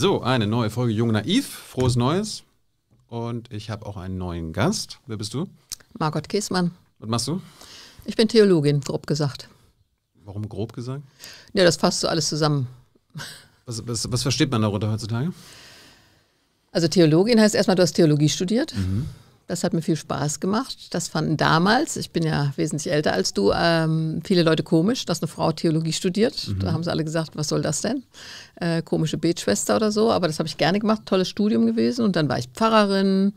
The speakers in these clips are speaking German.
So, eine neue Folge Jung Naiv. Frohes Neues. Und ich habe auch einen neuen Gast. Wer bist du? Margot Käßmann. Was machst du? Ich bin Theologin, grob gesagt. Warum grob gesagt? Ja, das fasst so alles zusammen. Was, was, was versteht man darunter heutzutage? Also Theologin heißt erstmal, du hast Theologie studiert. Mhm. Das hat mir viel Spaß gemacht. Das fanden damals, ich bin ja wesentlich älter als du, ähm, viele Leute komisch, dass eine Frau Theologie studiert. Mhm. Da haben sie alle gesagt, was soll das denn? Äh, komische Betschwester oder so. Aber das habe ich gerne gemacht, tolles Studium gewesen. Und dann war ich Pfarrerin.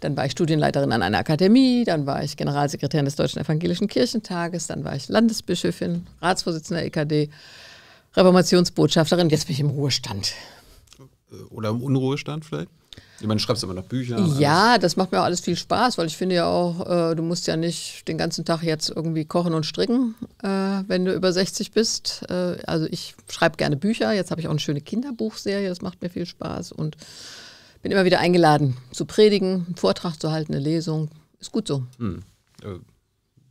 Dann war ich Studienleiterin an einer Akademie, dann war ich Generalsekretärin des Deutschen Evangelischen Kirchentages, dann war ich Landesbischöfin, Ratsvorsitzender EKD, e Reformationsbotschafterin, jetzt bin ich im Ruhestand. Oder im Unruhestand vielleicht? Ich meine, du schreibst immer noch Bücher. Ja, alles. das macht mir auch alles viel Spaß, weil ich finde ja auch, äh, du musst ja nicht den ganzen Tag jetzt irgendwie kochen und stricken, äh, wenn du über 60 bist. Äh, also ich schreibe gerne Bücher. Jetzt habe ich auch eine schöne Kinderbuchserie, das macht mir viel Spaß und bin immer wieder eingeladen zu predigen, einen Vortrag zu halten, eine Lesung. Ist gut so. Hm. Äh,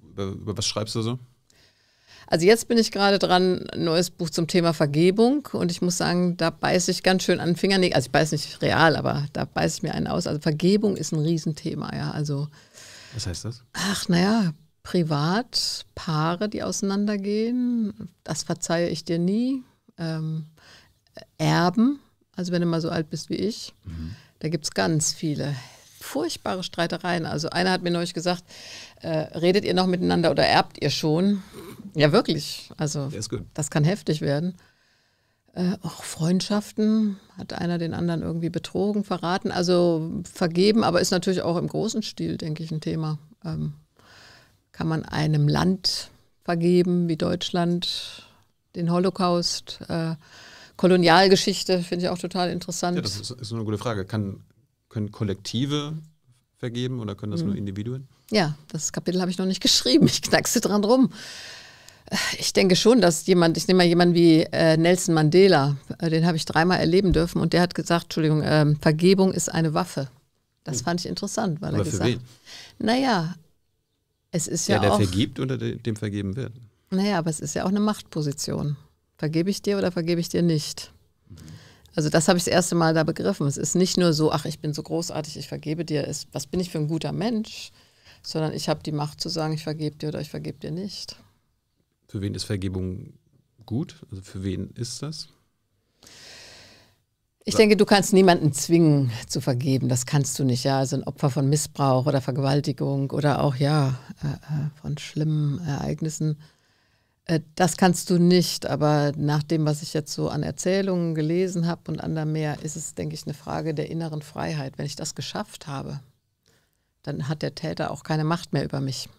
über, über was schreibst du so? Also jetzt bin ich gerade dran, ein neues Buch zum Thema Vergebung und ich muss sagen, da beiße ich ganz schön an den Fingernägel. Also ich beiße nicht real, aber da beiße ich mir einen aus. Also Vergebung ist ein Riesenthema, ja. Also Was heißt das? Ach, naja, privat, Paare, die auseinandergehen, das verzeihe ich dir nie. Ähm, Erben, also wenn du mal so alt bist wie ich, mhm. da gibt es ganz viele furchtbare Streitereien. Also einer hat mir neulich gesagt, äh, redet ihr noch miteinander oder erbt ihr schon? Ja, wirklich. Also das kann heftig werden. Äh, auch Freundschaften hat einer den anderen irgendwie betrogen, verraten, also vergeben, aber ist natürlich auch im großen Stil, denke ich, ein Thema. Ähm, kann man einem Land vergeben wie Deutschland, den Holocaust, äh, Kolonialgeschichte, finde ich auch total interessant. Ja, das ist, ist eine gute Frage. Kann, können Kollektive vergeben oder können das mhm. nur Individuen? Ja, das Kapitel habe ich noch nicht geschrieben. Ich knackse dran rum. Ich denke schon, dass jemand, ich nehme mal jemanden wie äh, Nelson Mandela, äh, den habe ich dreimal erleben dürfen und der hat gesagt, Entschuldigung, ähm, Vergebung ist eine Waffe. Das hm. fand ich interessant, weil Aber er gesagt hat. Naja, es ist ja, ja der auch. Der vergibt oder dem vergeben wird. Naja, aber es ist ja auch eine Machtposition. Vergebe ich dir oder vergebe ich dir nicht? Mhm. Also das habe ich das erste Mal da begriffen. Es ist nicht nur so, ach, ich bin so großartig, ich vergebe dir. Es, was bin ich für ein guter Mensch? Sondern ich habe die Macht zu sagen, ich vergebe dir oder ich vergebe dir nicht. Für wen ist Vergebung gut? Also für wen ist das? Ich denke, du kannst niemanden zwingen zu vergeben. Das kannst du nicht. Ja, also ein Opfer von Missbrauch oder Vergewaltigung oder auch ja äh, äh von schlimmen Ereignissen. Äh, das kannst du nicht. Aber nach dem, was ich jetzt so an Erzählungen gelesen habe und an mehr, ist es, denke ich, eine Frage der inneren Freiheit. Wenn ich das geschafft habe, dann hat der Täter auch keine Macht mehr über mich.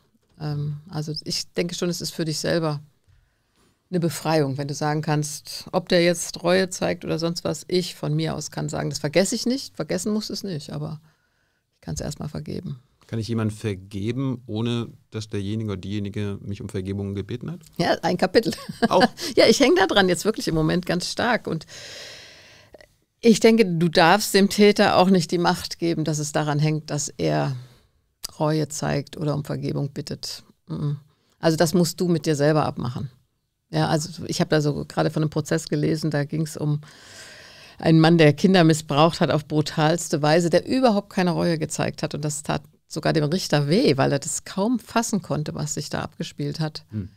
Ähm, also ich denke schon, es ist für dich selber eine Befreiung, wenn du sagen kannst, ob der jetzt Reue zeigt oder sonst was, ich von mir aus kann sagen, das vergesse ich nicht, vergessen muss es nicht, aber ich kann es erstmal vergeben. Kann ich jemandem vergeben, ohne dass derjenige oder diejenige mich um Vergebung gebeten hat? Ja, ein Kapitel. Auch. ja, ich hänge da dran jetzt wirklich im Moment ganz stark. Und ich denke, du darfst dem Täter auch nicht die Macht geben, dass es daran hängt, dass er Reue zeigt oder um Vergebung bittet. Also das musst du mit dir selber abmachen. Ja, also ich habe da so gerade von einem Prozess gelesen, da ging es um einen Mann, der Kinder missbraucht hat auf brutalste Weise, der überhaupt keine Reue gezeigt hat. Und das tat sogar dem Richter weh, weil er das kaum fassen konnte, was sich da abgespielt hat. Hm.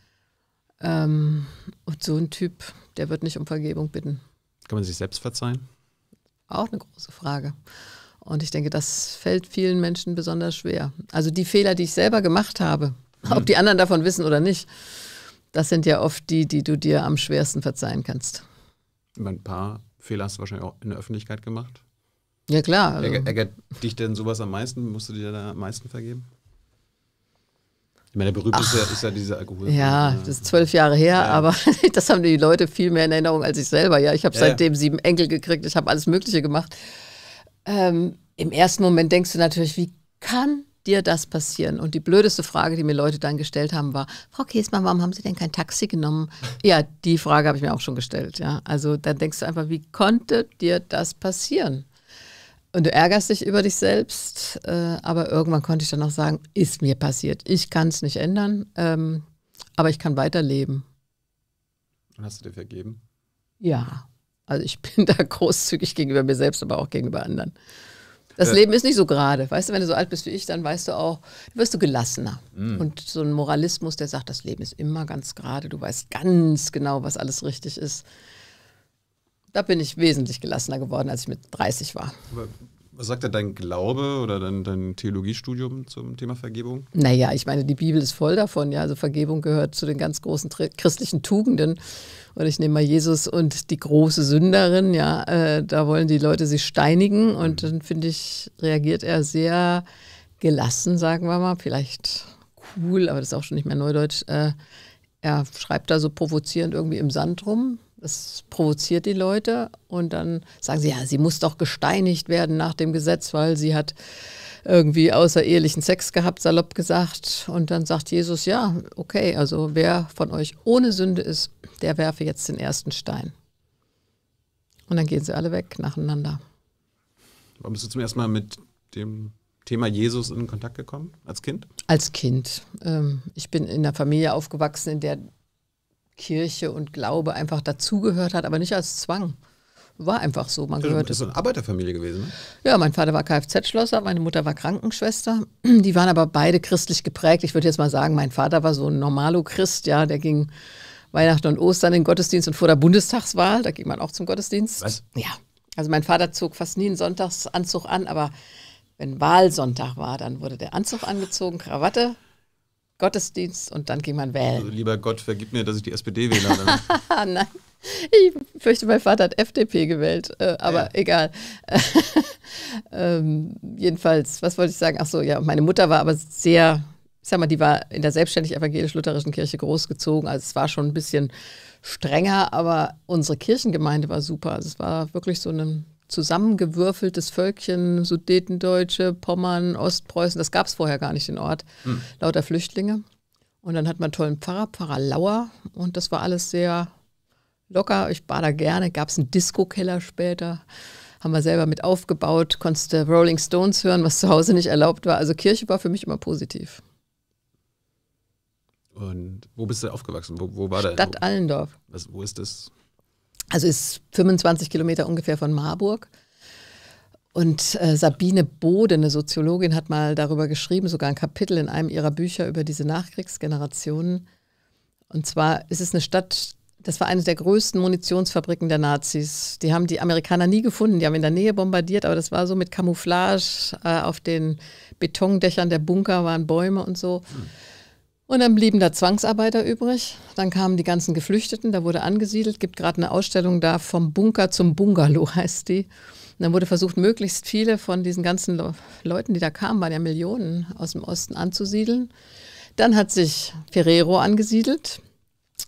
Ähm, und so ein Typ, der wird nicht um Vergebung bitten. Kann man sich selbst verzeihen? Auch eine große Frage. Und ich denke, das fällt vielen Menschen besonders schwer. Also die Fehler, die ich selber gemacht habe, hm. ob die anderen davon wissen oder nicht, das sind ja oft die, die du dir am schwersten verzeihen kannst. Ein paar Fehler hast du wahrscheinlich auch in der Öffentlichkeit gemacht. Ja, klar. Also. Ärgert dich denn sowas am meisten? Musst du dir da am meisten vergeben? Ich meine, der berühmteste Ach, ist ja dieser Alkohol. Ja, das ist zwölf Jahre her, ja. aber das haben die Leute viel mehr in Erinnerung als ich selber. Ja, ich habe ja, seitdem ja. sieben Enkel gekriegt, ich habe alles Mögliche gemacht. Ähm, Im ersten Moment denkst du natürlich, wie kann dir das passieren? Und die blödeste Frage, die mir Leute dann gestellt haben, war, Frau Käsmann, warum haben Sie denn kein Taxi genommen? ja, die Frage habe ich mir auch schon gestellt. Ja. Also dann denkst du einfach, wie konnte dir das passieren? Und du ärgerst dich über dich selbst, äh, aber irgendwann konnte ich dann auch sagen, ist mir passiert. Ich kann es nicht ändern, ähm, aber ich kann weiterleben. hast du dir vergeben? Ja. Also ich bin da großzügig gegenüber mir selbst, aber auch gegenüber anderen. Das äh. Leben ist nicht so gerade. Weißt du, wenn du so alt bist wie ich, dann weißt du auch, wirst du gelassener. Mm. Und so ein Moralismus, der sagt, das Leben ist immer ganz gerade, du weißt ganz genau, was alles richtig ist. Da bin ich wesentlich gelassener geworden, als ich mit 30 war. was sagt denn dein Glaube oder dein, dein Theologiestudium zum Thema Vergebung? Naja, ich meine, die Bibel ist voll davon. Ja, also Vergebung gehört zu den ganz großen christlichen Tugenden oder ich nehme mal Jesus und die große Sünderin, ja, äh, da wollen die Leute sie steinigen und mhm. dann finde ich, reagiert er sehr gelassen, sagen wir mal, vielleicht cool, aber das ist auch schon nicht mehr Neudeutsch. Äh, er schreibt da so provozierend irgendwie im Sand rum. Das provoziert die Leute und dann sagen sie, ja, sie muss doch gesteinigt werden nach dem Gesetz, weil sie hat irgendwie außerehelichen Sex gehabt, salopp gesagt. Und dann sagt Jesus, ja, okay, also wer von euch ohne Sünde ist, der werfe jetzt den ersten Stein. Und dann gehen sie alle weg nacheinander. Warum bist du zum ersten Mal mit dem Thema Jesus in Kontakt gekommen, als Kind? Als Kind. Ähm, ich bin in einer Familie aufgewachsen, in der Kirche und Glaube einfach dazugehört hat, aber nicht als Zwang war einfach so. Man gehört. Das ist so eine Arbeiterfamilie gewesen, ne? Ja, mein Vater war Kfz-Schlosser, meine Mutter war Krankenschwester. Die waren aber beide christlich geprägt. Ich würde jetzt mal sagen, mein Vater war so ein Normalo-Christ, ja, der ging Weihnachten und Ostern in den Gottesdienst und vor der Bundestagswahl, da ging man auch zum Gottesdienst. Was? Ja. Also mein Vater zog fast nie einen Sonntagsanzug an, aber wenn Wahlsonntag war, dann wurde der Anzug angezogen, Krawatte, Gottesdienst und dann ging man wählen. Also, lieber Gott, vergib mir, dass ich die SPD wähle. Nein, ich fürchte, mein Vater hat FDP gewählt, äh, aber ja. egal. ähm, jedenfalls, was wollte ich sagen? Ach so, ja, meine Mutter war aber sehr, ich sag mal, die war in der selbstständig evangelisch-lutherischen Kirche großgezogen, also es war schon ein bisschen strenger, aber unsere Kirchengemeinde war super. Also es war wirklich so ein zusammengewürfeltes Völkchen, Sudetendeutsche, Pommern, Ostpreußen, das gab es vorher gar nicht in Ort, hm. lauter Flüchtlinge. Und dann hat man tollen Pfarrer, Pfarrer Lauer und das war alles sehr locker. Ich war da gerne, gab es einen Disco-Keller später, haben wir selber mit aufgebaut, konntest Rolling Stones hören, was zu Hause nicht erlaubt war. Also Kirche war für mich immer positiv. Und wo bist du aufgewachsen? Wo, wo war Stadt da? Stadt Allendorf. Was, wo ist das? Also ist 25 Kilometer ungefähr von Marburg. Und äh, Sabine Bode, eine Soziologin, hat mal darüber geschrieben, sogar ein Kapitel in einem ihrer Bücher über diese Nachkriegsgenerationen. Und zwar ist es eine Stadt, das war eine der größten Munitionsfabriken der Nazis. Die haben die Amerikaner nie gefunden, die haben in der Nähe bombardiert, aber das war so mit Camouflage. Äh, auf den Betondächern der Bunker waren Bäume und so. Hm. Und dann blieben da Zwangsarbeiter übrig. Dann kamen die ganzen Geflüchteten, da wurde angesiedelt, gibt gerade eine Ausstellung da vom Bunker zum Bungalow heißt die. Und dann wurde versucht, möglichst viele von diesen ganzen Le Leuten, die da kamen, waren ja Millionen aus dem Osten anzusiedeln. Dann hat sich Ferrero angesiedelt.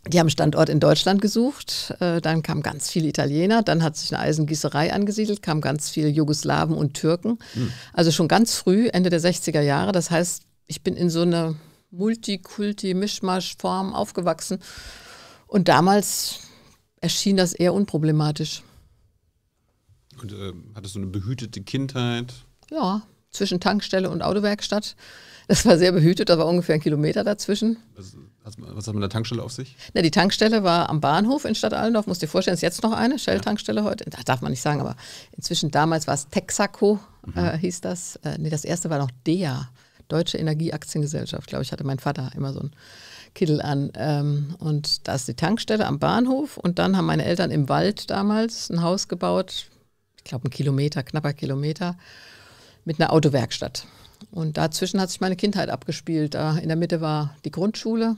Die haben Standort in Deutschland gesucht. Äh, dann kamen ganz viele Italiener. Dann hat sich eine Eisengießerei angesiedelt, kamen ganz viele Jugoslawen und Türken. Hm. Also schon ganz früh, Ende der 60er Jahre. Das heißt, ich bin in so eine Multikulti-Mischmasch-Form aufgewachsen. Und damals erschien das eher unproblematisch. Und äh, hattest du eine behütete Kindheit? Ja, zwischen Tankstelle und Autowerkstatt. Das war sehr behütet, da war ungefähr ein Kilometer dazwischen. Was, was hat mit der Tankstelle auf sich? Na, die Tankstelle war am Bahnhof in Stadtallendorf. Allendorf, musst dir vorstellen, ist jetzt noch eine, Shell-Tankstelle ja. heute. Das darf man nicht sagen, aber inzwischen damals war es Texaco, mhm. äh, hieß das. Äh, nee, das erste war noch DEA. Deutsche Energieaktiengesellschaft, glaube ich, hatte mein Vater immer so einen Kittel an. Ähm, und da ist die Tankstelle am Bahnhof und dann haben meine Eltern im Wald damals ein Haus gebaut, ich glaube ein Kilometer, knapper Kilometer, mit einer Autowerkstatt. Und dazwischen hat sich meine Kindheit abgespielt. Da in der Mitte war die Grundschule.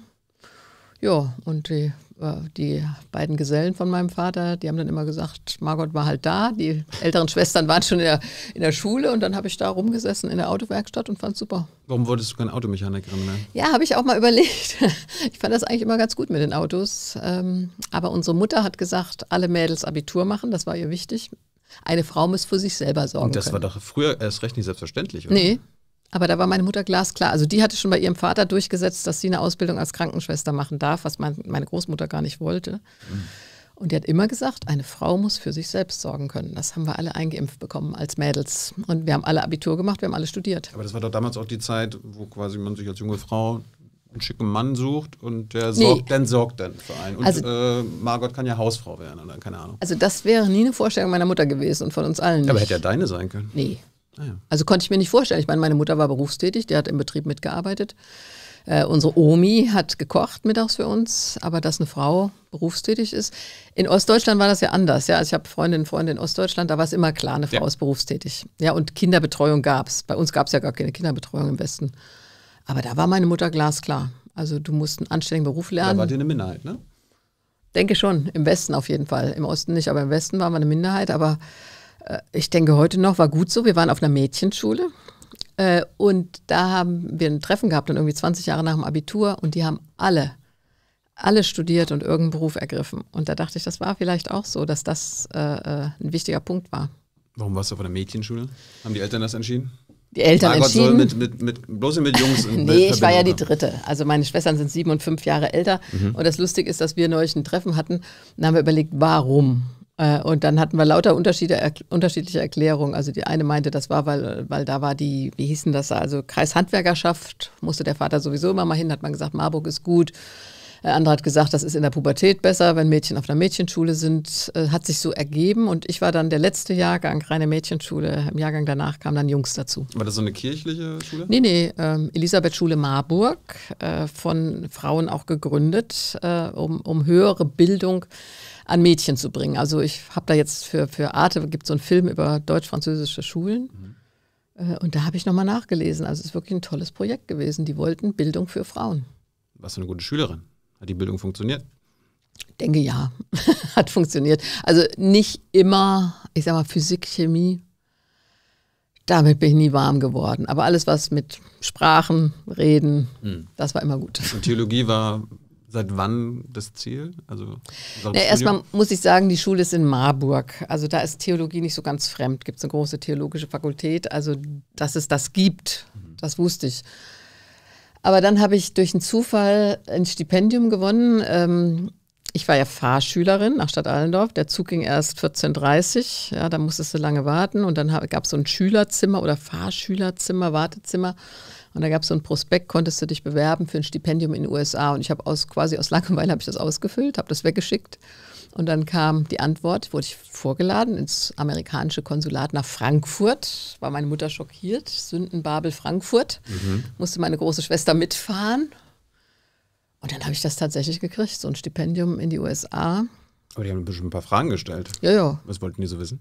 Ja, und die äh, die beiden Gesellen von meinem Vater, die haben dann immer gesagt, Margot war halt da, die älteren Schwestern waren schon in der, in der Schule und dann habe ich da rumgesessen in der Autowerkstatt und fand super. Warum wolltest du kein Automechanikerin mehr? Ne? Ja, habe ich auch mal überlegt. Ich fand das eigentlich immer ganz gut mit den Autos. Ähm, aber unsere Mutter hat gesagt, alle Mädels Abitur machen, das war ihr wichtig. Eine Frau muss für sich selber sorgen. Und das können. war doch früher erst recht nicht selbstverständlich, oder? Nee, aber da war meine Mutter glasklar. Also die hatte schon bei ihrem Vater durchgesetzt, dass sie eine Ausbildung als Krankenschwester machen darf, was mein, meine Großmutter gar nicht wollte. Mhm. Und die hat immer gesagt, eine Frau muss für sich selbst sorgen können. Das haben wir alle eingeimpft bekommen als Mädels. Und wir haben alle Abitur gemacht, wir haben alle studiert. Aber das war doch damals auch die Zeit, wo quasi man sich als junge Frau einen schicken Mann sucht und der sorgt, dann sorgt dann für einen. Und also, äh, Margot kann ja Hausfrau werden oder keine Ahnung. Also das wäre nie eine Vorstellung meiner Mutter gewesen und von uns allen. Nicht. Aber hätte ja deine sein können. Nee. Ah, also konnte ich mir nicht vorstellen. Ich meine, meine Mutter war berufstätig, die hat im Betrieb mitgearbeitet. Äh, unsere Omi hat gekocht mittags für uns, aber dass eine Frau berufstätig ist. In Ostdeutschland war das ja anders. Ja? Also ich habe Freundinnen und Freunde in Ostdeutschland, da war es immer klar, eine Frau ja. ist berufstätig. Ja, und Kinderbetreuung gab es. Bei uns gab es ja gar keine Kinderbetreuung im Westen. Aber da war meine Mutter glasklar. Also du musst einen anständigen Beruf lernen. Da war die eine Minderheit, ne? Denke schon, im Westen auf jeden Fall. Im Osten nicht, aber im Westen waren wir eine Minderheit. Aber äh, ich denke heute noch, war gut so. Wir waren auf einer Mädchenschule äh, und da haben wir ein Treffen gehabt, dann irgendwie 20 Jahre nach dem Abitur und die haben alle, alle studiert und irgendeinen Beruf ergriffen. Und da dachte ich, das war vielleicht auch so, dass das äh, äh ein wichtiger Punkt war. Warum warst du auf einer Mädchenschule? Haben die Eltern das entschieden? Die Eltern Margot entschieden. Soll mit, mit, mit, bloß mit Jungs. Und nee, mit ich war ja die Dritte. Also meine Schwestern sind sieben und fünf Jahre älter. Mhm. Und das Lustige ist, dass wir neulich ein Treffen hatten. Dann haben wir überlegt, warum? Äh, und dann hatten wir lauter Unterschiede, unterschiedliche Erklärungen. Also die eine meinte, das war, weil, weil da war die, wie hießen das, also Kreishandwerkerschaft, musste der Vater sowieso immer mal hin, hat man gesagt, Marburg ist gut. Äh, andere hat gesagt, das ist in der Pubertät besser, wenn Mädchen auf einer Mädchenschule sind. Äh, hat sich so ergeben und ich war dann der letzte Jahrgang, reine Mädchenschule. Im Jahrgang danach kamen dann Jungs dazu. War das so eine kirchliche Schule? Nee, nee, ähm, Elisabeth-Schule Marburg, von Frauen auch gegründet, um, um höhere Bildung äh, an Mädchen zu bringen. Also ich habe da jetzt für, für Arte, gibt es so einen Film über deutsch-französische Schulen. Mhm. Äh, und da habe ich nochmal nachgelesen. Also es ist wirklich ein tolles Projekt gewesen. Die wollten Bildung für Frauen. Warst du eine gute Schülerin? Hat die Bildung funktioniert? Ich denke ja, hat funktioniert. Also nicht immer, ich sag mal, Physik, Chemie, damit bin ich nie warm geworden. Aber alles, was mit Sprachen, Reden, hm. das war immer gut. Und Theologie war Seit wann das Ziel? Also ja, erstmal muss ich sagen, die Schule ist in Marburg. Also da ist Theologie nicht so ganz fremd. Gibt es eine große theologische Fakultät. Also dass es das gibt, mhm. das wusste ich. Aber dann habe ich durch einen Zufall ein Stipendium gewonnen. Ähm, ich war ja Fahrschülerin nach Stadt Allendorf. Der Zug ging erst 14.30 Uhr. Ja, da musstest du lange warten. Und dann gab es so ein Schülerzimmer oder Fahrschülerzimmer, Wartezimmer. Und da gab es so ein Prospekt, konntest du dich bewerben für ein Stipendium in den USA. Und ich habe aus, quasi aus Langeweile habe ich das ausgefüllt, habe das weggeschickt. Und dann kam die Antwort, wurde ich vorgeladen ins amerikanische Konsulat nach Frankfurt. War meine Mutter schockiert. Sündenbabel Frankfurt. Mhm. Musste meine große Schwester mitfahren. Und dann habe ich das tatsächlich gekriegt, so ein Stipendium in die USA. Aber die haben bestimmt ein paar Fragen gestellt. Ja, ja. Was wollten die so wissen?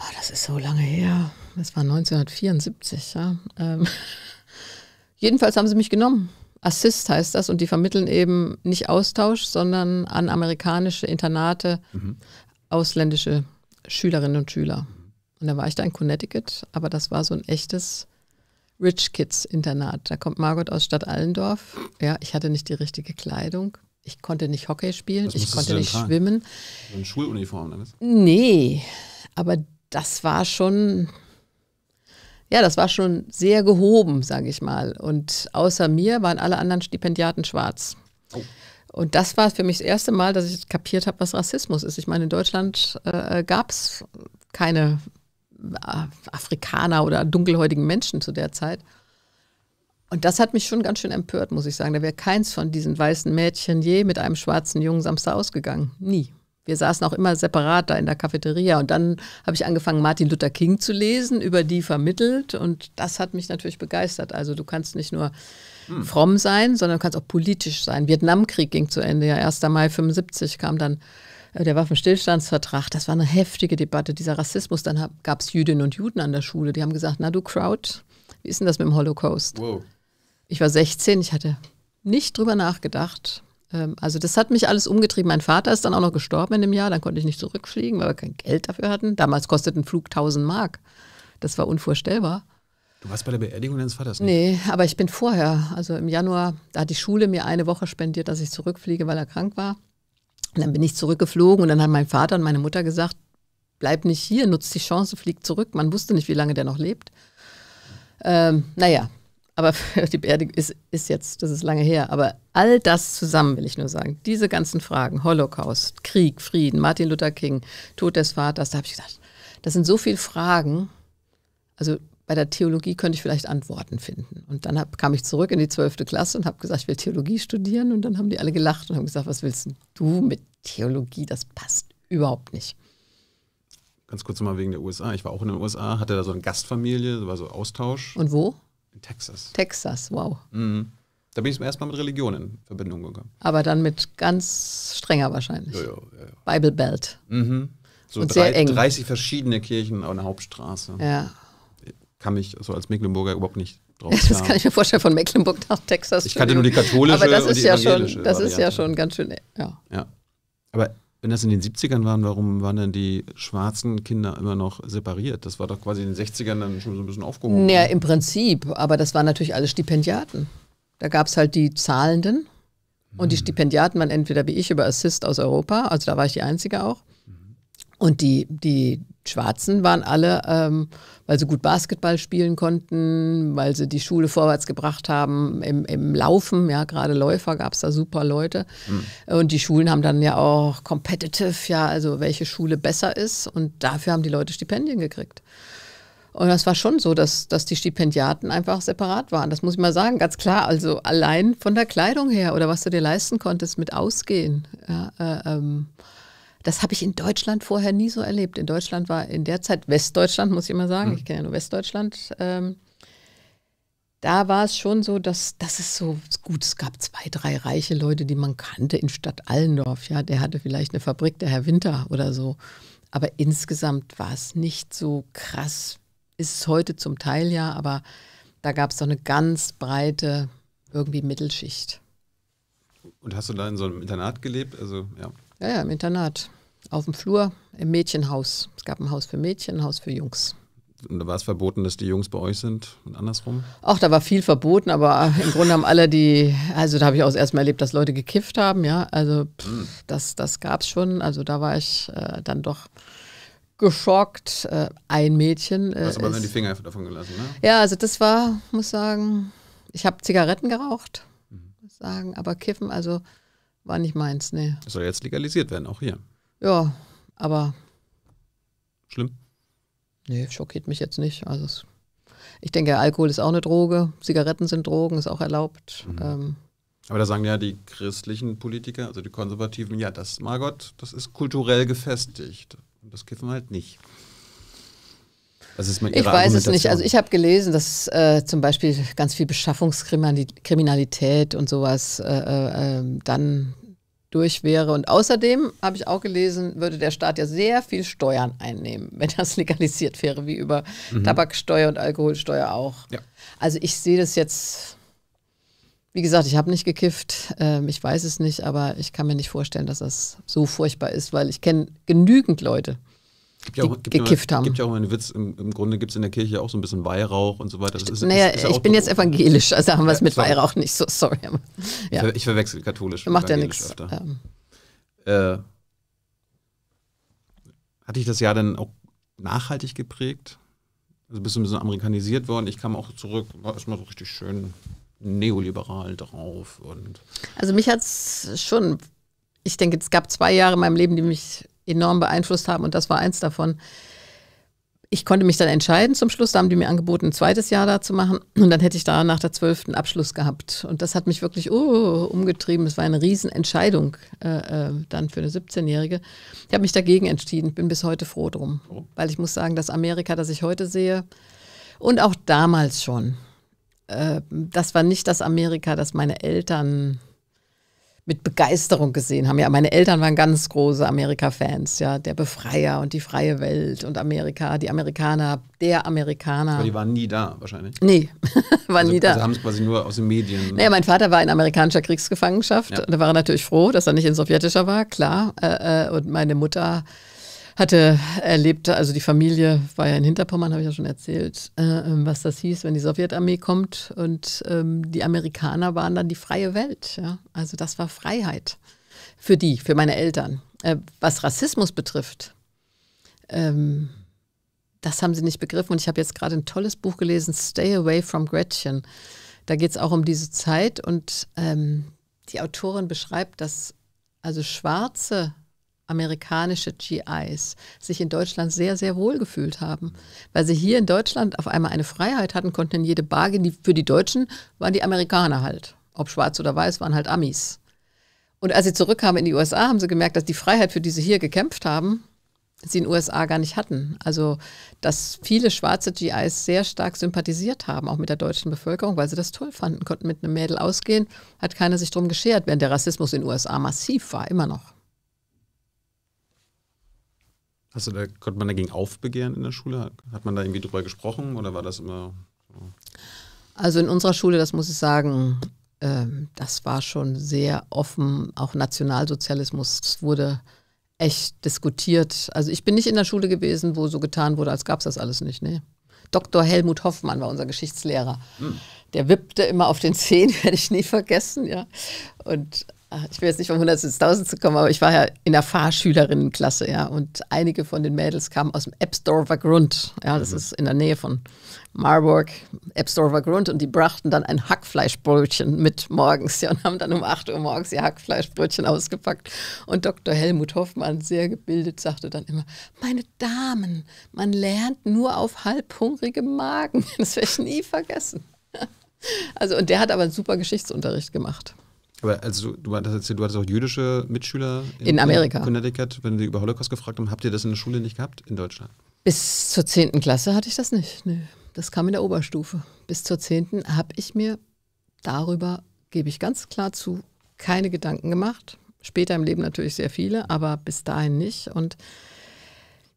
boah, das ist so lange her. Das war 1974, ja. Ähm, jedenfalls haben sie mich genommen. Assist heißt das und die vermitteln eben nicht Austausch, sondern an amerikanische Internate mhm. ausländische Schülerinnen und Schüler. Und da war ich da in Connecticut, aber das war so ein echtes Rich Kids Internat. Da kommt Margot aus Stadt Allendorf. Ja, ich hatte nicht die richtige Kleidung. Ich konnte nicht Hockey spielen, ich konnte nicht tragen? schwimmen. So eine Schuluniform, oder was? Nee, aber das war schon, ja, das war schon sehr gehoben, sage ich mal. Und außer mir waren alle anderen Stipendiaten schwarz. Oh. Und das war für mich das erste Mal, dass ich kapiert habe, was Rassismus ist. Ich meine, in Deutschland äh, gab es keine äh, Afrikaner oder dunkelhäutigen Menschen zu der Zeit. Und das hat mich schon ganz schön empört, muss ich sagen. Da wäre keins von diesen weißen Mädchen je mit einem schwarzen Jungen Samstag ausgegangen. Nie wir saßen auch immer separat da in der Cafeteria. Und dann habe ich angefangen, Martin Luther King zu lesen, über die vermittelt. Und das hat mich natürlich begeistert. Also du kannst nicht nur hm. fromm sein, sondern du kannst auch politisch sein. Vietnamkrieg ging zu Ende, ja 1. Mai 75 kam dann äh, der Waffenstillstandsvertrag, das war eine heftige Debatte, dieser Rassismus. Dann gab es Jüdinnen und Juden an der Schule, die haben gesagt, na du Kraut, wie ist denn das mit dem Holocaust? Wow. Ich war 16, ich hatte nicht drüber nachgedacht. Ähm, also das hat mich alles umgetrieben. Mein Vater ist dann auch noch gestorben in dem Jahr, dann konnte ich nicht zurückfliegen, weil wir kein Geld dafür hatten. Damals kostet ein Flug 1000 Mark. Das war unvorstellbar. Du warst bei der Beerdigung deines Vaters nicht? Ne? Nee, aber ich bin vorher, also im Januar, da hat die Schule mir eine Woche spendiert, dass ich zurückfliege, weil er krank war. Und dann bin ich zurückgeflogen und dann haben mein Vater und meine Mutter gesagt, bleib nicht hier, nutzt die Chance, flieg zurück. Man wusste nicht, wie lange der noch lebt. Ähm, naja, aber die Beerdigung ist, ist jetzt, das ist lange her. Aber all das zusammen will ich nur sagen. Diese ganzen Fragen, Holocaust, Krieg, Frieden, Martin Luther King, Tod des Vaters, da habe ich gedacht, das sind so viele Fragen. Also bei der Theologie könnte ich vielleicht Antworten finden. Und dann hab, kam ich zurück in die 12. Klasse und habe gesagt, ich will Theologie studieren. Und dann haben die alle gelacht und haben gesagt, was willst du mit Theologie? Das passt überhaupt nicht. Ganz kurz mal wegen der USA. Ich war auch in den USA, hatte da so eine Gastfamilie, war so Austausch. Und wo? In Texas. Texas, wow. Mhm. Da bin ich zum ersten Mal mit Religion in Verbindung gekommen. Aber dann mit ganz strenger wahrscheinlich. Ja, ja, ja. Bible Belt. Mhm. So und drei, sehr eng. 30 verschiedene Kirchen auf einer Hauptstraße. Ja. Kann mich so als Mecklenburger überhaupt nicht drauf Das klar. kann ich mir vorstellen, von Mecklenburg nach Texas. Ich kannte nur die katholische Aber das ist ja schon, das ist ja schon ganz schön, ja. ja. Aber wenn das in den 70ern waren, warum waren denn die schwarzen Kinder immer noch separiert? Das war doch quasi in den 60ern dann schon so ein bisschen aufgehoben. Naja, im Prinzip, aber das waren natürlich alle Stipendiaten. Da gab es halt die Zahlenden und hm. die Stipendiaten waren entweder wie ich über Assist aus Europa, also da war ich die Einzige auch, und die, die Schwarzen waren alle, ähm, weil sie gut Basketball spielen konnten, weil sie die Schule vorwärts gebracht haben im, im Laufen. Ja, gerade Läufer gab es da super Leute. Mhm. Und die Schulen haben dann ja auch competitive, ja, also welche Schule besser ist. Und dafür haben die Leute Stipendien gekriegt. Und das war schon so, dass, dass die Stipendiaten einfach separat waren. Das muss ich mal sagen, ganz klar. Also allein von der Kleidung her oder was du dir leisten konntest mit Ausgehen. Ja, äh, ähm, das habe ich in Deutschland vorher nie so erlebt. In Deutschland war in der Zeit, Westdeutschland muss ich immer sagen, mhm. ich kenne ja nur Westdeutschland, ähm, da war es schon so, dass, dass es so gut, es gab zwei, drei reiche Leute, die man kannte in Stadt Allendorf. Ja, der hatte vielleicht eine Fabrik, der Herr Winter oder so. Aber insgesamt war es nicht so krass. Ist es heute zum Teil ja, aber da gab es so eine ganz breite irgendwie Mittelschicht. Und hast du da in so einem Internat gelebt? Also, ja. Ja, ja, im Internat. Auf dem Flur, im Mädchenhaus. Es gab ein Haus für Mädchen, ein Haus für Jungs. Und da war es verboten, dass die Jungs bei euch sind und andersrum? Auch da war viel verboten, aber äh, im Grunde haben alle die, also da habe ich auch erst mal erlebt, dass Leute gekifft haben, ja. Also hm. pff, das, das gab es schon. Also da war ich äh, dann doch geschockt. Äh, ein Mädchen. Äh, Hast aber dann die Finger davon gelassen, ne? Ja, also das war, muss sagen, ich habe Zigaretten geraucht, mhm. muss sagen, aber Kiffen, also war nicht meins, nee. soll jetzt legalisiert werden, auch hier. Ja, aber. Schlimm? Nee, schockiert mich jetzt nicht. Also es, ich denke, Alkohol ist auch eine Droge, Zigaretten sind Drogen, ist auch erlaubt. Mhm. Ähm, aber da sagen ja die christlichen Politiker, also die Konservativen, ja, das, mein Gott, das ist kulturell gefestigt. Und das Kiffen halt nicht. Das ist mit ich weiß es nicht. Also ich habe gelesen, dass äh, zum Beispiel ganz viel Beschaffungskriminalität und sowas äh, äh, ähm, dann durch wäre. Und außerdem habe ich auch gelesen, würde der Staat ja sehr viel Steuern einnehmen, wenn das legalisiert wäre, wie über mhm. Tabaksteuer und Alkoholsteuer auch. Ja. Also ich sehe das jetzt, wie gesagt, ich habe nicht gekifft, ähm, ich weiß es nicht, aber ich kann mir nicht vorstellen, dass das so furchtbar ist, weil ich kenne genügend Leute, Gibt ja auch, gibt gekifft immer, haben. Gibt ja auch einen Witz, im, im Grunde gibt es in der Kirche auch so ein bisschen Weihrauch und so weiter. Das ist, naja, ist, ist ich bin jetzt evangelisch, also haben wir es mit sorry. Weihrauch nicht so, sorry. ja. ich, verwechsel katholisch Macht ja nichts. Ähm. Äh, hat dich das Jahr dann auch nachhaltig geprägt? Also bist du ein bisschen amerikanisiert worden? Ich kam auch zurück, war erstmal so richtig schön neoliberal drauf. Und also mich hat es schon, ich denke, es gab zwei Jahre in meinem Leben, die mich enorm beeinflusst haben und das war eins davon. Ich konnte mich dann entscheiden zum Schluss, da haben die mir angeboten, ein zweites Jahr da zu machen und dann hätte ich da nach der zwölften Abschluss gehabt. Und das hat mich wirklich oh, umgetrieben, es war eine Riesenentscheidung äh, äh dann für eine 17-Jährige. Ich habe mich dagegen entschieden, bin bis heute froh drum, weil ich muss sagen, das Amerika, das ich heute sehe und auch damals schon, äh, das war nicht das Amerika, das meine Eltern mit Begeisterung gesehen haben. Ja, meine Eltern waren ganz große Amerika-Fans, ja, der Befreier und die freie Welt und Amerika, die Amerikaner, der Amerikaner. Aber die waren nie da wahrscheinlich. Nee, waren also, nie da. Also haben es quasi nur aus den Medien. Naja, mein Vater war in amerikanischer Kriegsgefangenschaft. Ja. Da war er natürlich froh, dass er nicht in sowjetischer war, klar. Äh, äh, und meine Mutter hatte erlebt, also die Familie war ja in Hinterpommern, habe ich ja schon erzählt, äh, ähm, was das hieß, wenn die Sowjetarmee kommt und ähm, die Amerikaner waren dann die freie Welt. Ja? Also das war Freiheit für die, für meine Eltern. Äh, was Rassismus betrifft, ähm, das haben sie nicht begriffen und ich habe jetzt gerade ein tolles Buch gelesen, Stay Away from Gretchen. Da geht es auch um diese Zeit und ähm, die Autorin beschreibt, dass also schwarze amerikanische GIs sich in Deutschland sehr, sehr wohl gefühlt haben, weil sie hier in Deutschland auf einmal eine Freiheit hatten, konnten in jede Bar gehen. Die, für die Deutschen waren die Amerikaner halt, ob schwarz oder weiß, waren halt Amis. Und als sie zurückkamen in die USA, haben sie gemerkt, dass die Freiheit, für die sie hier gekämpft haben, sie in den USA gar nicht hatten. Also, dass viele schwarze GIs sehr stark sympathisiert haben, auch mit der deutschen Bevölkerung, weil sie das toll fanden, konnten mit einem Mädel ausgehen, hat keiner sich drum geschert, während der Rassismus in den USA massiv war, immer noch. Hast du da, konnte man dagegen aufbegehren in der Schule? Hat man da irgendwie drüber gesprochen oder war das immer so? Also in unserer Schule, das muss ich sagen, äh, das war schon sehr offen. Auch Nationalsozialismus wurde echt diskutiert. Also ich bin nicht in der Schule gewesen, wo so getan wurde, als gab es das alles nicht. Nee. Dr. Helmut Hoffmann war unser Geschichtslehrer. Hm. Der wippte immer auf den Zehen, werde ich nie vergessen, ja. Und Ah, ich will jetzt nicht vom Hundertsten ins Tausendste kommen, aber ich war ja in der Fahrschülerinnenklasse, ja. Und einige von den Mädels kamen aus dem Ebsdorfer Grund. Ja, das mhm. ist in der Nähe von Marburg, Ebsdorfer Grund. Und die brachten dann ein Hackfleischbrötchen mit morgens, ja. Und haben dann um 8 Uhr morgens ihr Hackfleischbrötchen ausgepackt. Und Dr. Helmut Hoffmann, sehr gebildet, sagte dann immer, meine Damen, man lernt nur auf halbhungrigem Magen. Das werde ich nie vergessen. Also, und der hat aber einen super Geschichtsunterricht gemacht. Aber also du, hattest, du hattest auch jüdische Mitschüler in, in Amerika. Äh, Connecticut, wenn die über Holocaust gefragt haben, habt ihr das in der Schule nicht gehabt in Deutschland? Bis zur 10. Klasse hatte ich das nicht. Nee. Das kam in der Oberstufe. Bis zur 10. habe ich mir darüber, gebe ich ganz klar zu, keine Gedanken gemacht. Später im Leben natürlich sehr viele, aber bis dahin nicht. Und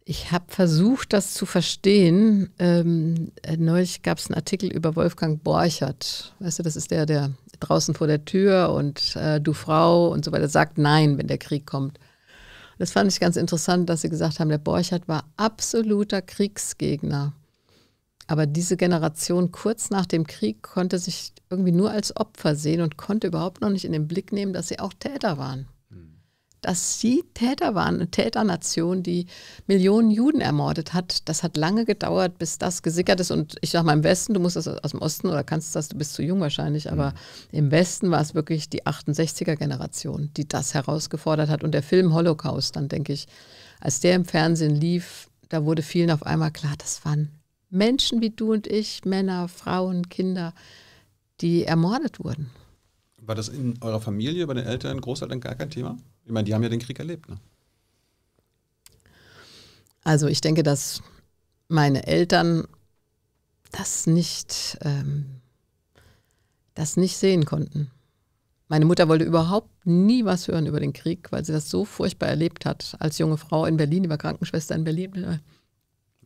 ich habe versucht, das zu verstehen. Ähm, äh, neulich gab es einen Artikel über Wolfgang Borchert. Weißt du, das ist der, der draußen vor der Tür und äh, du Frau und so weiter, sagt nein, wenn der Krieg kommt. Das fand ich ganz interessant, dass sie gesagt haben, der Borchert war absoluter Kriegsgegner. Aber diese Generation kurz nach dem Krieg konnte sich irgendwie nur als Opfer sehen und konnte überhaupt noch nicht in den Blick nehmen, dass sie auch Täter waren dass sie Täter waren, eine Täternation, die Millionen Juden ermordet hat. Das hat lange gedauert, bis das gesickert ist. Und ich sage mal, im Westen, du musst das aus dem Osten oder kannst das, du bist zu jung wahrscheinlich, aber mhm. im Westen war es wirklich die 68er-Generation, die das herausgefordert hat. Und der Film Holocaust, dann denke ich, als der im Fernsehen lief, da wurde vielen auf einmal klar, das waren Menschen wie du und ich, Männer, Frauen, Kinder, die ermordet wurden. War das in eurer Familie, bei den Eltern, Großeltern gar kein Thema? Ich meine, die haben ja den Krieg erlebt. Ne? Also ich denke, dass meine Eltern das nicht, ähm, das nicht sehen konnten. Meine Mutter wollte überhaupt nie was hören über den Krieg, weil sie das so furchtbar erlebt hat. Als junge Frau in Berlin, die war Krankenschwester in Berlin äh,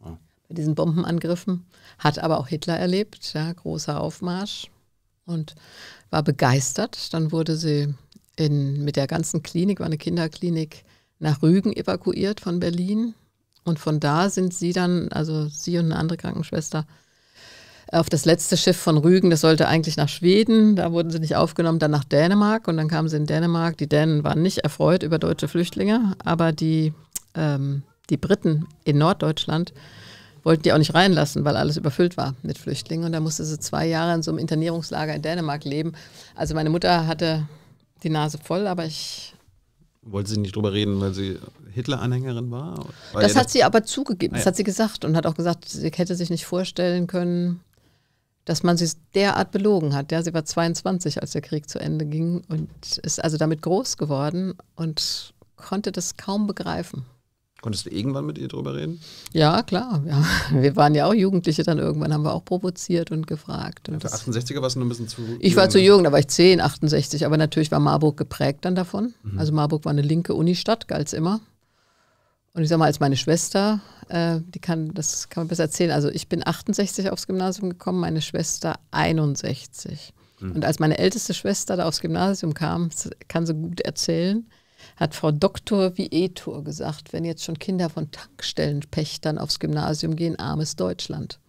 ja. bei diesen Bombenangriffen, hat aber auch Hitler erlebt, ja, großer Aufmarsch und war begeistert. Dann wurde sie in, mit der ganzen Klinik, war eine Kinderklinik, nach Rügen evakuiert von Berlin. Und von da sind sie dann, also sie und eine andere Krankenschwester, auf das letzte Schiff von Rügen, das sollte eigentlich nach Schweden, da wurden sie nicht aufgenommen, dann nach Dänemark und dann kamen sie in Dänemark. Die Dänen waren nicht erfreut über deutsche Flüchtlinge, aber die, ähm, die Briten in Norddeutschland wollten die auch nicht reinlassen, weil alles überfüllt war mit Flüchtlingen und da musste sie zwei Jahre in so einem Internierungslager in Dänemark leben. Also meine Mutter hatte die Nase voll, aber ich. Wollte sie nicht drüber reden, weil sie Hitler-Anhängerin war? Weil das hat das sie aber zugegeben, ah, ja. das hat sie gesagt und hat auch gesagt, sie hätte sich nicht vorstellen können, dass man sie derart belogen hat. Ja, sie war 22, als der Krieg zu Ende ging und ist also damit groß geworden und konnte das kaum begreifen. Konntest du irgendwann mit ihr drüber reden? Ja, klar. Ja. Wir waren ja auch Jugendliche, dann irgendwann haben wir auch provoziert und gefragt. Und ja, 68er warst du noch ein bisschen zu jung. Ich war zu ne? jung, da war ich 10, 68, aber natürlich war Marburg geprägt dann davon. Mhm. Also Marburg war eine linke Unistadt, galt es immer. Und ich sag mal, als meine Schwester, äh, die kann, das kann man besser erzählen, also ich bin 68 aufs Gymnasium gekommen, meine Schwester 61. Mhm. Und als meine älteste Schwester da aufs Gymnasium kam, kann sie gut erzählen, hat Frau Doktor Vietor gesagt, wenn jetzt schon Kinder von Tankstellenpächtern aufs Gymnasium gehen, armes Deutschland.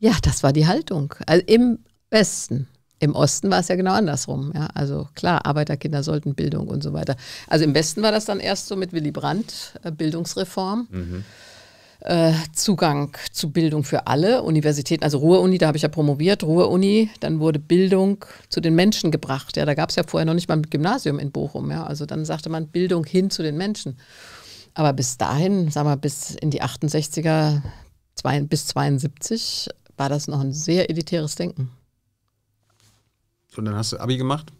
Ja, das war die Haltung. Also im Westen. Im Osten war es ja genau andersrum. Ja? Also klar, Arbeiterkinder sollten Bildung und so weiter. Also im Westen war das dann erst so mit Willy Brandt, äh, Bildungsreform. Mhm. Äh, Zugang zu Bildung für alle Universitäten, also Ruhr-Uni, da habe ich ja promoviert, Ruhr-Uni, dann wurde Bildung zu den Menschen gebracht. Ja, da gab es ja vorher noch nicht mal ein Gymnasium in Bochum. Ja, also dann sagte man Bildung hin zu den Menschen. Aber bis dahin, sagen wir bis in die 68er zwei, bis 72, war das noch ein sehr elitäres Denken. Und dann hast du Abi gemacht?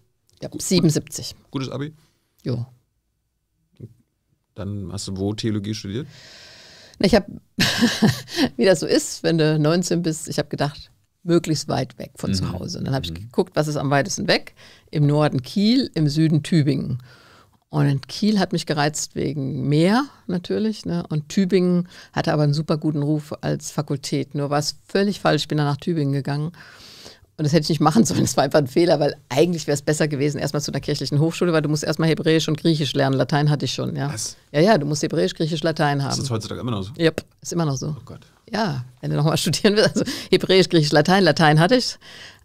Ja, 77. Gutes Abi? Ja. Dann hast du wo Theologie studiert? Ich habe, wie das so ist, wenn du 19 bist, ich habe gedacht, möglichst weit weg von mhm. zu Hause. Und dann habe ich mhm. geguckt, was ist am weitesten weg. Im Norden Kiel, im Süden Tübingen. Und Kiel hat mich gereizt wegen Meer natürlich. Ne? Und Tübingen hatte aber einen super guten Ruf als Fakultät. Nur war es völlig falsch. Ich bin dann nach Tübingen gegangen und das hätte ich nicht machen sollen. Das war einfach ein Fehler, weil eigentlich wäre es besser gewesen, erstmal zu einer kirchlichen Hochschule, weil du musst erstmal Hebräisch und Griechisch lernen. Latein hatte ich schon, ja. Was? Ja, ja, du musst Hebräisch, Griechisch, Latein haben. Ist das heutzutage immer noch so? Ja, yep, ist immer noch so. Oh Gott. Ja, wenn du nochmal studieren willst. Also Hebräisch, Griechisch, Latein. Latein hatte ich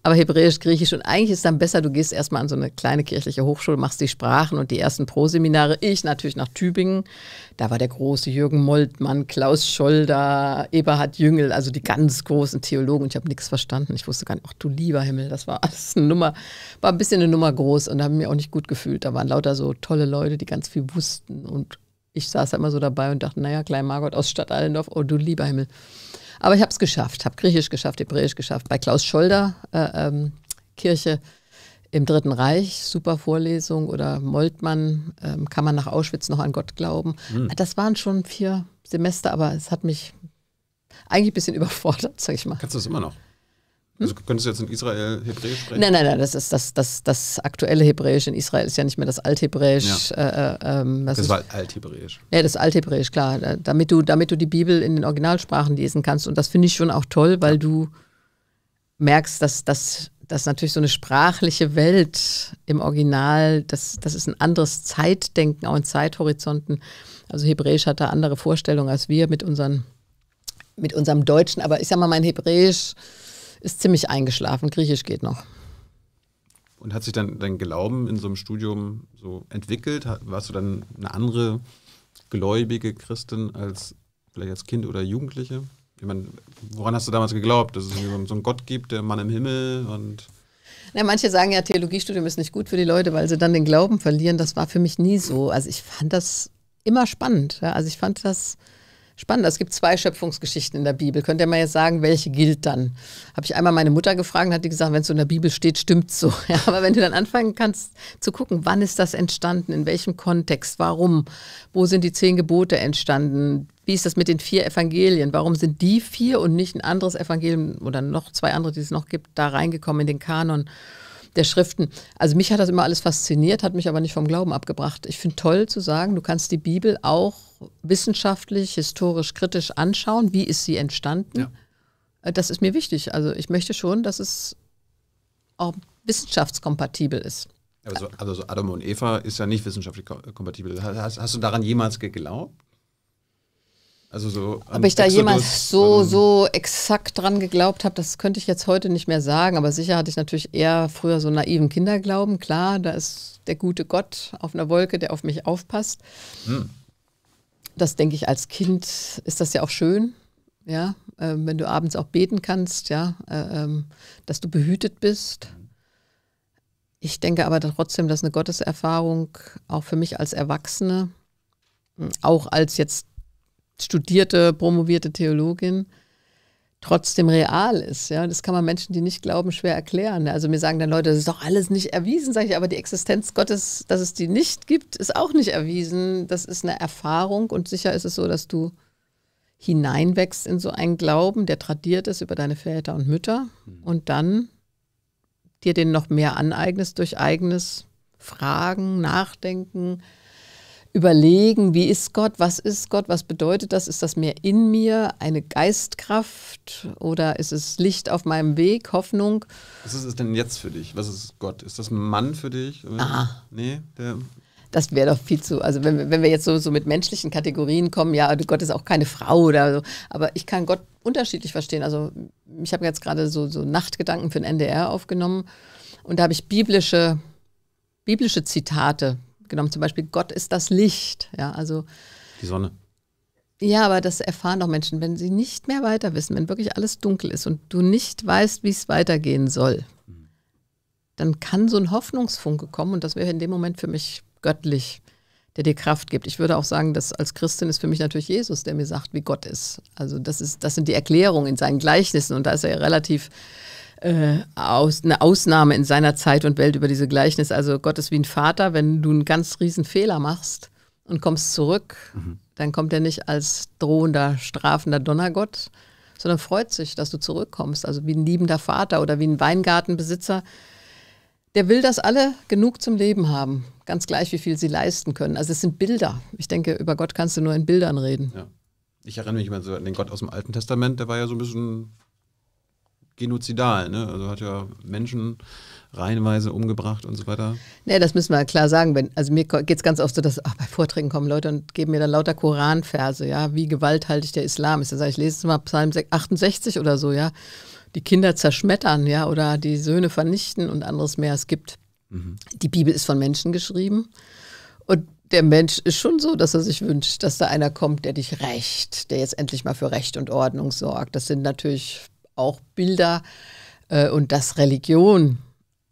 aber Hebräisch, Griechisch und eigentlich ist dann besser, du gehst erstmal an so eine kleine kirchliche Hochschule, machst die Sprachen und die ersten Proseminare. Ich natürlich nach Tübingen, da war der große Jürgen Moltmann, Klaus Scholder, Eberhard Jüngel, also die ganz großen Theologen und ich habe nichts verstanden. Ich wusste gar nicht, ach du lieber Himmel, das war alles eine Nummer, war ein bisschen eine Nummer groß und habe mich auch nicht gut gefühlt. Da waren lauter so tolle Leute, die ganz viel wussten und ich saß da immer so dabei und dachte, naja, Klein Margot aus Stadt Allendorf, oh du lieber Himmel. Aber ich habe es geschafft, habe Griechisch geschafft, Hebräisch geschafft. Bei Klaus Scholder, äh, ähm, Kirche im Dritten Reich, super Vorlesung oder Moltmann, äh, kann man nach Auschwitz noch an Gott glauben. Mhm. Das waren schon vier Semester, aber es hat mich eigentlich ein bisschen überfordert, sag ich mal. Kannst du das immer noch? Also könntest du jetzt in Israel Hebräisch sprechen? Nein, nein, nein, das ist das, das, das aktuelle Hebräisch in Israel ist ja nicht mehr das Althebräisch. Ja. Äh, äh ähm, das, ist, war Althebräisch. Ja, das Althebräisch, klar. Damit du, damit du die Bibel in den Originalsprachen lesen kannst. Und das finde ich schon auch toll, weil ja. du merkst, dass, dass, dass natürlich so eine sprachliche Welt im Original, das, das ist ein anderes Zeitdenken, auch in Zeithorizonten. Also Hebräisch hat da andere Vorstellungen als wir mit, unseren, mit unserem Deutschen. Aber ich sag mal, mein Hebräisch ist ziemlich eingeschlafen. Griechisch geht noch. Und hat sich dann dein Glauben in so einem Studium so entwickelt? Warst du dann eine andere gläubige Christin als vielleicht als Kind oder Jugendliche? Ich meine, woran hast du damals geglaubt, dass es so einen Gott gibt, der Mann im Himmel und. Ja, manche sagen ja, Theologiestudium ist nicht gut für die Leute, weil sie dann den Glauben verlieren. Das war für mich nie so. Also ich fand das immer spannend. Ja? Also ich fand das Spannend, es gibt zwei Schöpfungsgeschichten in der Bibel. Könnt ihr mal jetzt sagen, welche gilt dann? Habe ich einmal meine Mutter gefragt hat die gesagt, wenn es so in der Bibel steht, stimmt so. Ja, aber wenn du dann anfangen kannst zu gucken, wann ist das entstanden, in welchem Kontext, warum, wo sind die zehn Gebote entstanden, wie ist das mit den vier Evangelien, warum sind die vier und nicht ein anderes Evangelium oder noch zwei andere, die es noch gibt, da reingekommen in den Kanon? der Schriften. Also mich hat das immer alles fasziniert, hat mich aber nicht vom Glauben abgebracht. Ich finde toll zu sagen, du kannst die Bibel auch wissenschaftlich, historisch, kritisch anschauen. Wie ist sie entstanden? Ja. Äh, das ist mir wichtig. Also ich möchte schon, dass es auch wissenschaftskompatibel ist. Also, so Adam und Eva ist ja nicht wissenschaftlich kompatibel. Hast, hast du daran jemals geglaubt? Also so Ob ich da Exodus, jemals so, also so exakt dran geglaubt habe, das könnte ich jetzt heute nicht mehr sagen, aber sicher hatte ich natürlich eher früher so einen naiven Kinderglauben. Klar, da ist der gute Gott auf einer Wolke, der auf mich aufpasst. Hm. Das denke ich, als Kind ist das ja auch schön, ja, äh, wenn du abends auch beten kannst, ja, äh, äh, dass du behütet bist. Ich denke aber trotzdem, dass eine Gotteserfahrung auch für mich als Erwachsene, hm, auch als jetzt studierte, promovierte Theologin trotzdem real ist. Ja? Das kann man Menschen, die nicht glauben, schwer erklären. Also mir sagen dann Leute, das ist doch alles nicht erwiesen, sage ich, aber die Existenz Gottes, dass es die nicht gibt, ist auch nicht erwiesen. Das ist eine Erfahrung und sicher ist es so, dass du hineinwächst in so einen Glauben, der tradiert ist über deine Väter und Mütter hm. und dann dir den noch mehr aneignest durch eigenes Fragen, Nachdenken, überlegen, wie ist Gott, was ist Gott, was bedeutet das? Ist das mehr in mir, eine Geistkraft oder ist es Licht auf meinem Weg, Hoffnung? Was ist es denn jetzt für dich? Was ist Gott? Ist das ein Mann für dich? Aha. Nee, der das wäre doch viel zu, also wenn, wenn wir jetzt so, so mit menschlichen Kategorien kommen, ja, Gott ist auch keine Frau oder so, aber ich kann Gott unterschiedlich verstehen. Also ich habe jetzt gerade so, so Nachtgedanken für den NDR aufgenommen und da habe ich biblische, biblische Zitate genommen. Zum Beispiel Gott ist das Licht. Ja, also die Sonne. Ja, aber das erfahren doch Menschen, wenn sie nicht mehr weiter wissen, wenn wirklich alles dunkel ist und du nicht weißt, wie es weitergehen soll, dann kann so ein Hoffnungsfunke kommen und das wäre in dem Moment für mich göttlich, der dir Kraft gibt. Ich würde auch sagen, dass als Christin ist für mich natürlich Jesus, der mir sagt, wie Gott ist. Also das ist, das sind die Erklärungen in seinen Gleichnissen und da ist er ja relativ äh, aus, eine Ausnahme in seiner Zeit und Welt über diese Gleichnis. Also Gott ist wie ein Vater, wenn du einen ganz riesen Fehler machst und kommst zurück, mhm. dann kommt er nicht als drohender, strafender Donnergott, sondern freut sich, dass du zurückkommst. Also wie ein liebender Vater oder wie ein Weingartenbesitzer. Der will, dass alle genug zum Leben haben, ganz gleich, wie viel sie leisten können. Also es sind Bilder. Ich denke, über Gott kannst du nur in Bildern reden. Ja. Ich erinnere mich immer so an den Gott aus dem Alten Testament, der war ja so ein bisschen genozidal. Ne? Also hat ja Menschen reihenweise umgebracht und so weiter. Nee, das müssen wir klar sagen. Wenn, also mir geht es ganz oft so, dass ach, bei Vorträgen kommen Leute und geben mir dann lauter Koranverse, ja, wie gewalthaltig der Islam ist. Da sage ich, lese es mal Psalm 68 oder so, ja. Die Kinder zerschmettern, ja, oder die Söhne vernichten und anderes mehr. Es gibt. Mhm. Die Bibel ist von Menschen geschrieben. Und der Mensch ist schon so, dass er sich wünscht, dass da einer kommt, der dich rächt, der jetzt endlich mal für Recht und Ordnung sorgt. Das sind natürlich auch Bilder äh, und dass Religion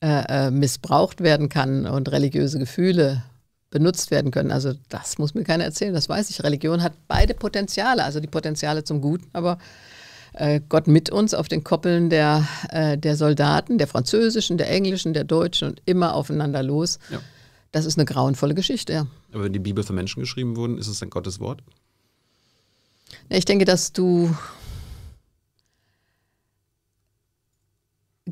äh, äh, missbraucht werden kann und religiöse Gefühle benutzt werden können. Also das muss mir keiner erzählen, das weiß ich. Religion hat beide Potenziale, also die Potenziale zum Guten, aber äh, Gott mit uns auf den Koppeln der, äh, der Soldaten, der französischen, der englischen, der deutschen und immer aufeinander los. Ja. Das ist eine grauenvolle Geschichte. Ja. Aber wenn die Bibel für Menschen geschrieben wurde, ist es dann Gottes Wort? ich denke, dass du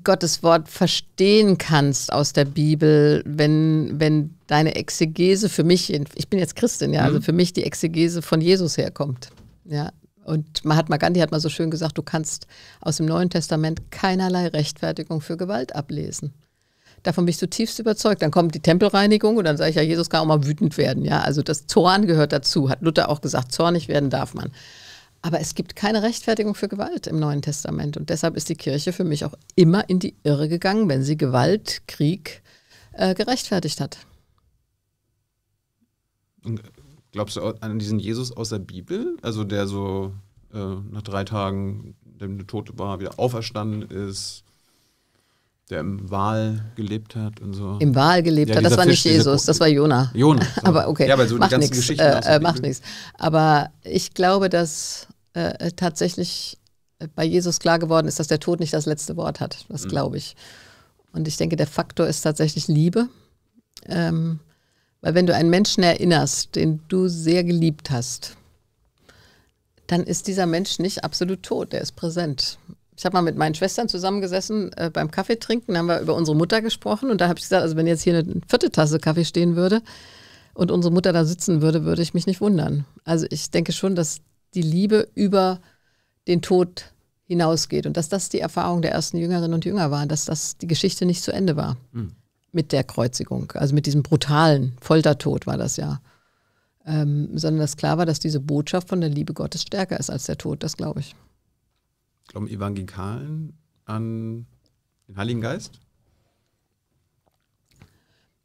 Gottes Wort verstehen kannst aus der Bibel, wenn, wenn deine Exegese für mich, ich bin jetzt Christin, ja, also mhm. also für mich die Exegese von Jesus herkommt. Ja. Und Mahatma Gandhi hat mal so schön gesagt, du kannst aus dem Neuen Testament keinerlei Rechtfertigung für Gewalt ablesen. Davon bin ich zutiefst überzeugt. Dann kommt die Tempelreinigung und dann sage ich ja, Jesus kann auch mal wütend werden. Ja, also das Zorn gehört dazu, hat Luther auch gesagt, zornig werden darf man. Aber es gibt keine Rechtfertigung für Gewalt im Neuen Testament. Und deshalb ist die Kirche für mich auch immer in die Irre gegangen, wenn sie Gewalt, Krieg äh, gerechtfertigt hat. Und glaubst du an diesen Jesus aus der Bibel? Also der so äh, nach drei Tagen, der Tote war, wieder auferstanden ist? der im Wahl gelebt hat und so. Im Wahl gelebt ja, hat, das war Fisch, nicht Jesus, das war Jonah. Jonah. So. aber okay, aber so macht nichts. Äh, äh, macht nichts. Aber ich glaube, dass äh, tatsächlich bei Jesus klar geworden ist, dass der Tod nicht das letzte Wort hat. Das mhm. glaube ich. Und ich denke, der Faktor ist tatsächlich Liebe. Ähm, weil wenn du einen Menschen erinnerst, den du sehr geliebt hast, dann ist dieser Mensch nicht absolut tot, der ist präsent. Ich habe mal mit meinen Schwestern zusammengesessen äh, beim Kaffee trinken, haben wir über unsere Mutter gesprochen und da habe ich gesagt, also wenn jetzt hier eine vierte Tasse Kaffee stehen würde und unsere Mutter da sitzen würde, würde ich mich nicht wundern. Also ich denke schon, dass die Liebe über den Tod hinausgeht und dass das die Erfahrung der ersten Jüngerinnen und Jünger war, dass das die Geschichte nicht zu Ende war mhm. mit der Kreuzigung, also mit diesem brutalen Foltertod war das ja. Ähm, sondern dass klar war, dass diese Botschaft von der Liebe Gottes stärker ist als der Tod, das glaube ich glaube Evangelikalen an den Heiligen Geist?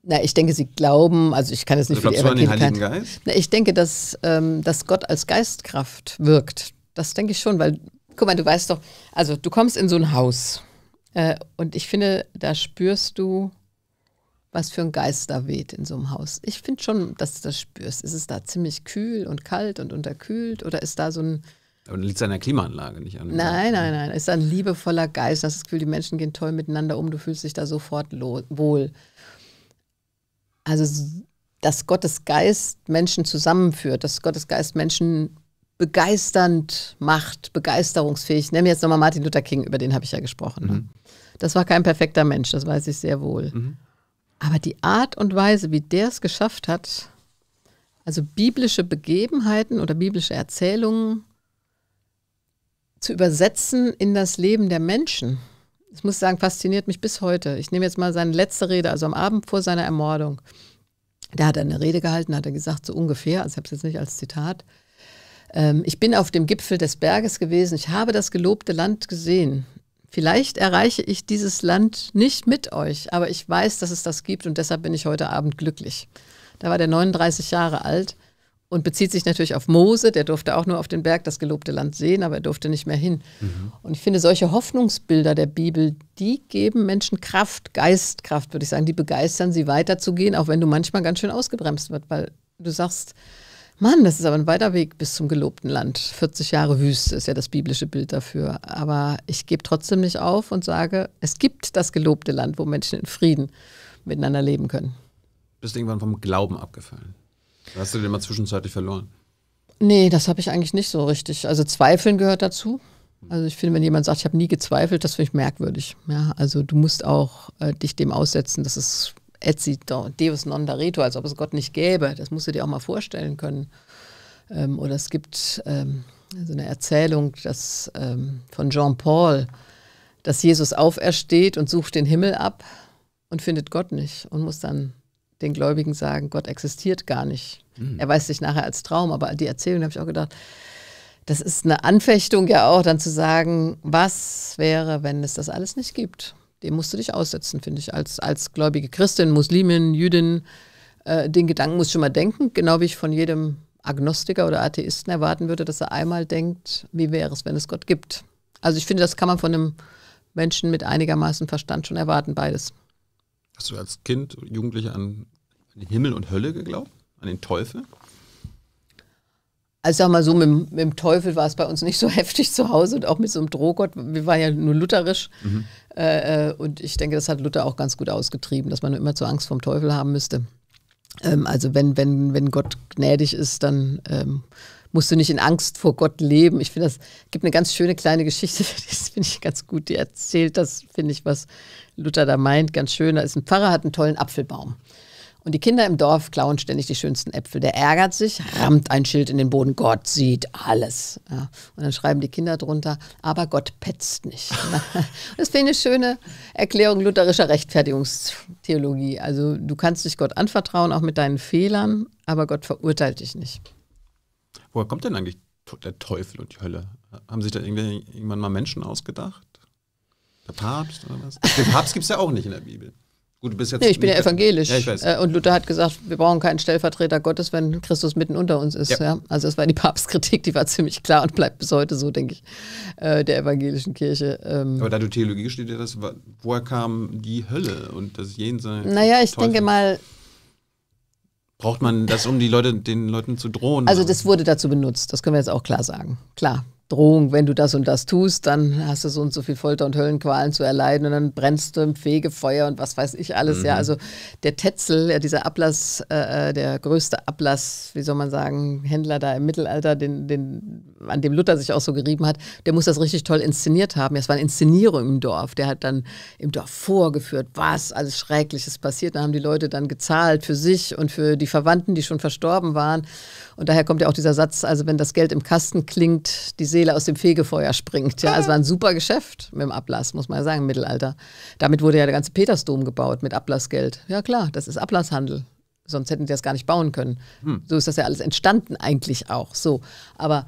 Na, ich denke, sie glauben, also ich kann es nicht also für die an den Heiligen Geist? Na, ich denke, dass, ähm, dass Gott als Geistkraft wirkt. Das denke ich schon, weil, guck mal, du weißt doch, also du kommst in so ein Haus äh, und ich finde, da spürst du, was für ein Geist da weht in so einem Haus. Ich finde schon, dass du das spürst. Ist es da ziemlich kühl und kalt und unterkühlt oder ist da so ein aber dann liegt es an der Klimaanlage, nicht an. Nein, nein, ne? nein. Es ist ein liebevoller Geist. Du hast Das Gefühl, die Menschen gehen toll miteinander um. Du fühlst dich da sofort wohl. Also, dass Gottes Geist Menschen zusammenführt, dass Gottes Geist Menschen begeisternd macht, begeisterungsfähig. Nehmen wir jetzt nochmal Martin Luther King, über den habe ich ja gesprochen. Ne? Mhm. Das war kein perfekter Mensch, das weiß ich sehr wohl. Mhm. Aber die Art und Weise, wie der es geschafft hat, also biblische Begebenheiten oder biblische Erzählungen zu übersetzen in das Leben der Menschen, das muss ich sagen, fasziniert mich bis heute. Ich nehme jetzt mal seine letzte Rede, also am Abend vor seiner Ermordung. Da hat er eine Rede gehalten, hat er gesagt, so ungefähr, also ich habe es jetzt nicht als Zitat. Ähm, ich bin auf dem Gipfel des Berges gewesen, ich habe das gelobte Land gesehen. Vielleicht erreiche ich dieses Land nicht mit euch, aber ich weiß, dass es das gibt und deshalb bin ich heute Abend glücklich. Da war der 39 Jahre alt und bezieht sich natürlich auf Mose, der durfte auch nur auf den Berg das gelobte Land sehen, aber er durfte nicht mehr hin. Mhm. Und ich finde, solche Hoffnungsbilder der Bibel, die geben Menschen Kraft, Geistkraft, würde ich sagen, die begeistern sie weiterzugehen, auch wenn du manchmal ganz schön ausgebremst wird, weil du sagst, Mann, das ist aber ein weiter Weg bis zum gelobten Land. 40 Jahre Wüste ist ja das biblische Bild dafür. Aber ich gebe trotzdem nicht auf und sage, es gibt das gelobte Land, wo Menschen in Frieden miteinander leben können. Bist irgendwann vom Glauben abgefallen? Hast du den mal zwischenzeitlich verloren? Nee, das habe ich eigentlich nicht so richtig. Also Zweifeln gehört dazu. Also ich finde, wenn jemand sagt, ich habe nie gezweifelt, das finde ich merkwürdig. Ja, also du musst auch äh, dich dem aussetzen, dass es etsi deus non dareto, als ob es Gott nicht gäbe. Das musst du dir auch mal vorstellen können. Ähm, oder es gibt ähm, so eine Erzählung dass, ähm, von Jean Paul, dass Jesus aufersteht und sucht den Himmel ab und findet Gott nicht und muss dann den Gläubigen sagen, Gott existiert gar nicht. Mhm. Er weiß sich nachher als Traum, aber die Erzählung habe ich auch gedacht, das ist eine Anfechtung ja auch, dann zu sagen, was wäre, wenn es das alles nicht gibt? Dem musst du dich aussetzen, finde ich, als, als gläubige Christin, Muslimin, Jüdin. Äh, den Gedanken musst du schon mal denken, genau wie ich von jedem Agnostiker oder Atheisten erwarten würde, dass er einmal denkt, wie wäre es, wenn es Gott gibt. Also ich finde, das kann man von einem Menschen mit einigermaßen Verstand schon erwarten, beides. Hast du als Kind, Jugendlicher an an den Himmel und Hölle geglaubt? An den Teufel? Also sag mal so, mit, mit dem Teufel war es bei uns nicht so heftig zu Hause und auch mit so einem Drohgott. Wir waren ja nur lutherisch. Mhm. Äh, äh und ich denke, das hat Luther auch ganz gut ausgetrieben, dass man immer zu Angst vom Teufel haben müsste. Ähm, also wenn, wenn, wenn Gott gnädig ist, dann ähm, musst du nicht in Angst vor Gott leben. Ich finde, das gibt eine ganz schöne kleine Geschichte, die finde ich ganz gut. Die erzählt das, finde ich, was Luther da meint, ganz schön. Da ist ein Pfarrer, hat einen tollen Apfelbaum. Und die Kinder im Dorf klauen ständig die schönsten Äpfel. Der ärgert sich, rammt ein Schild in den Boden. Gott sieht alles. Ja. Und dann schreiben die Kinder drunter, aber Gott petzt nicht. das finde ich eine schöne Erklärung lutherischer Rechtfertigungstheologie. Also du kannst dich Gott anvertrauen, auch mit deinen Fehlern, aber Gott verurteilt dich nicht. Woher kommt denn eigentlich der Teufel und die Hölle? Haben sich da irgendwann mal Menschen ausgedacht? Der Papst oder was? Den Papst gibt es ja auch nicht in der Bibel. Gut, du bist jetzt. Nee, ich bin ja evangelisch. Ja, ich weiß. Äh, und Luther hat gesagt, wir brauchen keinen Stellvertreter Gottes, wenn Christus mitten unter uns ist. Ja. ja. Also das war die Papstkritik, die war ziemlich klar und bleibt bis heute so, denke ich, äh, der evangelischen Kirche. Ähm. Aber da du Theologie studierst, das, woher kam die Hölle und das Jenseits? Naja, ich Teufel? denke mal, Braucht man das, um die Leute, den Leuten zu drohen? Also das wurde dazu benutzt, das können wir jetzt auch klar sagen. Klar, Drohung, wenn du das und das tust, dann hast du so und so viel Folter und Höllenqualen zu erleiden und dann brennst du im Fegefeuer und was weiß ich alles. Mhm. Ja, also der Tetzel, ja, dieser Ablass, äh, äh, der größte Ablass, wie soll man sagen, Händler da im Mittelalter, den, den, an dem Luther sich auch so gerieben hat, der muss das richtig toll inszeniert haben. Es war eine Inszenierung im Dorf. Der hat dann im Dorf vorgeführt, was alles Schreckliches passiert. Da haben die Leute dann gezahlt für sich und für die Verwandten, die schon verstorben waren. Und daher kommt ja auch dieser Satz, also wenn das Geld im Kasten klingt, die Seele aus dem Fegefeuer springt. Ja, also war ein super Geschäft mit dem Ablass, muss man ja sagen, im Mittelalter. Damit wurde ja der ganze Petersdom gebaut mit Ablassgeld. Ja klar, das ist Ablasshandel. Sonst hätten die das gar nicht bauen können. Hm. So ist das ja alles entstanden eigentlich auch. So, aber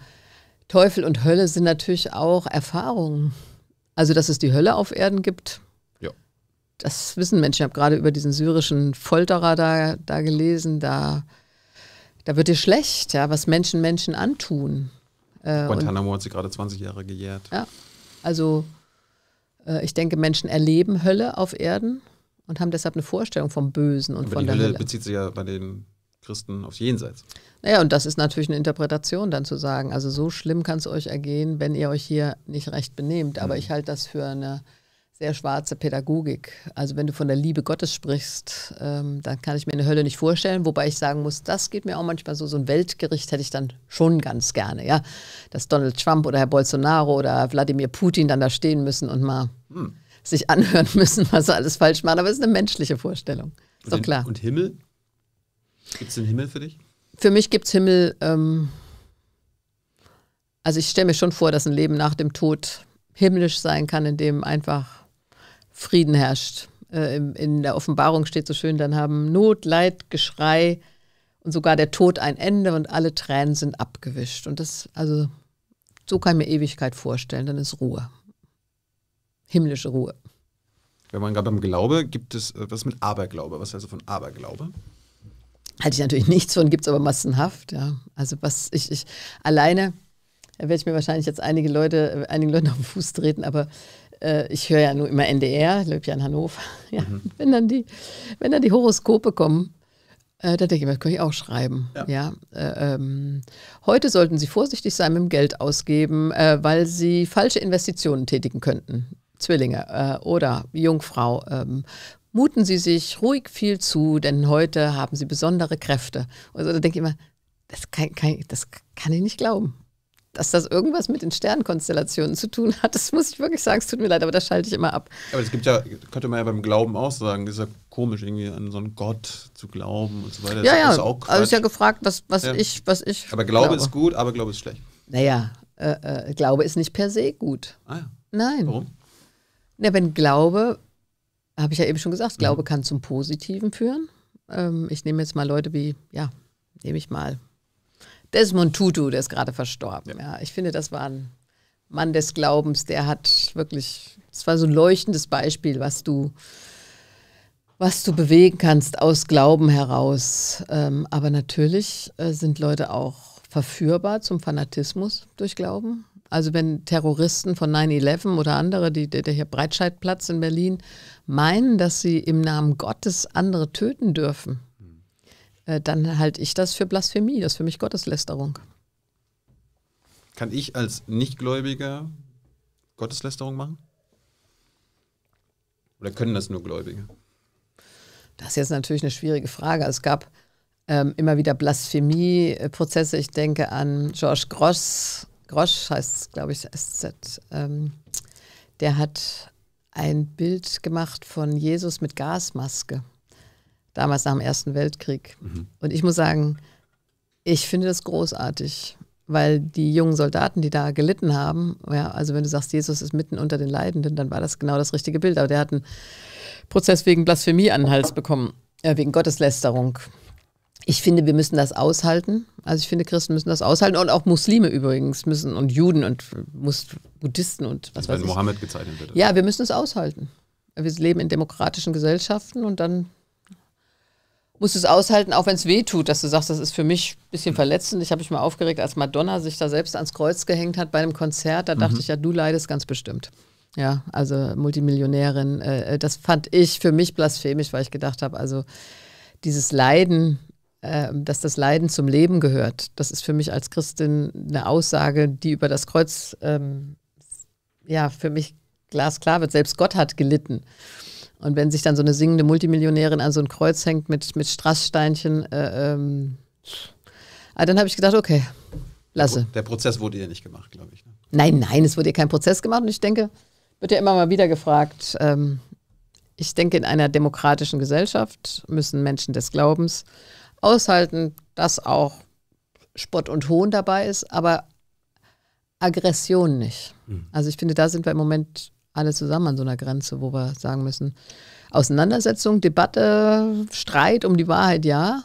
Teufel und Hölle sind natürlich auch Erfahrungen. Also, dass es die Hölle auf Erden gibt, das wissen Menschen. Ich habe gerade über diesen syrischen Folterer da, da gelesen. Da da wird dir schlecht, ja, was Menschen Menschen antun. Äh, Guantanamo und, hat sich gerade 20 Jahre gejährt. Ja, also äh, ich denke, Menschen erleben Hölle auf Erden und haben deshalb eine Vorstellung vom Bösen und Aber von die der Hölle. Hölle bezieht sich ja bei den Christen aufs Jenseits. Naja, und das ist natürlich eine Interpretation, dann zu sagen, also so schlimm kann es euch ergehen, wenn ihr euch hier nicht recht benehmt. Aber mhm. ich halte das für eine sehr schwarze Pädagogik. Also wenn du von der Liebe Gottes sprichst, ähm, dann kann ich mir eine Hölle nicht vorstellen, wobei ich sagen muss, das geht mir auch manchmal so, so ein Weltgericht hätte ich dann schon ganz gerne, ja. Dass Donald Trump oder Herr Bolsonaro oder Wladimir Putin dann da stehen müssen und mal hm. sich anhören müssen, was sie alles falsch machen. Aber es ist eine menschliche Vorstellung. Ist doch klar. Und Himmel? Gibt es einen Himmel für dich? Für mich gibt es Himmel. Ähm, also ich stelle mir schon vor, dass ein Leben nach dem Tod himmlisch sein kann, in dem einfach Frieden herrscht. Äh, in, der Offenbarung steht so schön, dann haben Not, Leid, Geschrei und sogar der Tod ein Ende und alle Tränen sind abgewischt. Und das, also, so kann ich mir Ewigkeit vorstellen, dann ist Ruhe. Himmlische Ruhe. Wenn man gerade beim Glaube, gibt es äh, was mit Aberglaube? Was heißt du von Aberglaube? Halte ich natürlich nichts von, gibt es aber massenhaft, ja. Also was ich, ich alleine, da werde ich mir wahrscheinlich jetzt einige Leute, äh, einigen Leuten auf den Fuß treten, aber äh, ich höre ja nur immer NDR, Löbjan Hannover. Ja, mhm. wenn, dann die, wenn dann die Horoskope kommen, äh, da denke ich mir, das kann ich auch schreiben. Ja. ja äh, ähm, heute sollten Sie vorsichtig sein mit dem Geld ausgeben, äh, weil Sie falsche Investitionen tätigen könnten. Zwillinge äh, oder Jungfrau. Ähm, muten Sie sich ruhig viel zu, denn heute haben Sie besondere Kräfte. Also da denke ich immer, das kann, kann, das kann ich nicht glauben dass das irgendwas mit den Sternkonstellationen zu tun hat. Das muss ich wirklich sagen, es tut mir leid, aber das schalte ich immer ab. Aber es gibt ja, könnte man ja beim Glauben auch sagen, ist ja komisch, irgendwie an so einen Gott zu glauben und so weiter. Ja, ja, ist auch also ich ja gefragt, was, was, ja. Ich, was ich. Aber Glaube, glaube. ist gut, aber Glaube ist schlecht. Naja, äh, äh, Glaube ist nicht per se gut. Ah, ja. Nein. Warum? Na, wenn Glaube, habe ich ja eben schon gesagt, mhm. Glaube mhm. kann zum Positiven führen. Ähm, ich nehme jetzt mal Leute wie, ja, nehme ich mal Desmond Tutu, der ist gerade verstorben. Ja. ja. ich finde, das war ein Mann des Glaubens, der hat wirklich, es war so ein leuchtendes Beispiel, was du, was du bewegen kannst aus Glauben heraus. Ähm, aber natürlich äh, sind Leute auch verführbar zum Fanatismus durch Glauben. Also wenn Terroristen von 9-11 oder andere, die, der hier Breitscheidplatz in Berlin, meinen, dass sie im Namen Gottes andere töten dürfen, äh, dann halte ich das für Blasphemie, das ist für mich Gotteslästerung. Kann ich als Nichtgläubiger Gotteslästerung machen? Oder können das nur Gläubige? Das ist jetzt natürlich eine schwierige Frage. Es gab ähm, immer wieder Blasphemie-Prozesse. Ich denke an Georges Grosch, Grosch heißt es, glaube ich, SZ. Ähm, der hat ein Bild gemacht von Jesus mit Gasmaske damals nach dem Ersten Weltkrieg. Mhm. Und ich muss sagen, ich finde das großartig, weil die jungen Soldaten, die da gelitten haben, ja, also wenn du sagst, Jesus ist mitten unter den Leidenden, dann war das genau das richtige Bild. Aber der hat einen Prozess wegen Blasphemie an den Hals bekommen, äh, wegen Gotteslästerung. Ich finde, wir müssen das aushalten. Also ich finde, Christen müssen das aushalten und auch Muslime übrigens müssen und Juden und Mus Buddhisten und was also weiß ich. Mohammed gezeichnet wird. Ja, wir müssen es aushalten. Wir leben in demokratischen Gesellschaften und dann musst du es aushalten, auch wenn es weh tut, dass du sagst, das ist für mich ein bisschen mhm. verletzend. Ich habe mich mal aufgeregt, als Madonna sich da selbst ans Kreuz gehängt hat bei einem Konzert. Da mhm. dachte ich ja, du leidest ganz bestimmt. Ja, also Multimillionärin. Äh, äh, das fand ich für mich blasphemisch, weil ich gedacht habe, also dieses Leiden, äh, dass das Leiden zum Leben gehört, das ist für mich als Christin eine Aussage, die über das Kreuz, ähm, ja, für mich glasklar wird. Selbst Gott hat gelitten. Und wenn sich dann so eine singende Multimillionärin an so ein Kreuz hängt mit, mit Strasssteinchen, äh, ähm, ah, dann habe ich gedacht, okay, lasse. Der Prozess wurde ihr nicht gemacht, glaube ich. Ne? Nein, nein, es wurde ihr kein Prozess gemacht. Und ich denke, wird ja immer mal wieder gefragt, ähm, ich denke, in einer demokratischen Gesellschaft müssen Menschen des Glaubens aushalten, dass auch Spott und Hohn dabei ist, aber Aggression nicht. Mhm. Also ich finde, da sind wir im Moment alle zusammen an so einer Grenze, wo wir sagen müssen, Auseinandersetzung, Debatte, Streit um die Wahrheit, ja.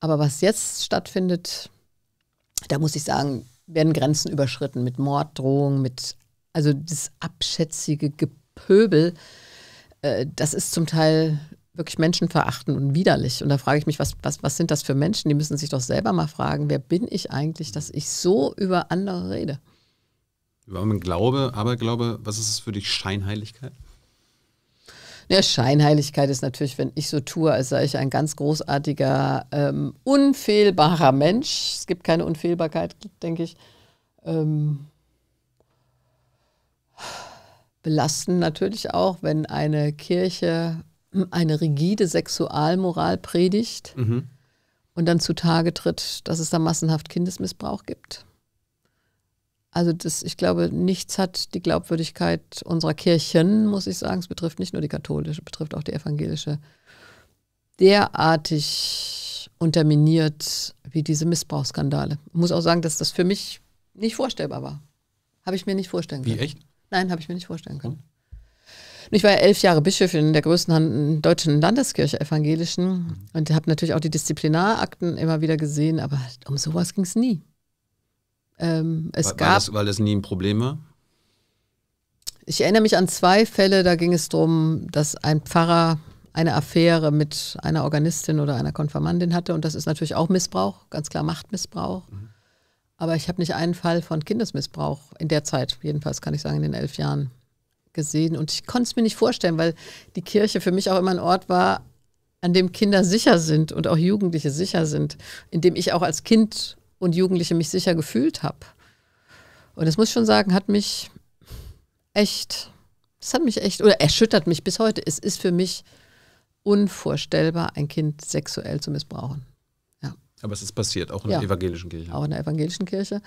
Aber was jetzt stattfindet, da muss ich sagen, werden Grenzen überschritten mit Morddrohungen, mit also das abschätzige Gepöbel. Äh, das ist zum Teil wirklich menschenverachtend und widerlich. Und da frage ich mich, was, was, was sind das für Menschen? Die müssen sich doch selber mal fragen, wer bin ich eigentlich, dass ich so über andere rede? Über meinen Glaube, Aberglaube, was ist es für dich, Scheinheiligkeit? Ja, Scheinheiligkeit ist natürlich, wenn ich so tue, als sei ich ein ganz großartiger, ähm, unfehlbarer Mensch. Es gibt keine Unfehlbarkeit, denke ich. Ähm, belastend natürlich auch, wenn eine Kirche eine rigide Sexualmoral predigt mhm. und dann zutage tritt, dass es da massenhaft Kindesmissbrauch gibt. Also das, ich glaube, nichts hat die Glaubwürdigkeit unserer Kirchen, muss ich sagen, es betrifft nicht nur die katholische, es betrifft auch die evangelische, derartig unterminiert wie diese Missbrauchsskandale. Ich muss auch sagen, dass das für mich nicht vorstellbar war. Habe ich mir nicht vorstellen können. Wie echt? Nein, habe ich mir nicht vorstellen können. Ich war ja elf Jahre Bischöfin der größten deutschen Landeskirche, evangelischen, mhm. und habe natürlich auch die Disziplinarakten immer wieder gesehen, aber um sowas ging es nie. Ähm, es weil, gab, weil, das, weil das nie ein Problem war? Ich erinnere mich an zwei Fälle, da ging es darum, dass ein Pfarrer eine Affäre mit einer Organistin oder einer Konfirmandin hatte. Und das ist natürlich auch Missbrauch, ganz klar Machtmissbrauch. Mhm. Aber ich habe nicht einen Fall von Kindesmissbrauch in der Zeit, jedenfalls kann ich sagen, in den elf Jahren gesehen. Und ich konnte es mir nicht vorstellen, weil die Kirche für mich auch immer ein Ort war, an dem Kinder sicher sind und auch Jugendliche sicher sind, in dem ich auch als Kind und Jugendliche mich sicher gefühlt habe. Und das muss ich schon sagen, hat mich echt, es hat mich echt, oder erschüttert mich bis heute. Es ist für mich unvorstellbar, ein Kind sexuell zu missbrauchen. Ja. Aber es ist passiert, auch in ja. der evangelischen Kirche. Auch in der evangelischen Kirche.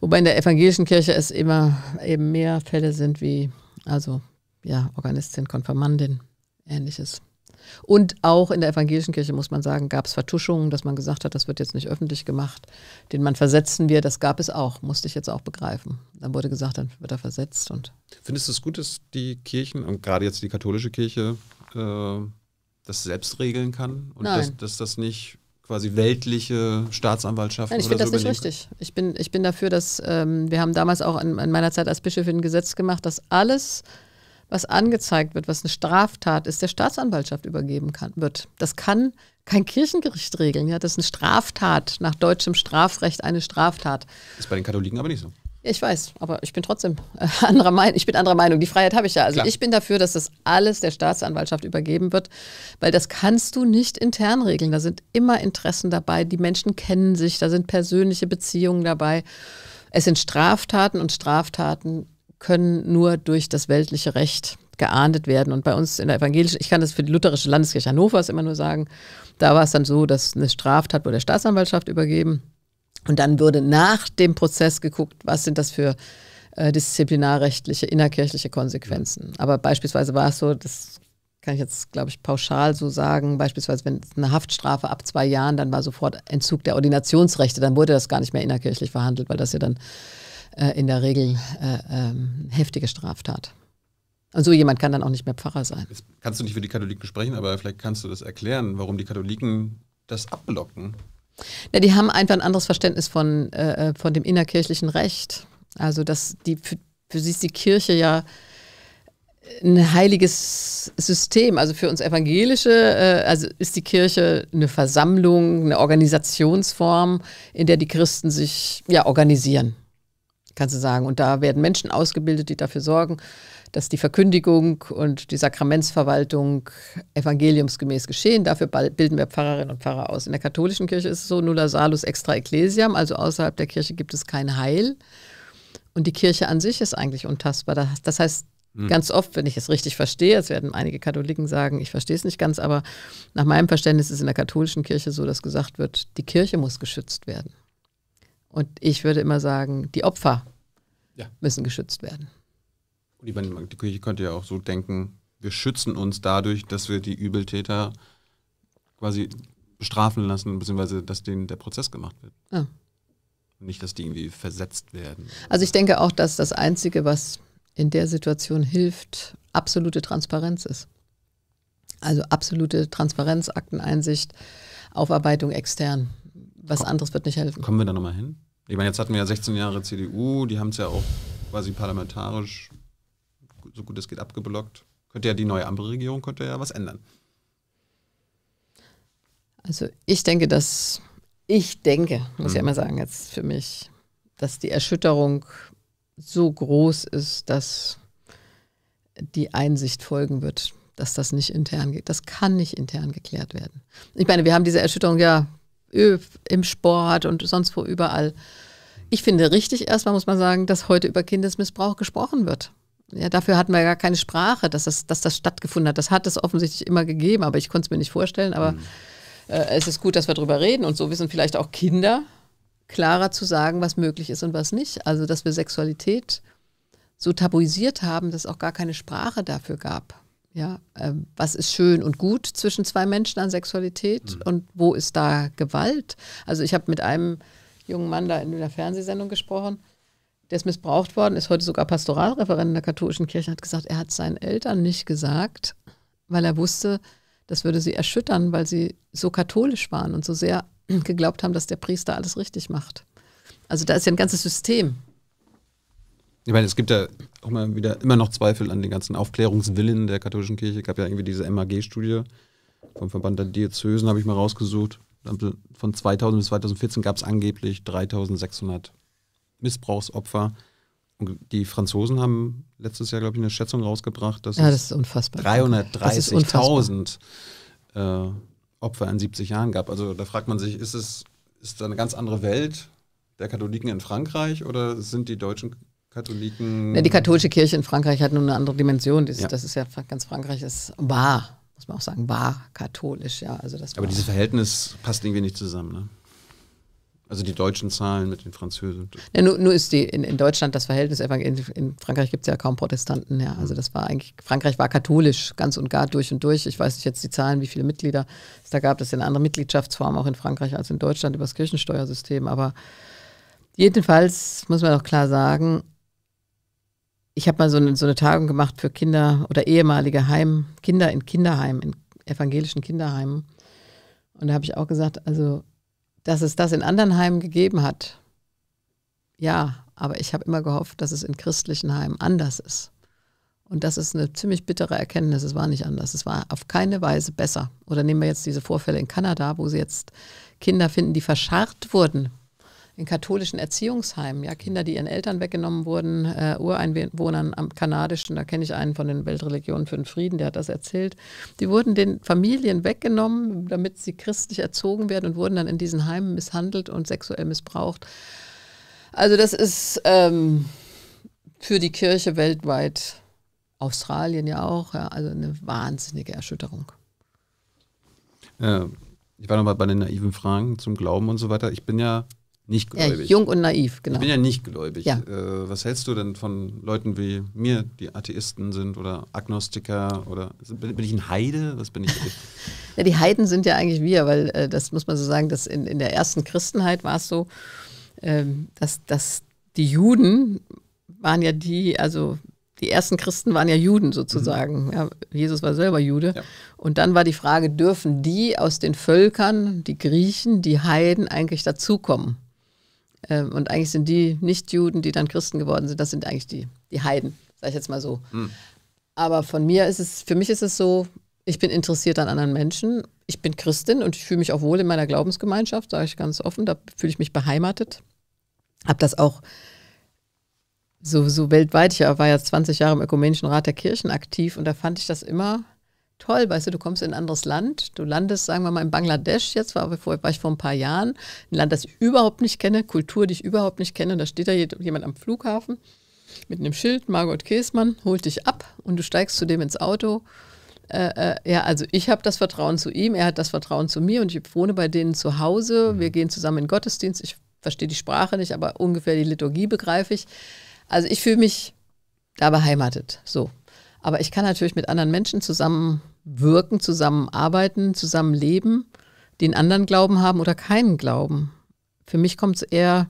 Wobei in der evangelischen Kirche es immer eben mehr Fälle sind wie, also ja, Organistin, Konfirmandin, ähnliches. Und auch in der evangelischen Kirche, muss man sagen, gab es Vertuschungen, dass man gesagt hat, das wird jetzt nicht öffentlich gemacht. Den Mann versetzen wir, das gab es auch, musste ich jetzt auch begreifen. Dann wurde gesagt, dann wird er versetzt. Und Findest du es gut, dass die Kirchen, und gerade jetzt die katholische Kirche, äh, das selbst regeln kann? Und Nein. Dass, dass das nicht quasi weltliche Staatsanwaltschaften. Nein, ich finde so das nicht richtig. Ich bin, ich bin dafür, dass ähm, wir haben damals auch in, an meiner Zeit als Bischöfin ein Gesetz gemacht, dass alles was angezeigt wird, was eine Straftat ist, der Staatsanwaltschaft übergeben kann, wird. Das kann kein Kirchengericht regeln. Ja? Das ist eine Straftat, nach deutschem Strafrecht eine Straftat. Ist bei den Katholiken aber nicht so. Ich weiß, aber ich bin trotzdem äh, anderer Meinung. Ich bin anderer Meinung. Die Freiheit habe ich ja. Also Klar. ich bin dafür, dass das alles der Staatsanwaltschaft übergeben wird, weil das kannst du nicht intern regeln. Da sind immer Interessen dabei. Die Menschen kennen sich. Da sind persönliche Beziehungen dabei. Es sind Straftaten und Straftaten können nur durch das weltliche Recht geahndet werden. Und bei uns in der evangelischen, ich kann das für die lutherische Landeskirche Hannovers immer nur sagen, da war es dann so, dass eine Straftat wurde der Staatsanwaltschaft übergeben. Und dann würde nach dem Prozess geguckt, was sind das für äh, disziplinarrechtliche, innerkirchliche Konsequenzen. Aber beispielsweise war es so, das kann ich jetzt, glaube ich, pauschal so sagen, beispielsweise wenn eine Haftstrafe ab zwei Jahren, dann war sofort Entzug der Ordinationsrechte, dann wurde das gar nicht mehr innerkirchlich verhandelt, weil das ja dann äh, in der Regel äh, ähm, heftige Straftat. Und so jemand kann dann auch nicht mehr Pfarrer sein. Jetzt kannst du nicht für die Katholiken sprechen, aber vielleicht kannst du das erklären, warum die Katholiken das ablocken. Ja, die haben einfach ein anderes Verständnis von, äh, äh, von dem innerkirchlichen Recht. Also, dass die, für, für sie ist die Kirche ja ein heiliges System. Also für uns Evangelische äh, also ist die Kirche eine Versammlung, eine Organisationsform, in der die Christen sich ja, organisieren kannst du sagen. Und da werden Menschen ausgebildet, die dafür sorgen, dass die Verkündigung und die Sakramentsverwaltung evangeliumsgemäß geschehen. Dafür bilden wir Pfarrerinnen und Pfarrer aus. In der katholischen Kirche ist es so, nulla salus extra ecclesiam, also außerhalb der Kirche gibt es kein Heil. Und die Kirche an sich ist eigentlich untastbar. Das heißt, hm. ganz oft, wenn ich es richtig verstehe, es werden einige Katholiken sagen, ich verstehe es nicht ganz, aber nach meinem Verständnis ist es in der katholischen Kirche so, dass gesagt wird, die Kirche muss geschützt werden. Und ich würde immer sagen, die Opfer ja. müssen geschützt werden. Und die Kirche könnte ja auch so denken, wir schützen uns dadurch, dass wir die Übeltäter quasi bestrafen lassen, beziehungsweise dass denen der Prozess gemacht wird. Ja. Ah. Und nicht, dass die irgendwie versetzt werden. Also ich denke auch, dass das Einzige, was in der Situation hilft, absolute Transparenz ist. Also absolute Transparenz, Akteneinsicht, Aufarbeitung extern was anderes wird nicht helfen. Kommen wir da nochmal hin? Ich meine, jetzt hatten wir ja 16 Jahre CDU, die haben es ja auch quasi parlamentarisch, so gut es geht, abgeblockt. Könnte ja die neue Ampelregierung, könnte ja was ändern. Also ich denke, dass, ich denke, muss ich mhm. ja immer sagen, jetzt für mich, dass die Erschütterung so groß ist, dass die Einsicht folgen wird, dass das nicht intern geht. Das kann nicht intern geklärt werden. Ich meine, wir haben diese Erschütterung ja im Sport und sonst wo überall. Ich finde richtig erstmal muss man sagen, dass heute über Kindesmissbrauch gesprochen wird. Ja, dafür hatten wir gar keine Sprache, dass das, dass das stattgefunden hat. Das hat es offensichtlich immer gegeben, aber ich konnte es mir nicht vorstellen. Aber mhm. äh, es ist gut, dass wir darüber reden und so wissen vielleicht auch Kinder klarer zu sagen, was möglich ist und was nicht. Also, dass wir Sexualität so tabuisiert haben, dass es auch gar keine Sprache dafür gab. Ja, äh, was ist schön und gut zwischen zwei Menschen an Sexualität mhm. und wo ist da Gewalt? Also ich habe mit einem jungen Mann da in einer Fernsehsendung gesprochen, der ist missbraucht worden, ist heute sogar Pastoralreferent in der katholischen Kirche, hat gesagt, er hat seinen Eltern nicht gesagt, weil er wusste, das würde sie erschüttern, weil sie so katholisch waren und so sehr geglaubt haben, dass der Priester alles richtig macht. Also da ist ja ein ganzes System ich meine, es gibt ja auch mal wieder immer noch Zweifel an den ganzen Aufklärungswillen der katholischen Kirche. Es Gab ja irgendwie diese MAG-Studie vom Verband der Diözesen, habe ich mal rausgesucht. Also von 2000 bis 2014 gab es angeblich 3600 Missbrauchsopfer. Und die Franzosen haben letztes Jahr, glaube ich, eine Schätzung rausgebracht, dass ja, das 330.000 äh, Opfer in 70 Jahren gab. Also da fragt man sich, ist es ist eine ganz andere Welt der Katholiken in Frankreich oder sind die deutschen Katholiken. Ja, die katholische Kirche in Frankreich hat nun eine andere Dimension. Das, ja. das ist ja ganz Frankreich ist war, muss man auch sagen, war katholisch, ja. Also das Aber dieses Verhältnis passt irgendwie nicht zusammen, ne? Also die deutschen Zahlen mit den Französen. Ja, nur, nur, ist die in, in, Deutschland das Verhältnis, in, in Frankreich gibt es ja kaum Protestanten, ja. Also mhm. das war eigentlich, Frankreich war katholisch, ganz und gar durch und durch. Ich weiß nicht jetzt die Zahlen, wie viele Mitglieder es da gab. Das ist eine andere Mitgliedschaftsform auch in Frankreich als in Deutschland über das Kirchensteuersystem. Aber jedenfalls muss man auch klar sagen, ich habe mal so eine, so eine, Tagung gemacht für Kinder oder ehemalige Heim, Kinder in Kinderheimen, in evangelischen Kinderheimen. Und da habe ich auch gesagt, also, dass es das in anderen Heimen gegeben hat, ja, aber ich habe immer gehofft, dass es in christlichen Heimen anders ist. Und das ist eine ziemlich bittere Erkenntnis. Es war nicht anders. Es war auf keine Weise besser. Oder nehmen wir jetzt diese Vorfälle in Kanada, wo sie jetzt Kinder finden, die verscharrt wurden, in katholischen Erziehungsheimen, ja, Kinder, die ihren Eltern weggenommen wurden, äh, Ureinwohnern am kanadischen, da kenne ich einen von den Weltreligionen für den Frieden, der hat das erzählt, die wurden den Familien weggenommen, damit sie christlich erzogen werden und wurden dann in diesen Heimen misshandelt und sexuell missbraucht. Also das ist ähm, für die Kirche weltweit, Australien ja auch, ja, also eine wahnsinnige Erschütterung. Äh, ich war nochmal bei den naiven Fragen zum Glauben und so weiter. Ich bin ja nicht gläubig. Ja, jung und naiv, genau. Ich bin genau. ja nicht gläubig. Ja. Äh, was hältst du denn von Leuten wie mir, die Atheisten sind oder Agnostiker oder bin, bin ich ein Heide? Was bin ich? ja, die Heiden sind ja eigentlich wir, weil äh, das muss man so sagen, dass in, in der ersten Christenheit war es so, äh, dass, dass die Juden waren ja die, also die ersten Christen waren ja Juden sozusagen. Mhm. Ja, Jesus war selber Jude. Ja. Und dann war die Frage, dürfen die aus den Völkern, die Griechen, die Heiden eigentlich dazukommen? Ähm, und eigentlich sind die Nichtjuden, die dann Christen geworden sind, das sind eigentlich die, die Heiden, sage ich jetzt mal so. Hm. Aber von mir ist es, für mich ist es so, ich bin interessiert an anderen Menschen. Ich bin Christin und ich fühle mich auch wohl in meiner Glaubensgemeinschaft, sage ich ganz offen. Da fühle ich mich beheimatet. Habe das auch so, so weltweit. Ich war ja 20 Jahre im Ökumenischen Rat der Kirchen aktiv und da fand ich das immer toll, weißt du, du kommst in ein anderes Land, du landest, sagen wir mal, in Bangladesch jetzt, war, war ich vor ein paar Jahren, ein Land, das ich überhaupt nicht kenne, Kultur, die ich überhaupt nicht kenne, und da steht da jemand am Flughafen mit einem Schild, Margot Käsmann, holt dich ab und du steigst zu dem ins Auto. Äh, äh, ja, also ich habe das Vertrauen zu ihm, er hat das Vertrauen zu mir und ich wohne bei denen zu Hause, mhm. wir gehen zusammen in den Gottesdienst, ich verstehe die Sprache nicht, aber ungefähr die Liturgie begreife ich. Also ich fühle mich da beheimatet, so aber ich kann natürlich mit anderen Menschen zusammenwirken, zusammenarbeiten, zusammenleben, die einen anderen Glauben haben oder keinen Glauben. Für mich kommt es eher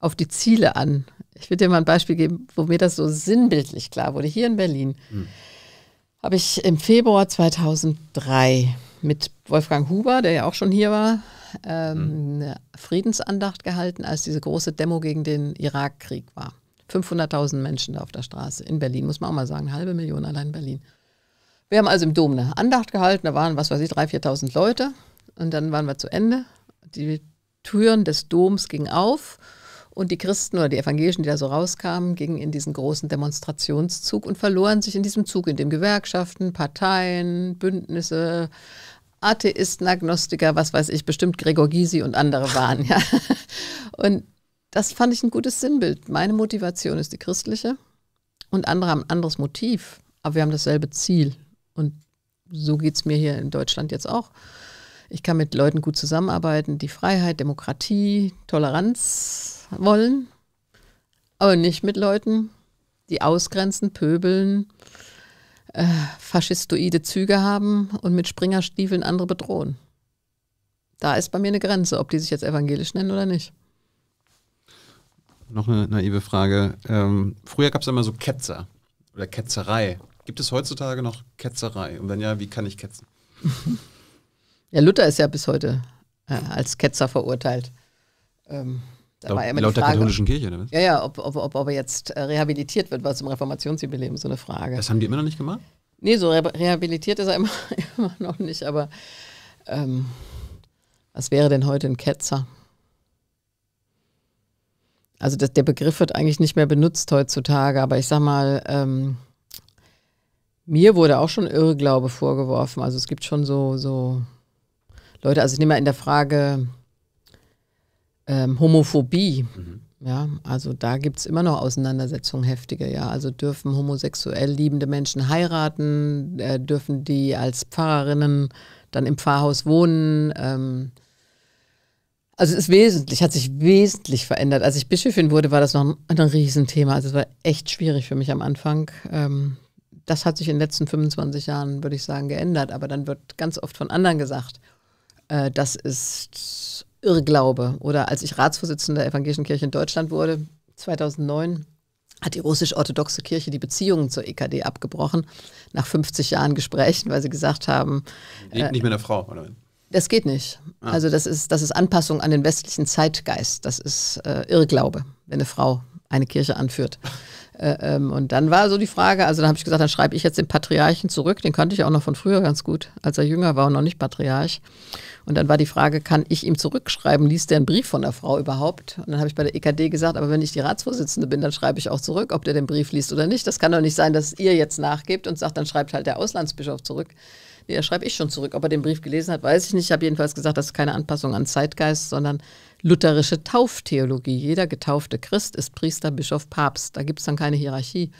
auf die Ziele an. Ich will dir mal ein Beispiel geben, wo mir das so sinnbildlich klar wurde. Hier in Berlin hm. habe ich im Februar 2003 mit Wolfgang Huber, der ja auch schon hier war, ähm, hm. eine Friedensandacht gehalten, als diese große Demo gegen den Irakkrieg war. 500.000 Menschen da auf der Straße in Berlin, muss man auch mal sagen, halbe Million allein in Berlin. Wir haben also im Dom eine Andacht gehalten, da waren, was weiß ich, 3.000, 4.000 Leute und dann waren wir zu Ende. Die Türen des Doms gingen auf und die Christen oder die Evangelischen, die da so rauskamen, gingen in diesen großen Demonstrationszug und verloren sich in diesem Zug, in dem Gewerkschaften, Parteien, Bündnisse, Atheisten, Agnostiker, was weiß ich, bestimmt Gregor Gysi und andere waren. Ja. Und das fand ich ein gutes Sinnbild. Meine Motivation ist die christliche und andere haben ein anderes Motiv, aber wir haben dasselbe Ziel. Und so geht es mir hier in Deutschland jetzt auch. Ich kann mit Leuten gut zusammenarbeiten, die Freiheit, Demokratie, Toleranz wollen, aber nicht mit Leuten, die ausgrenzen, pöbeln, äh, faschistoide Züge haben und mit Springerstiefeln andere bedrohen. Da ist bei mir eine Grenze, ob die sich jetzt evangelisch nennen oder nicht noch eine naive Frage. Ähm, früher gab es immer so Ketzer oder Ketzerei. Gibt es heutzutage noch Ketzerei? Und wenn ja, wie kann ich ketzen? ja, Luther ist ja bis heute äh, als Ketzer verurteilt. Ähm, da laut, war immer laut Frage, der katholischen Kirche, oder was? Ja, ja, ob, ob, ob, ob er jetzt äh, rehabilitiert wird, war zum Reformationsjubiläum so eine Frage. Das haben die immer noch nicht gemacht? Nee, so re rehabilitiert ist er immer, immer noch nicht, aber ähm, was wäre denn heute ein Ketzer? also das, der Begriff wird eigentlich nicht mehr benutzt heutzutage, aber ich sag mal, ähm, mir wurde auch schon Irrglaube vorgeworfen. Also es gibt schon so, so Leute, also ich nehme mal in der Frage ähm, Homophobie. Mhm. Ja, also da gibt es immer noch Auseinandersetzungen heftige, ja. Also dürfen homosexuell liebende Menschen heiraten, äh, dürfen die als Pfarrerinnen dann im Pfarrhaus wohnen, ähm, also es ist wesentlich, hat sich wesentlich verändert. Als ich Bischöfin wurde, war das noch ein, ein Riesenthema. Also es war echt schwierig für mich am Anfang. Ähm, das hat sich in den letzten 25 Jahren, würde ich sagen, geändert. Aber dann wird ganz oft von anderen gesagt, äh, das ist Irrglaube. Oder als ich Ratsvorsitzender der Evangelischen Kirche in Deutschland wurde, 2009, hat die russisch-orthodoxe Kirche die Beziehungen zur EKD abgebrochen, nach 50 Jahren Gesprächen, weil sie gesagt haben. äh, nicht mit einer Frau, oder? Das geht nicht. Ah. Also das ist, das ist Anpassung an den westlichen Zeitgeist. Das ist äh, Irrglaube, wenn eine Frau eine Kirche anführt. äh, ähm, und dann war so die Frage, also dann habe ich gesagt, dann schreibe ich jetzt den Patriarchen zurück, den kannte ich auch noch von früher ganz gut, als er jünger war und noch nicht Patriarch. Und dann war die Frage, kann ich ihm zurückschreiben, liest der einen Brief von der Frau überhaupt? Und dann habe ich bei der EKD gesagt, aber wenn ich die Ratsvorsitzende bin, dann schreibe ich auch zurück, ob der den Brief liest oder nicht. Das kann doch nicht sein, dass ihr jetzt nachgebt und sagt, dann schreibt halt der Auslandsbischof zurück ja, schreibe ich schon zurück. Ob er den Brief gelesen hat, weiß ich nicht. Ich habe jedenfalls gesagt, das ist keine Anpassung an Zeitgeist, sondern lutherische Tauftheologie. Jeder getaufte Christ ist Priester, Bischof, Papst. Da gibt es dann keine Hierarchie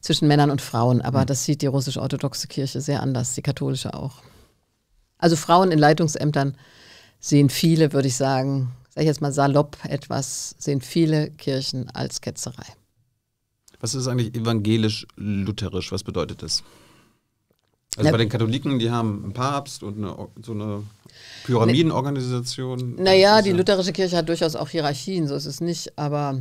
zwischen Männern und Frauen. Aber hm. das sieht die russisch-orthodoxe Kirche sehr anders, die katholische auch. Also Frauen in Leitungsämtern sehen viele, würde ich sagen, sage ich jetzt mal salopp etwas, sehen viele Kirchen als Ketzerei. Was ist eigentlich evangelisch-lutherisch? Was bedeutet das? Also Na, bei den Katholiken, die haben einen Papst und eine, so eine Pyramidenorganisation. Naja, die lutherische Kirche hat durchaus auch Hierarchien, so ist es nicht, aber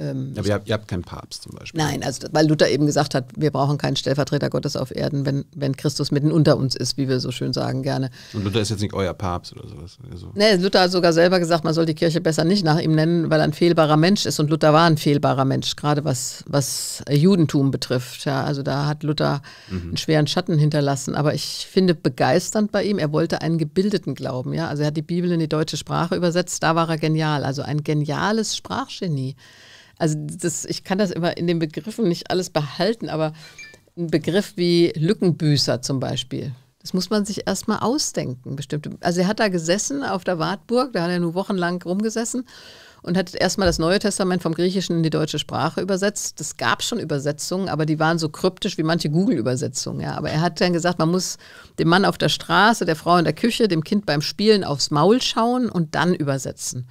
ähm, Aber ihr habt, ihr habt, keinen Papst zum Beispiel. Nein, also weil Luther eben gesagt hat, wir brauchen keinen Stellvertreter Gottes auf Erden, wenn, wenn Christus mitten unter uns ist, wie wir so schön sagen gerne. Und Luther ist jetzt nicht euer Papst oder sowas. Also. Nee, Luther hat sogar selber gesagt, man soll die Kirche besser nicht nach ihm nennen, weil er ein fehlbarer Mensch ist. Und Luther war ein fehlbarer Mensch, gerade was, was Judentum betrifft. Ja, also da hat Luther mhm. einen schweren Schatten hinterlassen. Aber ich finde begeisternd bei ihm, er wollte einen gebildeten Glauben. Ja? Also er hat die Bibel in die deutsche Sprache übersetzt, da war er genial. Also ein geniales Sprachgenie. Also das, ich kann das immer in den Begriffen nicht alles behalten, aber ein Begriff wie Lückenbüßer zum Beispiel. Das muss man sich erstmal ausdenken, bestimmte. Also er hat da gesessen auf der Wartburg, da hat er nur wochenlang rumgesessen und hat erstmal das Neue Testament vom Griechischen in die deutsche Sprache übersetzt. Das gab schon Übersetzungen, aber die waren so kryptisch wie manche Google-Übersetzungen. Ja. Aber er hat dann gesagt, man muss dem Mann auf der Straße, der Frau in der Küche, dem Kind beim Spielen aufs Maul schauen und dann übersetzen.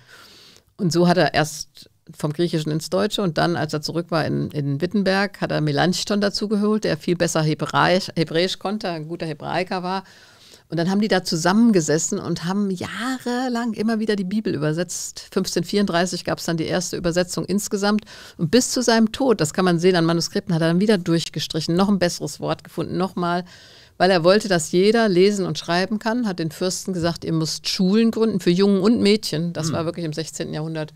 Und so hat er erst vom Griechischen ins Deutsche und dann, als er zurück war in, in Wittenberg, hat er Melanchthon dazugeholt, der viel besser Hebräisch, Hebräisch konnte, ein guter Hebraiker war. Und dann haben die da zusammengesessen und haben jahrelang immer wieder die Bibel übersetzt. 1534 gab es dann die erste Übersetzung insgesamt. Und bis zu seinem Tod, das kann man sehen an Manuskripten, hat er dann wieder durchgestrichen, noch ein besseres Wort gefunden, nochmal, weil er wollte, dass jeder lesen und schreiben kann, hat den Fürsten gesagt, ihr müsst Schulen gründen für Jungen und Mädchen. Das mhm. war wirklich im 16. Jahrhundert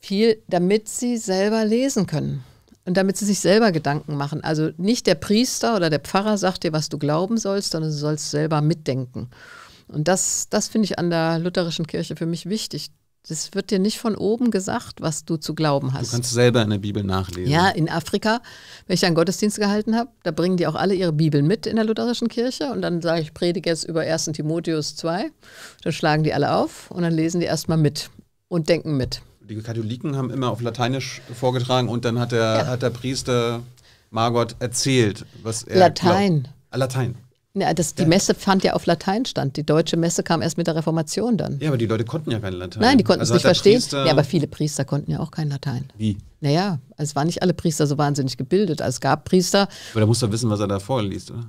viel, damit sie selber lesen können und damit sie sich selber Gedanken machen. Also nicht der Priester oder der Pfarrer sagt dir, was du glauben sollst, sondern du sollst selber mitdenken. Und das, das finde ich an der lutherischen Kirche für mich wichtig. Das wird dir nicht von oben gesagt, was du zu glauben hast. Du kannst selber in der Bibel nachlesen. Ja, in Afrika, wenn ich einen Gottesdienst gehalten habe, da bringen die auch alle ihre Bibeln mit in der lutherischen Kirche und dann sage ich, predige jetzt über 1. Timotheus 2. Dann schlagen die alle auf und dann lesen die erstmal mit und denken mit die Katholiken haben immer auf Lateinisch vorgetragen und dann hat der, ja. hat der Priester Margot erzählt, was er. Latein. Glaub, Latein. Ja, ah, das, die ja. Messe fand ja auf Latein stand. Die deutsche Messe kam erst mit der Reformation dann. Ja, aber die Leute konnten ja kein Latein. Nein, die konnten also es nicht verstehen. Priester ja, aber viele Priester konnten ja auch kein Latein. Wie? Naja, es waren nicht alle Priester so wahnsinnig gebildet. Also es gab Priester. Aber da musst du wissen, was er da vorliest, oder?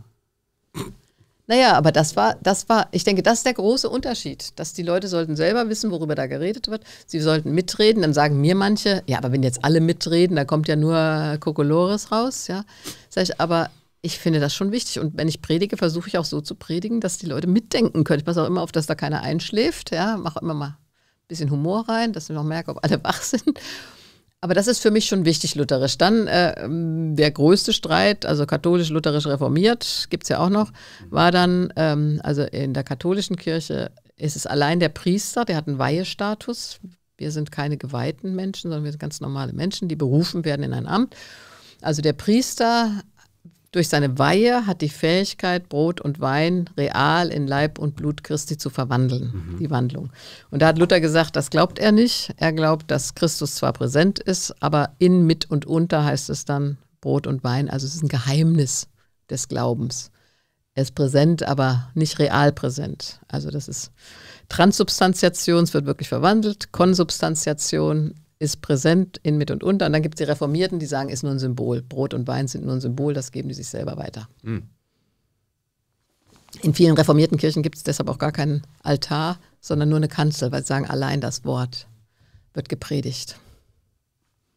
Naja, aber das war, das war, ich denke, das ist der große Unterschied, dass die Leute sollten selber wissen, worüber da geredet wird. Sie sollten mitreden. Dann sagen mir manche, ja, aber wenn jetzt alle mitreden, da kommt ja nur Kokolores raus, ja. Sag ich, aber ich finde das schon wichtig. Und wenn ich predige, versuche ich auch so zu predigen, dass die Leute mitdenken können. Ich passe auch immer auf, dass da keiner einschläft. Ja, mache immer mal ein bisschen Humor rein, dass wir noch merken, ob alle wach sind. Aber das ist für mich schon wichtig lutherisch. Dann äh, der größte Streit, also katholisch-lutherisch reformiert, gibt es ja auch noch, war dann, ähm, also in der katholischen Kirche ist es allein der Priester, der hat einen Weihestatus. Wir sind keine geweihten Menschen, sondern wir sind ganz normale Menschen, die berufen werden in ein Amt. Also der Priester durch seine Weihe hat die Fähigkeit, Brot und Wein real in Leib und Blut Christi zu verwandeln, mhm. die Wandlung. Und da hat Luther gesagt, das glaubt er nicht. Er glaubt, dass Christus zwar präsent ist, aber in, mit und unter heißt es dann Brot und Wein. Also es ist ein Geheimnis des Glaubens. Er ist präsent, aber nicht real präsent. Also das ist Transubstantiation, es wird wirklich verwandelt. Konsubstantiation, ist präsent in Mit und Unter. Und dann gibt es die Reformierten, die sagen, ist nur ein Symbol. Brot und Wein sind nur ein Symbol, das geben die sich selber weiter. Mhm. In vielen reformierten Kirchen gibt es deshalb auch gar keinen Altar, sondern nur eine Kanzel, weil sie sagen, allein das Wort wird gepredigt.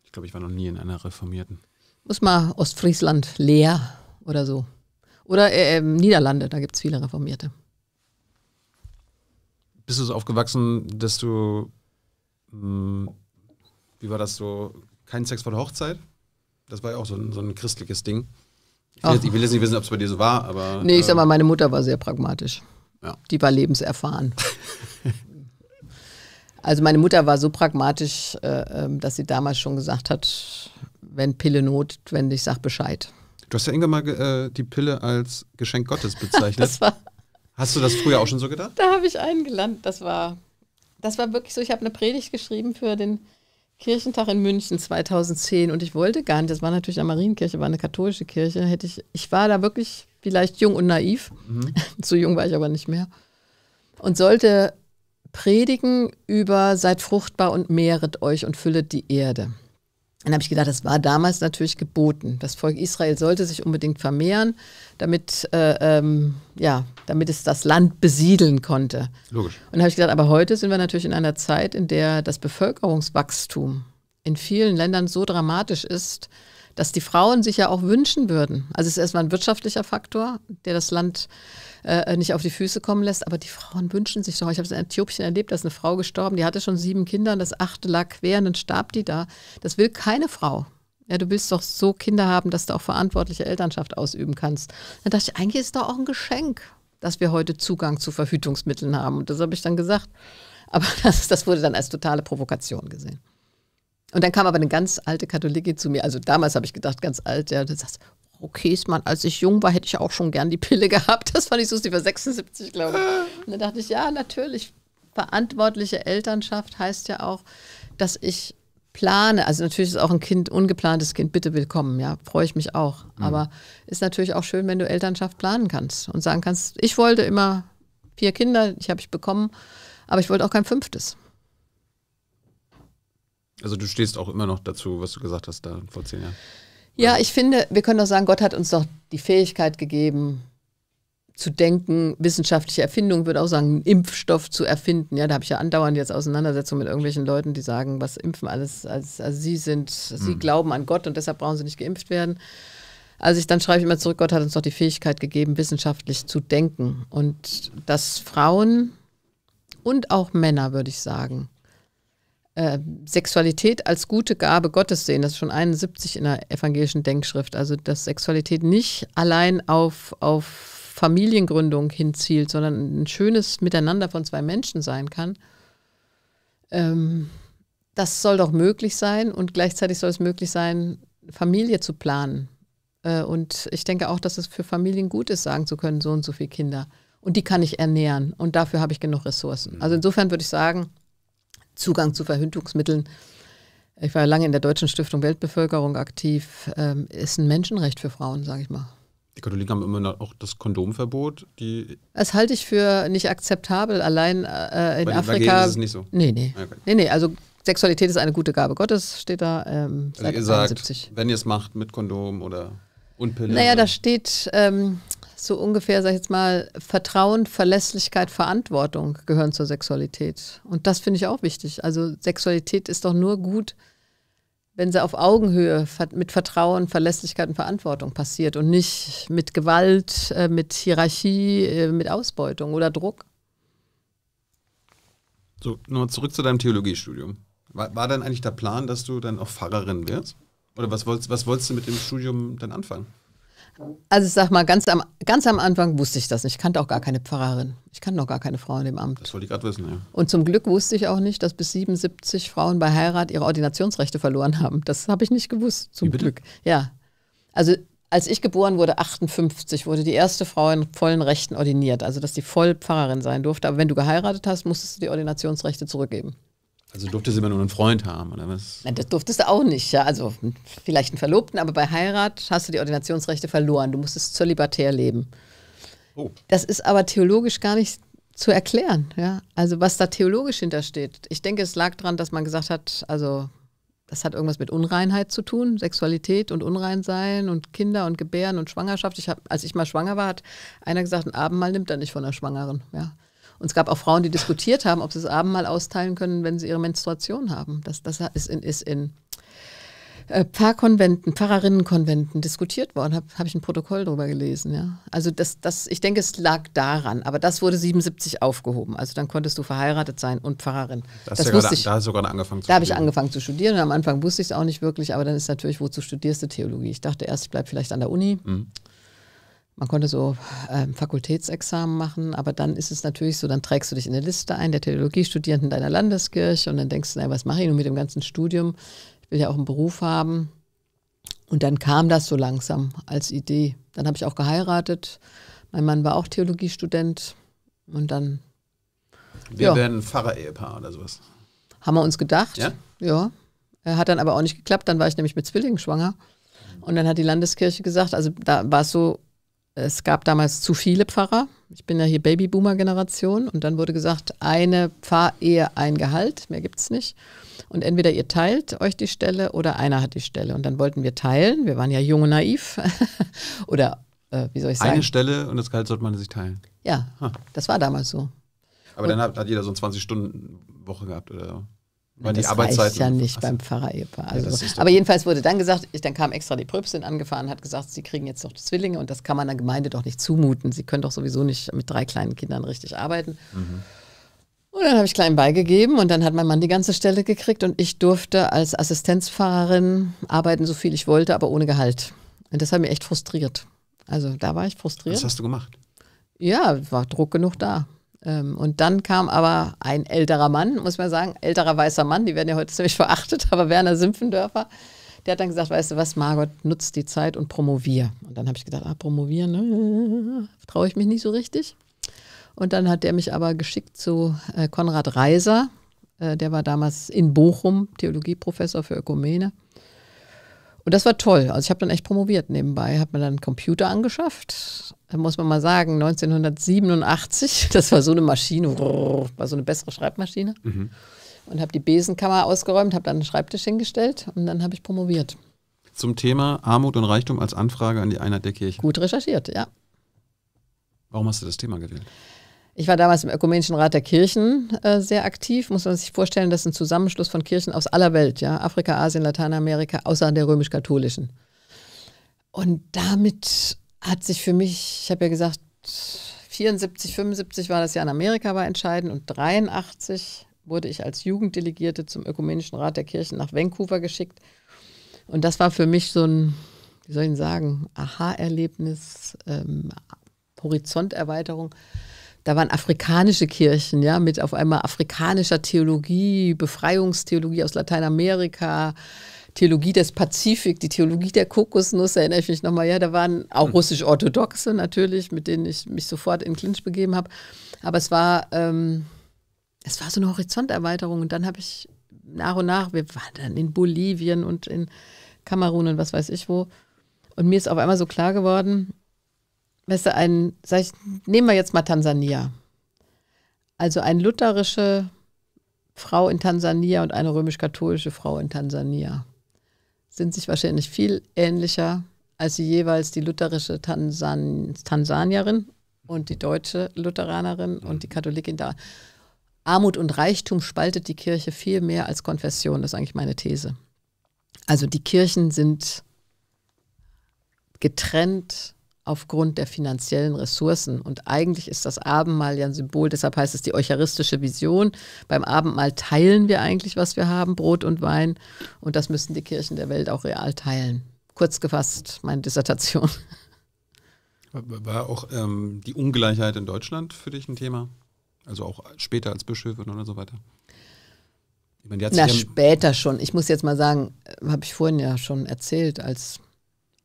Ich glaube, ich war noch nie in einer reformierten. Muss mal Ostfriesland leer oder so. Oder äh, ähm, Niederlande, da gibt es viele Reformierte. Bist du so aufgewachsen, dass du mh, hm, wie war das so? Kein Sex vor der Hochzeit? Das war ja auch so ein, so ein christliches Ding. Ich will, jetzt, ich will, jetzt, nicht wissen, ob es bei dir so war, aber. Nee, ich äh, sag mal, meine Mutter war sehr pragmatisch. Ja. Die war lebenserfahren. also, meine Mutter war so pragmatisch, äh, ähm, dass sie damals schon gesagt hat: Wenn Pille notwendig, sag Bescheid. Du hast ja irgendwann mal äh, die Pille als Geschenk Gottes bezeichnet. das war hast du das früher auch schon so gedacht? Da habe ich eingelandet. Das war, das war wirklich so. Ich habe eine Predigt geschrieben für den Kirchentag in München 2010 und ich wollte gar nicht, das war natürlich eine Marienkirche, war eine katholische Kirche, hätte ich, ich war da wirklich vielleicht jung und naiv, mhm. zu jung war ich aber nicht mehr, und sollte predigen über seid fruchtbar und mehret euch und füllet die Erde. Dann habe ich gedacht, das war damals natürlich geboten. Das Volk Israel sollte sich unbedingt vermehren, damit, äh, ähm, ja, damit es das Land besiedeln konnte. Logisch. Und habe ich gedacht, aber heute sind wir natürlich in einer Zeit, in der das Bevölkerungswachstum in vielen Ländern so dramatisch ist, dass die Frauen sich ja auch wünschen würden. Also es ist erstmal ein wirtschaftlicher Faktor, der das Land äh, äh, äh, nicht auf die Füße kommen lässt. Aber die Frauen wünschen sich doch. Ich habe es in Äthiopien erlebt, da ist eine Frau gestorben, die hatte schon sieben Kinder und das achte lag quer und dann starb die da. Das will keine Frau. Ja, du willst doch so Kinder haben, dass du auch verantwortliche Elternschaft ausüben kannst. Dann dachte ich, eigentlich ist doch auch ein Geschenk, dass wir heute Zugang zu Verhütungsmitteln haben. Und das habe ich dann gesagt. Aber das, das wurde dann als totale Provokation gesehen. Und dann kam aber eine ganz alte Katholikin zu mir, also damals habe ich gedacht, ganz alt, ja, und dann sagst, okay ist man, als ich jung war, hätte ich auch schon gern die Pille gehabt. Das fand ich so, sie war 76, glaube ich. Und dann dachte ich, ja, natürlich, verantwortliche Elternschaft heißt ja auch, dass ich plane. Also natürlich ist auch ein Kind, ungeplantes Kind, bitte willkommen, ja, freue ich mich auch. Mhm. Aber ist natürlich auch schön, wenn du Elternschaft planen kannst und sagen kannst, ich wollte immer vier Kinder, ich habe ich bekommen, aber ich wollte auch kein fünftes. Also du stehst auch immer noch dazu, was du gesagt hast da vor zehn Jahren. Ja, ich finde, wir können doch sagen, Gott hat uns doch die Fähigkeit gegeben, zu denken, wissenschaftliche Erfindungen, würde auch sagen, einen Impfstoff zu erfinden. Ja, da habe ich ja andauernd jetzt Auseinandersetzungen mit irgendwelchen Leuten, die sagen, was Impfen alles, als, also sie sind, mhm. sie hm. glauben an Gott und deshalb brauchen sie nicht geimpft werden. Also ich dann schreibe ich immer zurück, Gott hat uns doch die Fähigkeit gegeben, wissenschaftlich zu denken. Und dass Frauen und auch Männer, würde ich sagen, äh, Sexualität als gute Gabe Gottes sehen. Das ist schon 71 in der evangelischen Denkschrift. Also, dass Sexualität nicht allein auf, auf Familiengründung hinzielt, sondern ein schönes Miteinander von zwei Menschen sein kann. Ähm, das soll doch möglich sein und gleichzeitig soll es möglich sein, Familie zu planen. Äh, und ich denke auch, dass es für Familien gut ist, sagen zu können, so und so viele Kinder. Und die kann ich ernähren und dafür habe ich genug Ressourcen. Also mhm. insofern würde ich sagen, Zugang zu Verhütungsmitteln. Ich war ja lange in der Deutschen Stiftung Weltbevölkerung aktiv. Ähm, ist ein Menschenrecht für Frauen, sage ich mal. Die Katholiken haben immer noch auch das Kondomverbot. Die das halte ich für nicht akzeptabel. Allein äh, in Bei Afrika. Ist es nicht so. Nee, nee. Ah, okay. Nee, nee. Also Sexualität ist eine gute Gabe Gottes, steht da. Ähm, also ihr sagt, wenn ihr es macht mit Kondom oder und Naja, da steht, ähm, so ungefähr, sag ich jetzt mal, Vertrauen, Verlässlichkeit, Verantwortung gehören zur Sexualität. Und das finde ich auch wichtig. Also Sexualität ist doch nur gut, wenn sie auf Augenhöhe mit Vertrauen, Verlässlichkeit und Verantwortung passiert und nicht mit Gewalt, äh, mit Hierarchie, äh, mit Ausbeutung oder Druck. So, nochmal zurück zu deinem Theologiestudium. War, war dann eigentlich der Plan, dass du dann auch Pfarrerin wirst? Oder was wolltest, was wolltest du mit dem Studium dann anfangen? Also ich sag mal, ganz am, ganz am Anfang wusste ich das nicht. Ich kannte auch gar keine Pfarrerin. Ich kannte noch gar keine Frau in dem Amt. Das wollte ich gerade wissen, ja. Und zum Glück wusste ich auch nicht, dass bis 77 Frauen bei Heirat ihre Ordinationsrechte verloren haben. Das habe ich nicht gewusst, zum Glück. Ja. Also als ich geboren wurde, 58, wurde die erste Frau in vollen Rechten ordiniert. Also dass die Pfarrerin sein durfte. Aber wenn du geheiratet hast, musstest du die Ordinationsrechte zurückgeben. Also durftest du immer nur einen Freund haben, oder was? Nein, das durftest du auch nicht. Ja. Also hm, vielleicht einen Verlobten, aber bei Heirat hast du die Ordinationsrechte verloren. Du musstest zölibatär leben. Oh. Das ist aber theologisch gar nicht zu erklären. Ja? Also was da theologisch hintersteht. Ich denke, es lag daran, dass man gesagt hat, also das hat irgendwas mit Unreinheit zu tun, Sexualität und Unreinsein und Kinder und Gebären und Schwangerschaft. Ich hab, als ich mal schwanger war, hat einer gesagt, ein Abendmahl nimmt er nicht von der Schwangeren. Ja? Und es gab auch Frauen, die diskutiert haben, ob sie das Abendmahl austeilen können, wenn sie ihre Menstruation haben. Das, das ist in, ist in äh, Pfarrkonventen, Pfarrerinnenkonventen diskutiert worden, habe hab ich ein Protokoll darüber gelesen. Ja. Also das, das, ich denke, es lag daran, aber das wurde 77 aufgehoben. Also dann konntest du verheiratet sein und Pfarrerin. Das, das ja wusste da, ich. Da hast du gerade angefangen zu Da habe ich angefangen zu studieren und am Anfang wusste ich es auch nicht wirklich, aber dann ist natürlich, wozu studierst du Theologie? Ich dachte erst, ich bleibe vielleicht an der Uni. Mhm. Man konnte so ähm, Fakultätsexamen machen, aber dann ist es natürlich so, dann trägst du dich in eine Liste ein der Theologiestudierenden deiner Landeskirche und dann denkst du, naja, was mache ich nun mit dem ganzen Studium? Ich will ja auch einen Beruf haben. Und dann kam das so langsam als Idee. Dann habe ich auch geheiratet. Mein Mann war auch Theologiestudent. Und dann. Wir ja. werden Pfarrer-Ehepaar oder sowas. Haben wir uns gedacht. Ja? ja. Äh, hat dann aber auch nicht geklappt. Dann war ich nämlich mit Zwillingen schwanger. Und dann hat die Landeskirche gesagt, also da war es so, es gab damals zu viele Pfarrer. Ich bin ja hier Babyboomer-Generation und dann wurde gesagt, eine Pfarrehe, ein Gehalt, mehr gibt es nicht. Und entweder ihr teilt euch die Stelle oder einer hat die Stelle. Und dann wollten wir teilen. Wir waren ja jung und naiv. oder äh, wie soll ich sagen? Eine Stelle und das Gehalt sollte man sich teilen. Ja, huh. das war damals so. Aber und, dann hat, hat jeder so eine 20-Stunden-Woche gehabt oder so. Weil das die Arbeitszeit reicht ja nicht beim Pfarrer-Ehepaar. Also ja, aber jedenfalls wurde dann gesagt, ich, dann kam extra die Pröbstin angefahren, hat gesagt, sie kriegen jetzt noch Zwillinge und das kann man der Gemeinde doch nicht zumuten. Sie können doch sowieso nicht mit drei kleinen Kindern richtig arbeiten. Mhm. Und dann habe ich klein beigegeben und dann hat mein Mann die ganze Stelle gekriegt und ich durfte als Assistenzfahrerin arbeiten, so viel ich wollte, aber ohne Gehalt. Und das hat mich echt frustriert. Also da war ich frustriert. Was hast du gemacht? Ja, war Druck genug da. Ähm, und dann kam aber ein älterer Mann, muss man sagen, älterer weißer Mann, die werden ja heute ziemlich verachtet, aber Werner Simpfendörfer, der hat dann gesagt, weißt du was, Margot, nutzt die Zeit und promovier. Und dann habe ich gedacht, ah, promovieren, ne? traue ich mich nicht so richtig. Und dann hat der mich aber geschickt zu äh, Konrad Reiser, äh, der war damals in Bochum Theologieprofessor für Ökumene. Und das war toll. Also ich habe dann echt promoviert nebenbei, habe mir dann einen Computer angeschafft. Da muss man mal sagen, 1987, das war so eine Maschine, war so eine bessere Schreibmaschine. Mhm. Und habe die Besenkammer ausgeräumt, habe dann einen Schreibtisch hingestellt und dann habe ich promoviert. Zum Thema Armut und Reichtum als Anfrage an die Einheit der Kirche. Gut recherchiert, ja. Warum hast du das Thema gewählt? Ich war damals im Ökumenischen Rat der Kirchen äh, sehr aktiv. Muss man sich vorstellen, das ist ein Zusammenschluss von Kirchen aus aller Welt, ja, Afrika, Asien, Lateinamerika, außer der römisch-katholischen. Und damit hat sich für mich, ich habe ja gesagt, 74, 75 war das Jahr in Amerika war entscheidend und 83 wurde ich als Jugenddelegierte zum Ökumenischen Rat der Kirchen nach Vancouver geschickt. Und das war für mich so ein, wie soll ich sagen, Aha-Erlebnis, ähm, Horizonterweiterung da waren afrikanische Kirchen, ja, mit auf einmal afrikanischer Theologie, Befreiungstheologie aus Lateinamerika, Theologie des Pazifik, die Theologie der Kokosnuss, erinnere ich mich nochmal, ja, da waren auch hm. russisch-orthodoxe natürlich, mit denen ich mich sofort in Clinch begeben habe. Aber es war, ähm, es war so eine Horizonterweiterung und dann habe ich nach und nach, wir waren dann in Bolivien und in Kamerun und was weiß ich wo. Und mir ist auf einmal so klar geworden, weißt du, ein, sag ich, nehmen wir jetzt mal Tansania. Also eine lutherische Frau in Tansania und eine römisch-katholische Frau in Tansania sind sich wahrscheinlich viel ähnlicher als jeweils die lutherische Tansan Tansanierin und die deutsche Lutheranerin und mhm. die Katholikin da. Armut und Reichtum spaltet die Kirche viel mehr als Konfession, das ist eigentlich meine These. Also die Kirchen sind getrennt aufgrund der finanziellen Ressourcen. Und eigentlich ist das Abendmahl ja ein Symbol, deshalb heißt es die eucharistische Vision. Beim Abendmahl teilen wir eigentlich, was wir haben, Brot und Wein. Und das müssen die Kirchen der Welt auch real teilen. Kurz gefasst, meine Dissertation. War auch ähm, die Ungleichheit in Deutschland für dich ein Thema? Also auch später als Bischöfin oder so weiter? Meine, Na, später schon. Ich muss jetzt mal sagen, äh, habe ich vorhin ja schon erzählt, als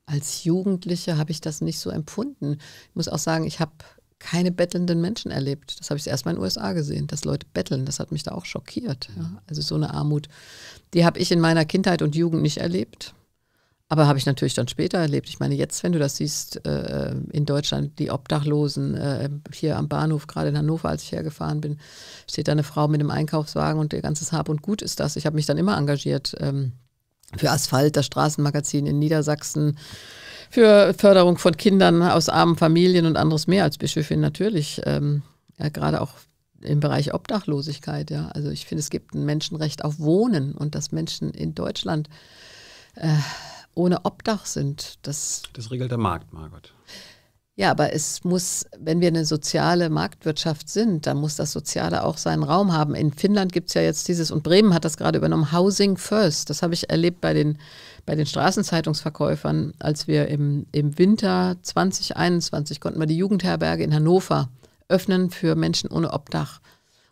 als Jugendliche habe ich das nicht so empfunden. Ich muss auch sagen, ich habe keine bettelnden Menschen erlebt. Das habe ich erst mal in den USA gesehen, dass Leute betteln. Das hat mich da auch schockiert. Ja. Mhm. Also so eine Armut, die habe ich in meiner Kindheit und Jugend nicht erlebt. Aber habe ich natürlich dann später erlebt. Ich meine, jetzt, wenn du das siehst, äh, in Deutschland, die Obdachlosen, äh, hier am Bahnhof, gerade in Hannover, als ich hergefahren bin, steht da eine Frau mit einem Einkaufswagen und ihr ganzes Hab und Gut ist das. Ich habe mich dann immer engagiert. Ähm, für Asphalt, das Straßenmagazin in Niedersachsen, für Förderung von Kindern aus armen Familien und anderes mehr als Bischöfin natürlich. Ähm, ja, gerade auch im Bereich Obdachlosigkeit. Ja. Also ich finde, es gibt ein Menschenrecht auf Wohnen und dass Menschen in Deutschland äh, ohne Obdach sind. Das, das regelt der Markt, Margot. Ja, aber es muss, wenn wir eine soziale Marktwirtschaft sind, dann muss das Soziale auch seinen Raum haben. In Finnland gibt es ja jetzt dieses, und Bremen hat das gerade übernommen, Housing First. Das habe ich erlebt bei den, bei den Straßenzeitungsverkäufern, als wir im, im Winter 2021 konnten wir die Jugendherberge in Hannover öffnen für Menschen ohne Obdach.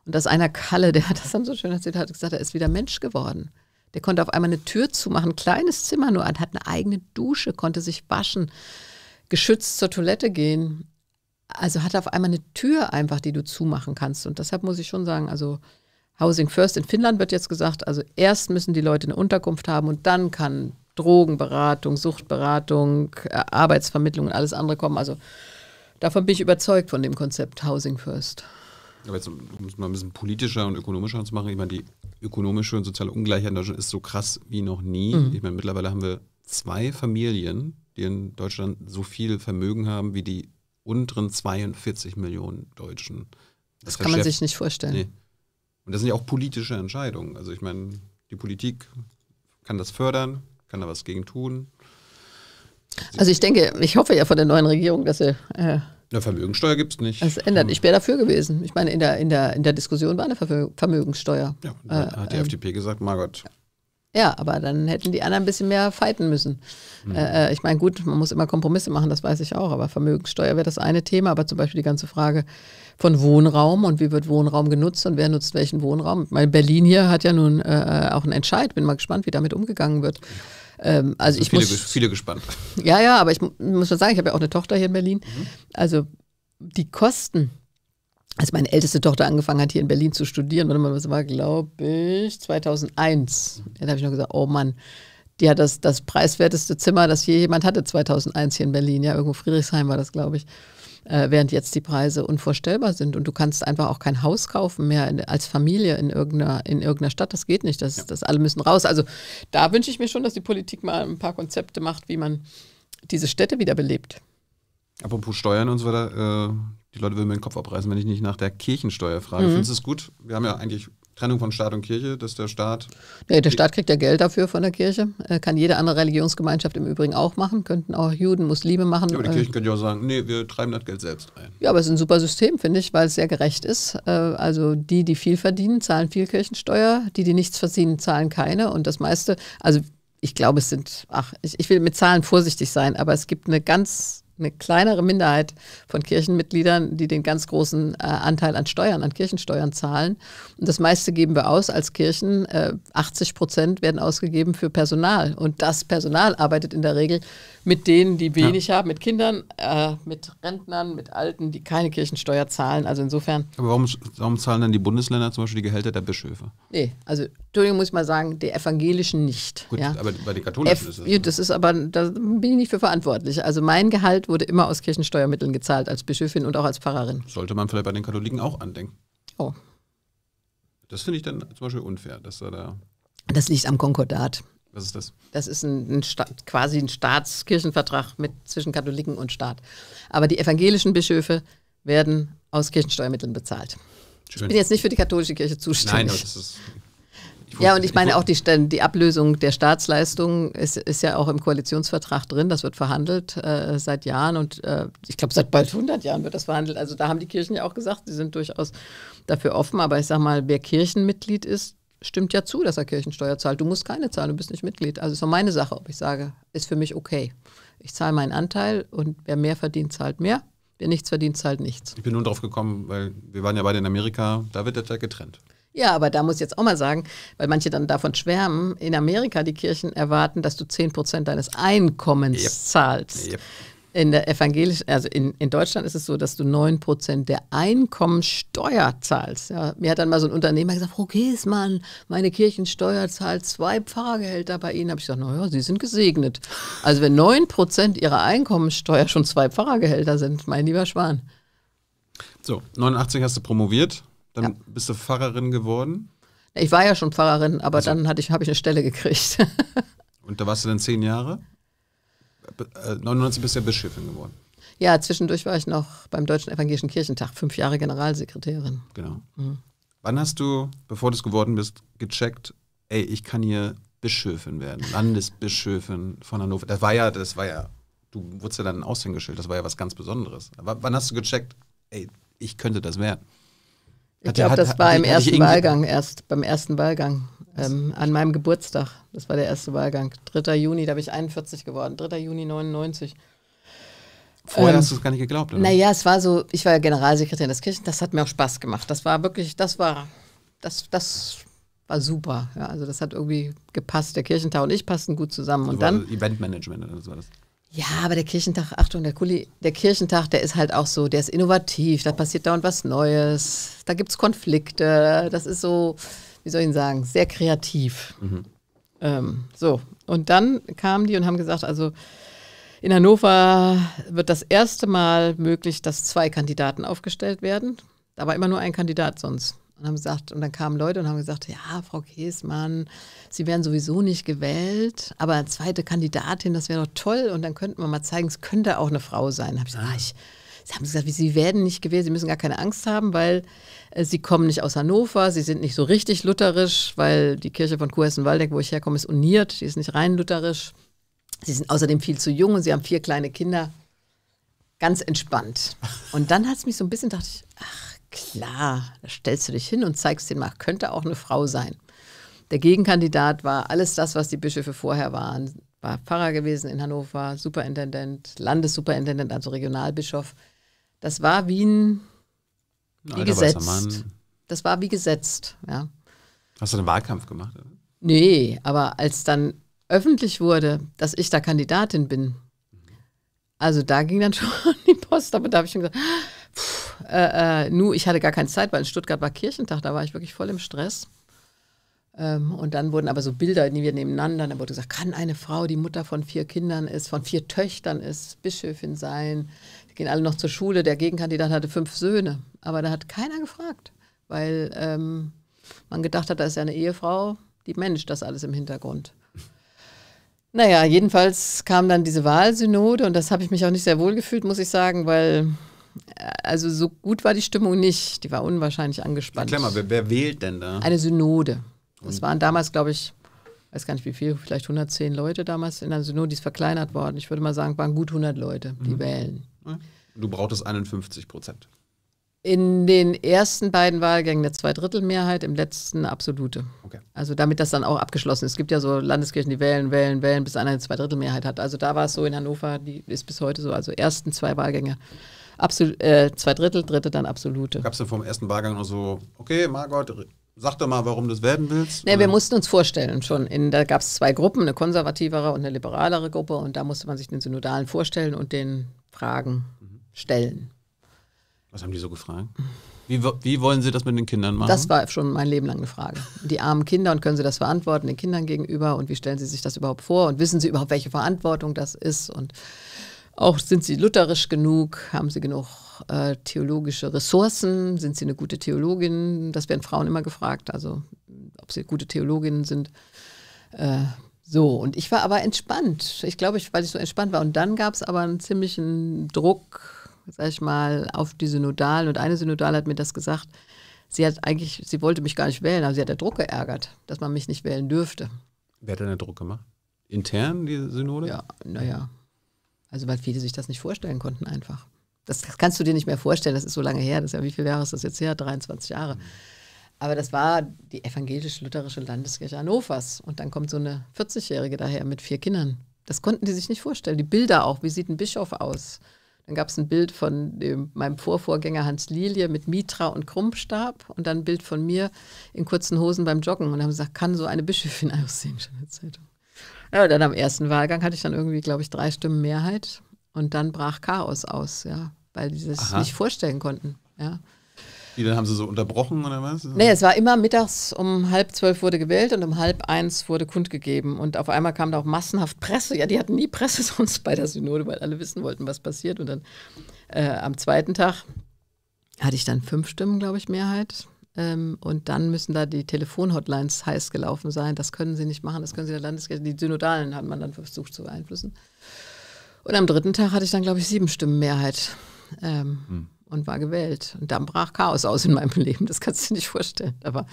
Und dass einer Kalle, der hat das dann so schön erzählt, hat gesagt, er ist wieder Mensch geworden. Der konnte auf einmal eine Tür zumachen, ein kleines Zimmer nur an, hat eine eigene Dusche, konnte sich waschen geschützt zur Toilette gehen. Also hat auf einmal eine Tür einfach, die du zumachen kannst. Und deshalb muss ich schon sagen, also Housing First in Finnland wird jetzt gesagt, also erst müssen die Leute eine Unterkunft haben und dann kann Drogenberatung, Suchtberatung, äh, Arbeitsvermittlung und alles andere kommen. Also davon bin ich überzeugt von dem Konzept Housing First. Aber jetzt, um es mal ein bisschen politischer und ökonomischer zu machen, ich meine, die ökonomische und soziale Ungleichheit in Deutschland ist so krass wie noch nie. Mhm. Ich meine, mittlerweile haben wir zwei Familien die in Deutschland so viel Vermögen haben wie die unteren 42 Millionen Deutschen. Das, das kann man sich nicht vorstellen. Nee. Und das sind ja auch politische Entscheidungen. Also ich meine, die Politik kann das fördern, kann da was gegen tun. Sie also ich denke, ich hoffe ja von der neuen Regierung, dass sie... Äh, eine Vermögensteuer gibt es nicht. Das ändert. Ich wäre dafür gewesen. Ich meine, in der, in der, in der Diskussion war eine Vermögensteuer. Ja, äh, hat die äh, FDP gesagt, Margot, ja, aber dann hätten die anderen ein bisschen mehr fighten müssen. Mhm. Äh, äh, ich meine, gut, man muss immer Kompromisse machen, das weiß ich auch, aber Vermögenssteuer wäre das eine Thema, aber zum Beispiel die ganze Frage von Wohnraum und wie wird Wohnraum genutzt und wer nutzt welchen Wohnraum. Mein Berlin hier hat ja nun äh, äh, auch einen Entscheid, bin mal gespannt, wie damit umgegangen wird. Ähm, also, also ich viele, muss, viele gespannt. Ja, ja, aber ich muss mal sagen, ich habe ja auch eine Tochter hier in Berlin. Mhm. Also die Kosten als meine älteste Tochter angefangen hat, hier in Berlin zu studieren, warte mal, was war, glaube ich, 2001. Dann habe ich noch gesagt, oh Mann, die hat das, das preiswerteste Zimmer, das je jemand hatte 2001 hier in Berlin. Ja, irgendwo Friedrichshain war das, glaube ich. Äh, während jetzt die Preise unvorstellbar sind und du kannst einfach auch kein Haus kaufen mehr in, als Familie in irgendeiner, in irgendeiner Stadt. Das geht nicht. Das, ja. das alle müssen raus. Also da wünsche ich mir schon, dass die Politik mal ein paar Konzepte macht, wie man diese Städte wiederbelebt. Apropos Steuern und so weiter, äh, die Leute würden mir den Kopf abreißen, wenn ich nicht nach der Kirchensteuer frage. Mhm. Findest du es gut? Wir haben ja eigentlich Trennung von Staat und Kirche, dass der Staat. Nee, der Staat kriegt ja Geld dafür von der Kirche. Äh, kann jede andere Religionsgemeinschaft im Übrigen auch machen. Könnten auch Juden, Muslime machen. Ja, aber die äh, Kirchen können ja auch sagen, nee, wir treiben das Geld selbst ein. Ja, aber es ist ein super System, finde ich, weil es sehr gerecht ist. Äh, also die, die viel verdienen, zahlen viel Kirchensteuer. Die, die nichts verdienen, zahlen keine. Und das meiste, also ich glaube, es sind, ach, ich, ich will mit Zahlen vorsichtig sein, aber es gibt eine ganz eine kleinere Minderheit von Kirchenmitgliedern, die den ganz großen äh, Anteil an Steuern, an Kirchensteuern zahlen. Und das meiste geben wir aus als Kirchen. Äh, 80 Prozent werden ausgegeben für Personal. Und das Personal arbeitet in der Regel mit denen, die wenig ja. haben, mit Kindern, äh, mit Rentnern, mit Alten, die keine Kirchensteuer zahlen. Also insofern. Aber warum, warum zahlen dann die Bundesländer zum Beispiel die Gehälter der Bischöfe? Nee, also Entschuldigung, muss ich mal sagen, die evangelischen nicht. Gut, ja. aber bei den katholischen F ist es. Das ist aber, da bin ich nicht für verantwortlich. Also mein Gehalt wurde immer aus Kirchensteuermitteln gezahlt, als Bischöfin und auch als Pfarrerin. Sollte man vielleicht bei den Katholiken auch andenken. Oh. Das finde ich dann zum Beispiel unfair, dass er da. Das liegt am Konkordat. Was ist das? Das ist ein, ein quasi ein Staatskirchenvertrag mit, zwischen Katholiken und Staat. Aber die evangelischen Bischöfe werden aus Kirchensteuermitteln bezahlt. Schön. Ich bin jetzt nicht für die katholische Kirche zuständig. Nein, das ist ja, und ich meine auch die, die Ablösung der Staatsleistungen ist, ist, ja auch im Koalitionsvertrag drin. Das wird verhandelt äh, seit Jahren und äh, ich glaube, seit bald 100 Jahren wird das verhandelt. Also da haben die Kirchen ja auch gesagt, sie sind durchaus dafür offen. Aber ich sage mal, wer Kirchenmitglied ist, stimmt ja zu, dass er Kirchensteuer zahlt. Du musst keine zahlen, du bist nicht Mitglied. Also ist doch meine Sache, ob ich sage, ist für mich okay. Ich zahle meinen Anteil und wer mehr verdient, zahlt mehr. Wer nichts verdient, zahlt nichts. Ich bin nun drauf gekommen, weil wir waren ja beide in Amerika, da wird der ja getrennt. Ja, aber da muss ich jetzt auch mal sagen, weil manche dann davon schwärmen, in Amerika die Kirchen erwarten, dass du 10 deines Einkommens yep. zahlst. Yep. In der evangelischen, also in, in Deutschland ist es so, dass du 9% der Einkommensteuer zahlst. Ja, mir hat dann mal so ein Unternehmer gesagt, Frau Giesmann, meine Kirchensteuer zahlt zwei Pfarrgehälter bei Ihnen. Habe ich gesagt, naja, Sie sind gesegnet. Also wenn 9% Ihrer Einkommensteuer schon zwei Pfarrgehälter sind, mein lieber Schwan. So, 89 hast du promoviert. Dann ja. bist du Pfarrerin geworden? Ich war ja schon Pfarrerin, aber also. dann hatte ich, habe ich eine Stelle gekriegt. Und da warst du dann zehn Jahre? 99 äh, äh, bist du ja Bischöfin geworden. Ja, zwischendurch war ich noch beim Deutschen Evangelischen Kirchentag, fünf Jahre Generalsekretärin. Genau. Mhm. Wann hast du, bevor du es geworden bist, gecheckt, ey, ich kann hier Bischöfin werden, Landesbischöfin von Hannover? Das war ja, das war ja, du wurdest ja dann ein Aushängeschild, das war ja was ganz Besonderes. Aber wann hast du gecheckt, ey, ich könnte das werden? Ich glaube, das war im ersten Wahlgang, erst beim ersten Wahlgang, ähm, an meinem Geburtstag. Das war der erste Wahlgang. 3. Juni, da bin ich 41 geworden. 3. Juni 99. Vorher ähm, hast du es gar nicht geglaubt, oder? Naja, es war so, ich war ja Generalsekretärin des Kirchen, das hat mir auch Spaß gemacht. Das war wirklich, das war, das, das war super. Ja, also das hat irgendwie gepasst. Der Kirchentag und ich passten gut zusammen. Also und dann Eventmanagement, das war das. Ja, aber der Kirchentag, Achtung, der Kuli, der Kirchentag, der ist halt auch so, der ist innovativ, da passiert dauernd was Neues, da gibt es Konflikte, das ist so, wie soll ich sagen, sehr kreativ. Mhm. Ähm, so, und dann kamen die und haben gesagt, also in Hannover wird das erste Mal möglich, dass zwei Kandidaten aufgestellt werden. Da war immer nur ein Kandidat sonst und haben gesagt, und dann kamen Leute und haben gesagt, ja, Frau Käßmann, Sie werden sowieso nicht gewählt, aber zweite Kandidatin, das wäre doch toll und dann könnten wir mal zeigen, es könnte auch eine Frau sein. Hab ich ah. ah, ich, Sie haben gesagt, Sie werden nicht gewählt, Sie müssen gar keine Angst haben, weil äh, Sie kommen nicht aus Hannover, Sie sind nicht so richtig lutherisch, weil die Kirche von kuhessen waldeck wo ich herkomme, ist uniert, die ist nicht rein lutherisch. Sie sind außerdem viel zu jung und Sie haben vier kleine Kinder. Ganz entspannt. Und dann hat es mich so ein bisschen, dachte ich, ach, Klar, da stellst du dich hin und zeigst den Macht. Könnte auch eine Frau sein. Der Gegenkandidat war alles das, was die Bischöfe vorher waren. War Pfarrer gewesen in Hannover, Superintendent, Landessuperintendent, also Regionalbischof. Das war wie ein, wie Alter, gesetzt. Das war wie gesetzt, ja. Hast du einen Wahlkampf gemacht? Nee, aber als dann öffentlich wurde, dass ich da Kandidatin bin, also da ging dann schon die Post, aber da habe ich schon gesagt, äh, äh, ich hatte gar keine Zeit, weil in Stuttgart war Kirchentag, da war ich wirklich voll im Stress. Ähm, und dann wurden aber so Bilder wieder nebeneinander. Dann wurde gesagt, kann eine Frau, die Mutter von vier Kindern ist, von vier Töchtern ist, Bischöfin sein? Die gehen alle noch zur Schule. Der Gegenkandidat hatte fünf Söhne. Aber da hat keiner gefragt, weil ähm, man gedacht hat, da ist ja eine Ehefrau, die Mensch, das alles im Hintergrund. Naja, jedenfalls kam dann diese Wahlsynode und das habe ich mich auch nicht sehr wohl gefühlt, muss ich sagen, weil also so gut war die Stimmung nicht. Die war unwahrscheinlich angespannt. Erklär mal, wer, wer wählt denn da? Eine Synode. Es waren damals, glaube ich, weiß gar nicht wie viel, vielleicht 110 Leute damals in der Synode, die ist verkleinert worden. Ich würde mal sagen, waren gut 100 Leute, die mhm. wählen. Du brauchtest 51 Prozent. In den ersten beiden Wahlgängen eine Zweidrittelmehrheit, im letzten absolute. Okay. Also damit das dann auch abgeschlossen ist. Es gibt ja so Landeskirchen, die wählen, wählen, wählen, bis einer eine Zweidrittelmehrheit hat. Also da war es so in Hannover, die ist bis heute so, also ersten zwei Wahlgänge Absolut, äh, zwei Drittel, Dritte dann absolute. Gab es denn vom ersten Wahlgang noch so, okay, Margot, sag doch mal, warum du es werden willst? Ne, wir mussten uns vorstellen schon. In, da gab es zwei Gruppen, eine konservativere und eine liberalere Gruppe. Und da musste man sich den Synodalen vorstellen und den Fragen mhm. stellen. Was haben die so gefragt? Wie, wie, wollen Sie das mit den Kindern machen? Das war schon mein Leben lang eine Frage. Die armen Kinder und können Sie das verantworten den Kindern gegenüber und wie stellen Sie sich das überhaupt vor und wissen Sie überhaupt, welche Verantwortung das ist und auch sind sie lutherisch genug? Haben sie genug äh, theologische Ressourcen? Sind sie eine gute Theologin? Das werden Frauen immer gefragt, also ob sie gute Theologinnen sind. Äh, so, und ich war aber entspannt. Ich glaube, ich, weil ich so entspannt war. Und dann gab es aber einen ziemlichen Druck, sag ich mal, auf die Synodalen. Und eine Synodale hat mir das gesagt. Sie hat eigentlich, sie wollte mich gar nicht wählen, aber sie hat der Druck geärgert, dass man mich nicht wählen dürfte. Wer hat denn den Druck gemacht? Intern, die Synode? Ja, naja, also weil viele sich das nicht vorstellen konnten einfach. Das, das kannst du dir nicht mehr vorstellen, das ist so lange her. Das ist ja, wie viele Jahre ist das jetzt her? 23 Jahre. Mhm. Aber das war die evangelisch-lutherische Landeskirche Hannovers. Und dann kommt so eine 40-Jährige daher mit vier Kindern. Das konnten die sich nicht vorstellen. Die Bilder auch, wie sieht ein Bischof aus? Dann gab es ein Bild von dem, meinem Vorvorgänger Hans Lilie mit Mitra und Krummstab und dann ein Bild von mir in kurzen Hosen beim Joggen. Und dann haben sie gesagt, kann so eine Bischöfin aussehen, schon in Zeitung. Ja, dann am ersten Wahlgang hatte ich dann irgendwie, glaube ich, drei Stimmen Mehrheit und dann brach Chaos aus, ja, weil die das Aha. nicht vorstellen konnten, ja. Die dann haben sie so unterbrochen oder was? Nee, es war immer mittags um halb zwölf wurde gewählt und um halb eins wurde kundgegeben. Und auf einmal kam da auch massenhaft Presse. Ja, die hatten nie Presse sonst bei der Synode, weil alle wissen wollten, was passiert. Und dann äh, am zweiten Tag hatte ich dann fünf Stimmen, glaube ich, Mehrheit. Ähm, und dann müssen da die Telefonhotlines heiß gelaufen sein. Das können sie nicht machen, das können sie der Landesgericht. Die Synodalen hat man dann versucht zu beeinflussen. Und am dritten Tag hatte ich dann, glaube ich, sieben Stimmen Mehrheit. Ähm, hm und war gewählt. Und dann brach Chaos aus in meinem Leben. Das kannst du dir nicht vorstellen. Aber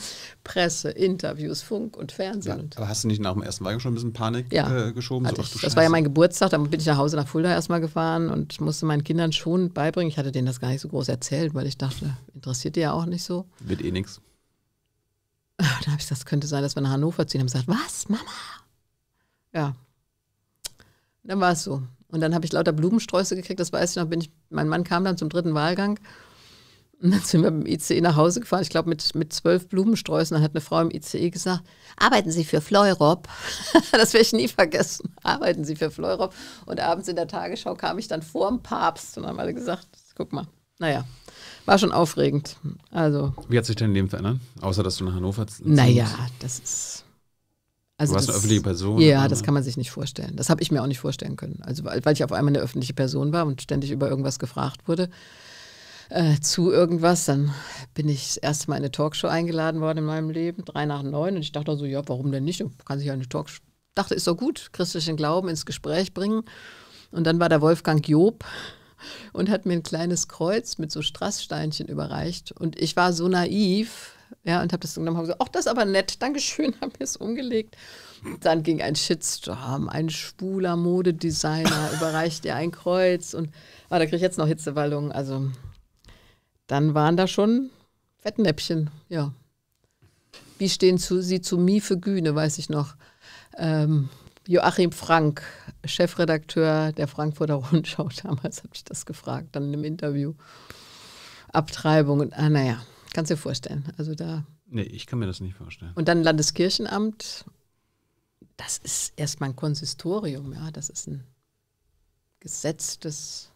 Presse, Interviews, Funk und Fernsehen. Ja, aber hast du nicht nach dem ersten Wahlgang schon ein bisschen Panik ja, äh, geschoben? So, das war ja mein Geburtstag, dann bin ich nach Hause nach Fulda erstmal gefahren und musste meinen Kindern schon beibringen. Ich hatte denen das gar nicht so groß erzählt, weil ich dachte, interessiert die ja auch nicht so. Wird eh nichts. Da habe ich gesagt, es könnte sein, dass wir nach Hannover ziehen. Haben gesagt, was, Mama? Ja. Dann war es so. Und dann habe ich lauter Blumensträuße gekriegt, das weiß ich noch. Bin ich, mein Mann kam dann zum dritten Wahlgang. Und dann sind wir mit dem ICE nach Hause gefahren, ich glaube mit, mit zwölf Blumensträußen. Dann hat eine Frau im ICE gesagt, arbeiten Sie für Fleurop. das werde ich nie vergessen. Arbeiten Sie für Fleurop. Und abends in der Tagesschau kam ich dann vor dem Papst und haben alle gesagt, guck mal. Naja, war schon aufregend. Also. Wie hat sich dein Leben verändert? Außer, dass du nach Hannover ziehst? Naja, das ist also du warst das, eine öffentliche Person. Ja, das kann man sich nicht vorstellen. Das habe ich mir auch nicht vorstellen können. Also weil, ich auf einmal eine öffentliche Person war und ständig über irgendwas gefragt wurde. Äh, zu irgendwas, dann bin ich das erste Mal in eine Talkshow eingeladen worden in meinem Leben, drei nach neun. Und ich dachte so, ja, warum denn nicht? Du kannst dich ja eine Talkshow. Dachte, ist doch gut, christlichen Glauben ins Gespräch bringen. Und dann war der Wolfgang Job und hat mir ein kleines Kreuz mit so Strasssteinchen überreicht. Und ich war so naiv, ja, und habe das genommen, habe gesagt, ach, das ist aber nett, Dankeschön, habe mir es umgelegt. dann ging ein Shitstorm, ein schwuler Modedesigner überreicht ihr ein Kreuz und ah, da kriege ich jetzt noch Hitzewallungen. Also dann waren da schon Fettnäppchen, ja. Wie stehen zu, sie zu Miefe Güne, weiß ich noch. Ähm, Joachim Frank, Chefredakteur der Frankfurter Rundschau, damals habe ich das gefragt, dann im Interview. Abtreibung und, ah, naja. Kannst du dir vorstellen. Also da. Nee, ich kann mir das nicht vorstellen. Und dann Landeskirchenamt, das ist erstmal ein Konsistorium, ja. Das ist ein gesetztes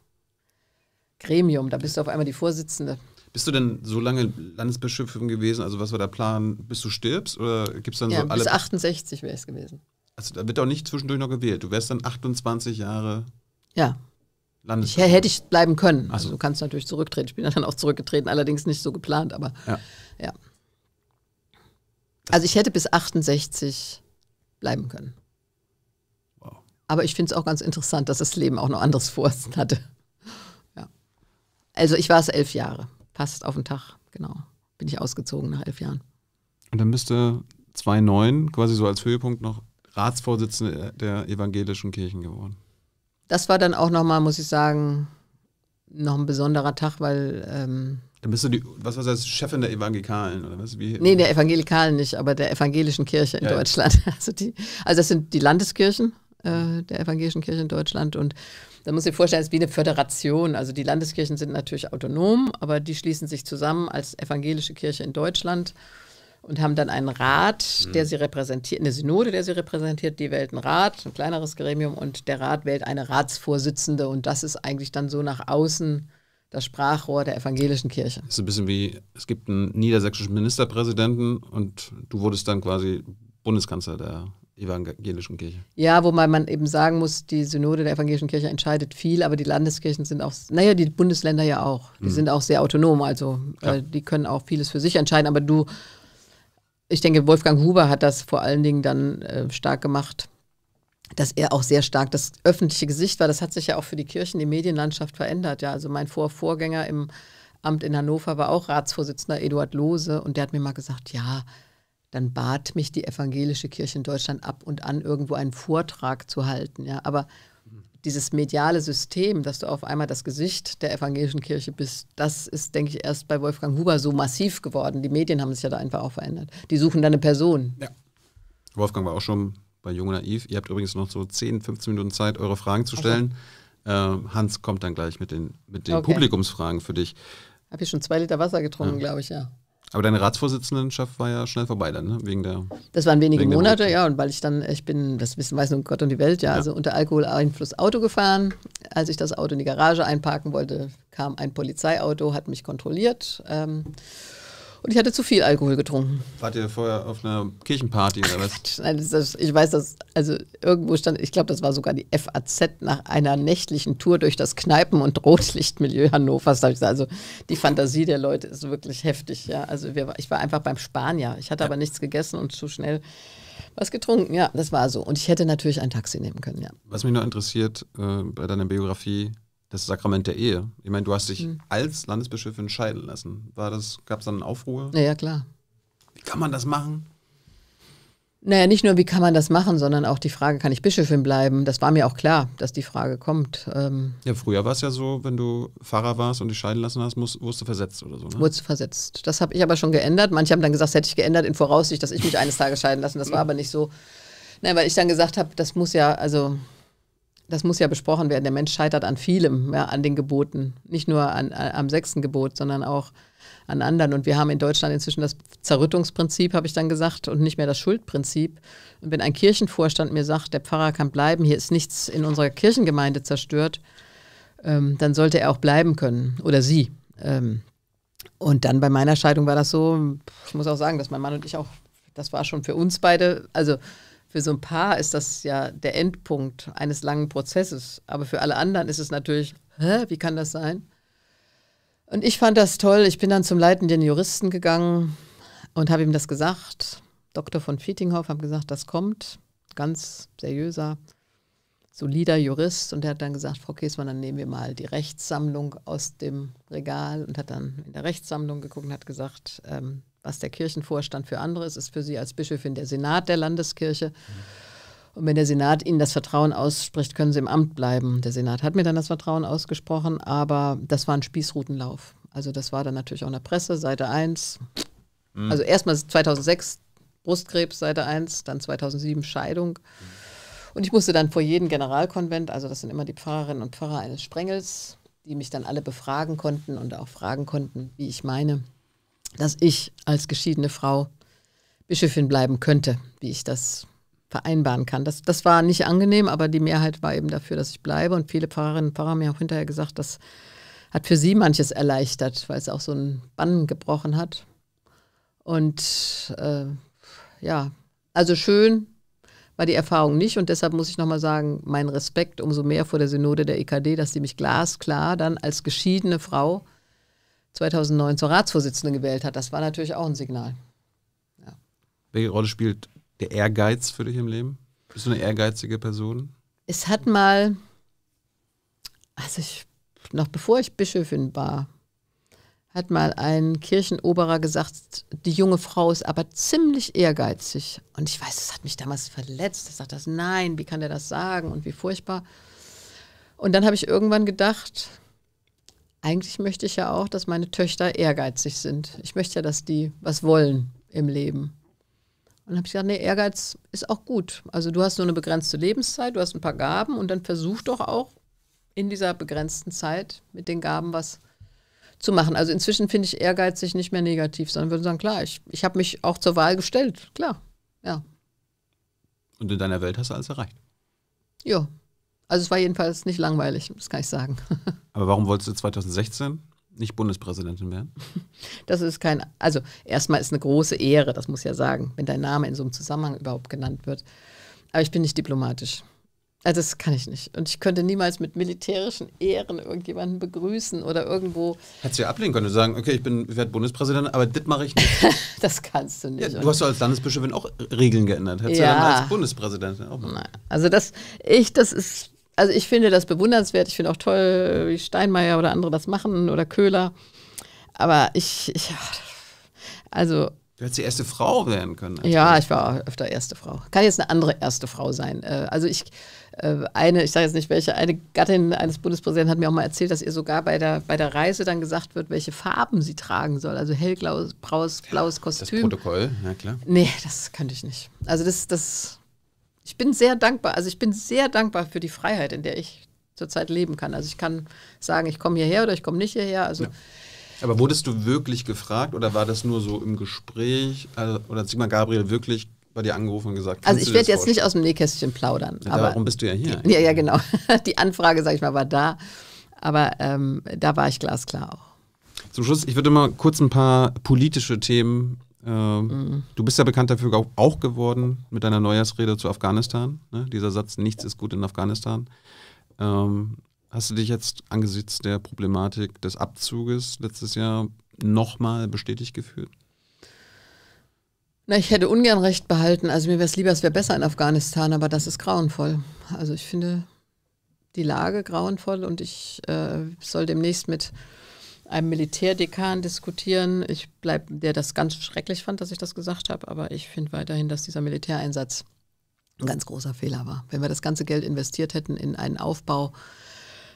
Gremium. Da bist du auf einmal die Vorsitzende. Bist du denn so lange Landesbischöfin gewesen? Also, was war der Plan, bis du stirbst? Oder gibt es dann ja, so alle. Bis 68 wäre es gewesen. Also, da wird auch nicht zwischendurch noch gewählt. Du wärst dann 28 Jahre. Ja. Landes ich, hätte ich bleiben können. Also, also du kannst natürlich zurücktreten. Ich bin dann auch zurückgetreten, allerdings nicht so geplant, aber ja. ja. Also ich hätte bis 68 bleiben können. Wow. Aber ich finde es auch ganz interessant, dass das Leben auch noch anderes vor hatte. Ja. Also ich war es elf Jahre. Passt auf den Tag, genau. Bin ich ausgezogen nach elf Jahren. Und dann müsste 2009 quasi so als Höhepunkt noch Ratsvorsitzende der evangelischen Kirchen geworden das war dann auch nochmal, muss ich sagen, noch ein besonderer Tag, weil. Ähm, dann bist du die, was war das, Chefin der Evangelikalen oder was? Wie? Nee, der Evangelikalen nicht, aber der evangelischen Kirche in ja, Deutschland. Also, die, also das sind die Landeskirchen äh, der evangelischen Kirche in Deutschland und da muss ich vorstellen, es ist wie eine Föderation. Also die Landeskirchen sind natürlich autonom, aber die schließen sich zusammen als evangelische Kirche in Deutschland und haben dann einen Rat, mhm. der sie repräsentiert, eine Synode, der sie repräsentiert, die wählt einen Rat, ein kleineres Gremium und der Rat wählt eine Ratsvorsitzende und das ist eigentlich dann so nach außen das Sprachrohr der evangelischen Kirche. Das ist ein bisschen wie, es gibt einen niedersächsischen Ministerpräsidenten und du wurdest dann quasi Bundeskanzler der evangelischen Kirche. Ja, wobei man eben sagen muss, die Synode der evangelischen Kirche entscheidet viel, aber die Landeskirchen sind auch, naja, die Bundesländer ja auch. Die mhm. sind auch sehr autonom, also äh, die können auch vieles für sich entscheiden, aber du ich denke, Wolfgang Huber hat das vor allen Dingen dann äh, stark gemacht, dass er auch sehr stark das öffentliche Gesicht war. Das hat sich ja auch für die Kirchen, die Medienlandschaft verändert. Ja, also mein Vor Vorgänger im Amt in Hannover war auch Ratsvorsitzender Eduard Lohse und der hat mir mal gesagt, ja, dann bat mich die evangelische Kirche in Deutschland ab und an irgendwo einen Vortrag zu halten. Ja, aber dieses mediale System, dass du auf einmal das Gesicht der evangelischen Kirche bist, das ist, denke ich, erst bei Wolfgang Huber so massiv geworden. Die Medien haben sich ja da einfach auch verändert. Die suchen dann eine Person. Ja. Wolfgang war auch schon bei Jung und Naiv. Ihr habt übrigens noch so 10, 15 Minuten Zeit, eure Fragen zu stellen. Okay. Äh, Hans kommt dann gleich mit den, mit den okay. Publikumsfragen für dich. Habe ich schon zwei Liter Wasser getrunken, ja. glaube ich, ja. Aber deine Ratsvorsitzendenschaft war ja schnell vorbei dann, ne? wegen der. Das waren wenige Monate, ja. Und weil ich dann, ich bin, das wissen weiß nur Gott und die Welt, ja, ja. also unter Alkoholeinfluss Auto gefahren. Als ich das Auto in die Garage einparken wollte, kam ein Polizeiauto, hat mich kontrolliert. Ähm, und ich hatte zu viel Alkohol getrunken. Wart ihr vorher auf einer Kirchenparty oder was? Nein, das, ich weiß dass also irgendwo stand, ich glaube, das war sogar die FAZ nach einer nächtlichen Tour durch das Kneipen- und Rotlichtmilieu Hannovers. ich gesagt, also die Fantasie der Leute ist wirklich heftig. Ja. Also wir, ich war einfach beim Spanier. Ich hatte aber nichts gegessen und zu schnell was getrunken. Ja, das war so. Und ich hätte natürlich ein Taxi nehmen können, ja. Was mich noch interessiert äh, bei deiner Biografie, das Sakrament der Ehe. Ich meine, du hast dich mhm. als Landesbischöfin scheiden lassen. War das, gab es dann eine Aufruhr? Ja, ja, klar. Wie kann man das machen? Naja, nicht nur, wie kann man das machen, sondern auch die Frage, kann ich Bischöfin bleiben? Das war mir auch klar, dass die Frage kommt. Ähm ja, früher war es ja so, wenn du Pfarrer warst und dich scheiden lassen hast, musst, wurdest du versetzt oder so. Ne? Wurdest du versetzt. Das habe ich aber schon geändert. Manche haben dann gesagt, das hätte ich geändert in Voraussicht, dass ich mich eines Tages scheiden lassen. Das war aber nicht so. Nein, weil ich dann gesagt habe, das muss ja, also das muss ja besprochen werden. Der Mensch scheitert an vielem, ja, an den Geboten. Nicht nur an, an, am sechsten Gebot, sondern auch an anderen. Und wir haben in Deutschland inzwischen das Zerrüttungsprinzip, habe ich dann gesagt, und nicht mehr das Schuldprinzip. Und wenn ein Kirchenvorstand mir sagt, der Pfarrer kann bleiben, hier ist nichts in unserer Kirchengemeinde zerstört, ähm, dann sollte er auch bleiben können oder sie. Ähm, und dann bei meiner Scheidung war das so, ich muss auch sagen, dass mein Mann und ich auch, das war schon für uns beide, also für so ein Paar ist das ja der Endpunkt eines langen Prozesses, aber für alle anderen ist es natürlich, hä, wie kann das sein? Und ich fand das toll. Ich bin dann zum leitenden Juristen gegangen und habe ihm das gesagt. Dr. von Fietinghoff hat gesagt, das kommt. Ganz seriöser, solider Jurist. Und er hat dann gesagt, Frau Käsmann, dann nehmen wir mal die Rechtssammlung aus dem Regal und hat dann in der Rechtssammlung geguckt und hat gesagt, ähm, was der Kirchenvorstand für andere ist, ist für Sie als Bischöfin der Senat der Landeskirche. Und wenn der Senat Ihnen das Vertrauen ausspricht, können Sie im Amt bleiben. Der Senat hat mir dann das Vertrauen ausgesprochen, aber das war ein Spießrutenlauf. Also das war dann natürlich auch in der Presse, Seite 1. Mhm. Also erstmal 2006 Brustkrebs, Seite 1, dann 2007 Scheidung. Und ich musste dann vor jedem Generalkonvent, also das sind immer die Pfarrerinnen und Pfarrer eines Sprengels, die mich dann alle befragen konnten und auch fragen konnten, wie ich meine, dass ich als geschiedene Frau Bischöfin bleiben könnte, wie ich das vereinbaren kann. Das, das war nicht angenehm, aber die Mehrheit war eben dafür, dass ich bleibe. Und viele Pfarrerinnen und Pfarrer haben mir auch hinterher gesagt, das hat für sie manches erleichtert, weil es auch so einen Bann gebrochen hat. Und äh, ja, also schön war die Erfahrung nicht. Und deshalb muss ich nochmal sagen, mein Respekt umso mehr vor der Synode der EKD, dass sie mich glasklar dann als geschiedene Frau 2009 zur Ratsvorsitzenden gewählt hat. Das war natürlich auch ein Signal. Ja. Welche Rolle spielt der Ehrgeiz für dich im Leben? Bist du eine ehrgeizige Person? Es hat mal, also ich, noch bevor ich Bischöfin war, hat mal ein Kirchenoberer gesagt, die junge Frau ist aber ziemlich ehrgeizig. Und ich weiß, das hat mich damals verletzt. Ich sagte das, nein, wie kann der das sagen und wie furchtbar. Und dann habe ich irgendwann gedacht, eigentlich möchte ich ja auch, dass meine Töchter ehrgeizig sind. Ich möchte ja, dass die was wollen im Leben. Und habe ich gesagt, nee, Ehrgeiz ist auch gut. Also du hast nur eine begrenzte Lebenszeit, du hast ein paar Gaben und dann versuch doch auch in dieser begrenzten Zeit mit den Gaben was zu machen. Also inzwischen finde ich ehrgeizig nicht mehr negativ, sondern würde sagen, klar, ich, ich habe mich auch zur Wahl gestellt, klar, ja. Und in deiner Welt hast du alles erreicht. Ja, also es war jedenfalls nicht langweilig, das kann ich sagen. Aber warum wolltest du 2016 nicht Bundespräsidentin werden? Das ist kein, also erstmal ist eine große Ehre, das muss ich ja sagen, wenn dein Name in so einem Zusammenhang überhaupt genannt wird. Aber ich bin nicht diplomatisch. Also das kann ich nicht. Und ich könnte niemals mit militärischen Ehren irgendjemanden begrüßen oder irgendwo. Hättest du ja ablehnen können und sagen, okay, ich bin, werde Bundespräsident, aber das mache ich nicht. das kannst du nicht. Ja, du hast ja als Landesbischöfin auch Regeln geändert. Hättest ja. ja dann als Bundespräsidentin auch mal. Also das, ich, das ist also ich finde das bewundernswert. Ich finde auch toll, wie Steinmeier oder andere das machen oder Köhler. Aber ich, ich also. Du hättest die erste Frau werden können. Also. Ja, ich war öfter erste Frau. Kann jetzt eine andere erste Frau sein. Äh, also ich, äh, eine, ich sage jetzt nicht welche, eine Gattin eines Bundespräsidenten hat mir auch mal erzählt, dass ihr sogar bei der, bei der Reise dann gesagt wird, welche Farben sie tragen soll. Also hellblaues blaues, Kostüm. Das Protokoll, ja klar. Nee, das könnte ich nicht. Also das, das ich bin sehr dankbar. Also ich bin sehr dankbar für die Freiheit, in der ich zurzeit leben kann. Also ich kann sagen, ich komme hierher oder ich komme nicht hierher. Also ja. Aber wurdest du wirklich gefragt oder war das nur so im Gespräch? Also, oder hat Sigmar Gabriel wirklich bei dir angerufen und gesagt, also ich werde jetzt nicht aus dem Nähkästchen plaudern. Ja, aber warum bist du ja hier? Die, ja, ja, genau. Die Anfrage, sag ich mal, war da. Aber ähm, da war ich glasklar auch. Zum Schluss, ich würde mal kurz ein paar politische Themen äh, mhm. Du bist ja bekannt dafür auch, auch geworden mit deiner Neujahrsrede zu Afghanistan. Ne? Dieser Satz, nichts ist gut in Afghanistan. Ähm, hast du dich jetzt angesichts der Problematik des Abzuges letztes Jahr nochmal bestätigt gefühlt? Na, ich hätte ungern recht behalten. Also mir wäre es lieber, es wäre besser in Afghanistan, aber das ist grauenvoll. Also ich finde die Lage grauenvoll und ich äh, soll demnächst mit einem Militärdekan diskutieren. Ich bleibe, der das ganz schrecklich fand, dass ich das gesagt habe, aber ich finde weiterhin, dass dieser Militäreinsatz ein ganz großer Fehler war. Wenn wir das ganze Geld investiert hätten in einen Aufbau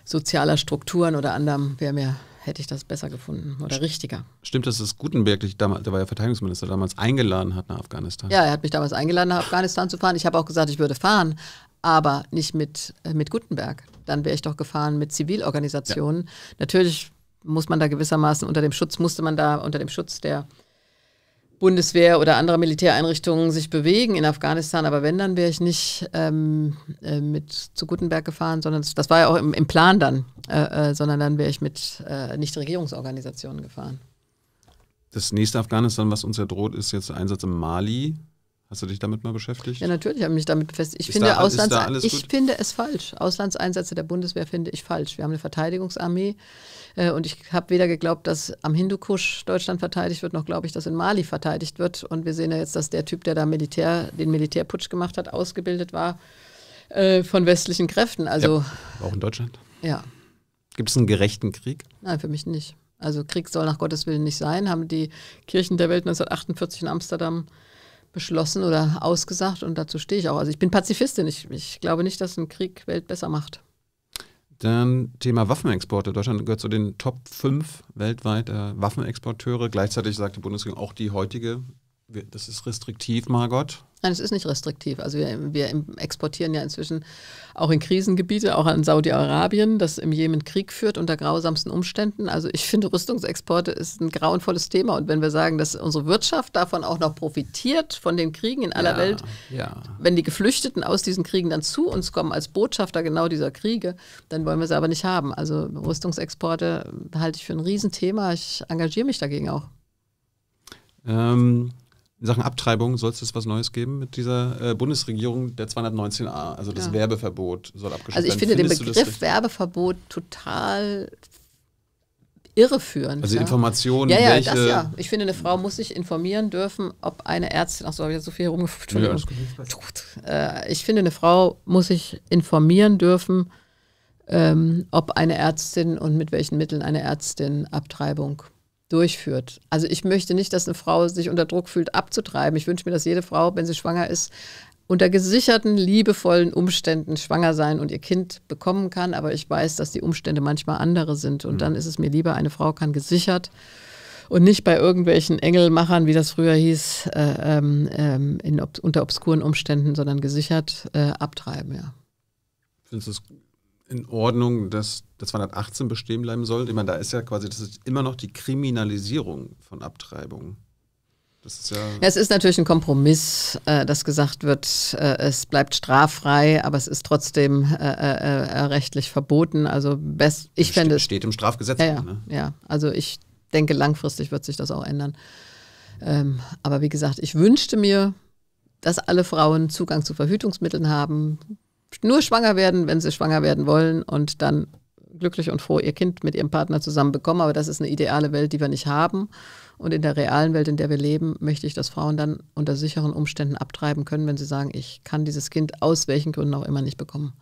sozialer Strukturen oder anderem, wäre mir hätte ich das besser gefunden oder richtiger. Stimmt, dass es Gutenberg, der war ja Verteidigungsminister, damals eingeladen hat nach Afghanistan? Ja, er hat mich damals eingeladen, nach Afghanistan zu fahren. Ich habe auch gesagt, ich würde fahren, aber nicht mit, äh, mit Gutenberg. Dann wäre ich doch gefahren mit Zivilorganisationen. Ja. Natürlich muss man da gewissermaßen unter dem Schutz, musste man da unter dem Schutz der Bundeswehr oder anderer Militäreinrichtungen sich bewegen in Afghanistan. Aber wenn, dann wäre ich nicht ähm, äh, mit zu Gutenberg gefahren, sondern das war ja auch im, im Plan dann, äh, äh, sondern dann wäre ich mit äh, Nichtregierungsorganisationen gefahren. Das nächste Afghanistan, was uns ja droht, ist jetzt der Einsatz im Mali. Hast du dich damit mal beschäftigt? Ja, natürlich habe ich mich damit befasst. Ich, finde, da, Auslands ich finde es falsch. Auslandseinsätze der Bundeswehr finde ich falsch. Wir haben eine Verteidigungsarmee. Äh, und ich habe weder geglaubt, dass am Hindukusch Deutschland verteidigt wird, noch glaube ich, dass in Mali verteidigt wird. Und wir sehen ja jetzt, dass der Typ, der da Militär, den Militärputsch gemacht hat, ausgebildet war äh, von westlichen Kräften. Also ja, auch in Deutschland. Ja. Gibt es einen gerechten Krieg? Nein, für mich nicht. Also Krieg soll nach Gottes Willen nicht sein, haben die Kirchen der Welt 1948 in Amsterdam beschlossen oder ausgesagt und dazu stehe ich auch. Also ich bin Pazifistin, ich, ich glaube nicht, dass ein Krieg Welt besser macht. Dann Thema Waffenexporte. Deutschland gehört zu den Top 5 weltweit äh, Waffenexporteure. Gleichzeitig sagt die Bundesregierung auch die heutige, das ist restriktiv, Margot. Nein, es ist nicht restriktiv. Also wir, wir, exportieren ja inzwischen auch in Krisengebiete, auch an Saudi-Arabien, das im Jemen Krieg führt unter grausamsten Umständen. Also ich finde, Rüstungsexporte ist ein grauenvolles Thema. Und wenn wir sagen, dass unsere Wirtschaft davon auch noch profitiert, von den Kriegen in aller ja, Welt, ja. wenn die Geflüchteten aus diesen Kriegen dann zu uns kommen als Botschafter genau dieser Kriege, dann wollen wir sie aber nicht haben. Also Rüstungsexporte halte ich für ein Riesenthema. Ich engagiere mich dagegen auch. Ähm, in Sachen Abtreibung soll es was Neues geben mit dieser äh, Bundesregierung der 219a. Also das ja. Werbeverbot soll abgeschafft werden. Also ich finde Findest den Begriff Werbeverbot total irreführend. Also ja. Informationen, ja, ja, welche das, ja. Ich finde, eine Frau muss sich informieren dürfen, ob eine Ärztin, ach so, habe ich jetzt so viel herumgeführt. Ja, äh, ich finde, eine Frau muss sich informieren dürfen, ähm, ob eine Ärztin und mit welchen Mitteln eine Ärztin Abtreibung durchführt. Also ich möchte nicht, dass eine Frau sich unter Druck fühlt, abzutreiben. Ich wünsche mir, dass jede Frau, wenn sie schwanger ist, unter gesicherten, liebevollen Umständen schwanger sein und ihr Kind bekommen kann. Aber ich weiß, dass die Umstände manchmal andere sind. Und mhm. dann ist es mir lieber, eine Frau kann gesichert und nicht bei irgendwelchen Engelmachern, wie das früher hieß, äh, ähm, ähm in, unter obskuren Umständen, sondern gesichert äh, abtreiben, ja. Findest du es in Ordnung, dass der 218 bestehen bleiben soll? Ich meine, da ist ja quasi, das ist immer noch die Kriminalisierung von Abtreibungen. Ist ja es ist natürlich ein Kompromiss, äh, dass gesagt wird, äh, es bleibt straffrei, aber es ist trotzdem äh, äh, äh rechtlich verboten. Also best, ich steht, fände steht im Strafgesetz. Ja, ja, ne? ja, also ich denke, langfristig wird sich das auch ändern. Ähm, aber wie gesagt, ich wünschte mir, dass alle Frauen Zugang zu Verhütungsmitteln haben, nur schwanger werden, wenn sie schwanger werden wollen und dann glücklich und froh ihr Kind mit ihrem Partner zusammen bekommen. Aber das ist eine ideale Welt, die wir nicht haben. Und in der realen Welt, in der wir leben, möchte ich, dass Frauen dann unter sicheren Umständen abtreiben können, wenn sie sagen, ich kann dieses Kind aus welchen Gründen auch immer nicht bekommen.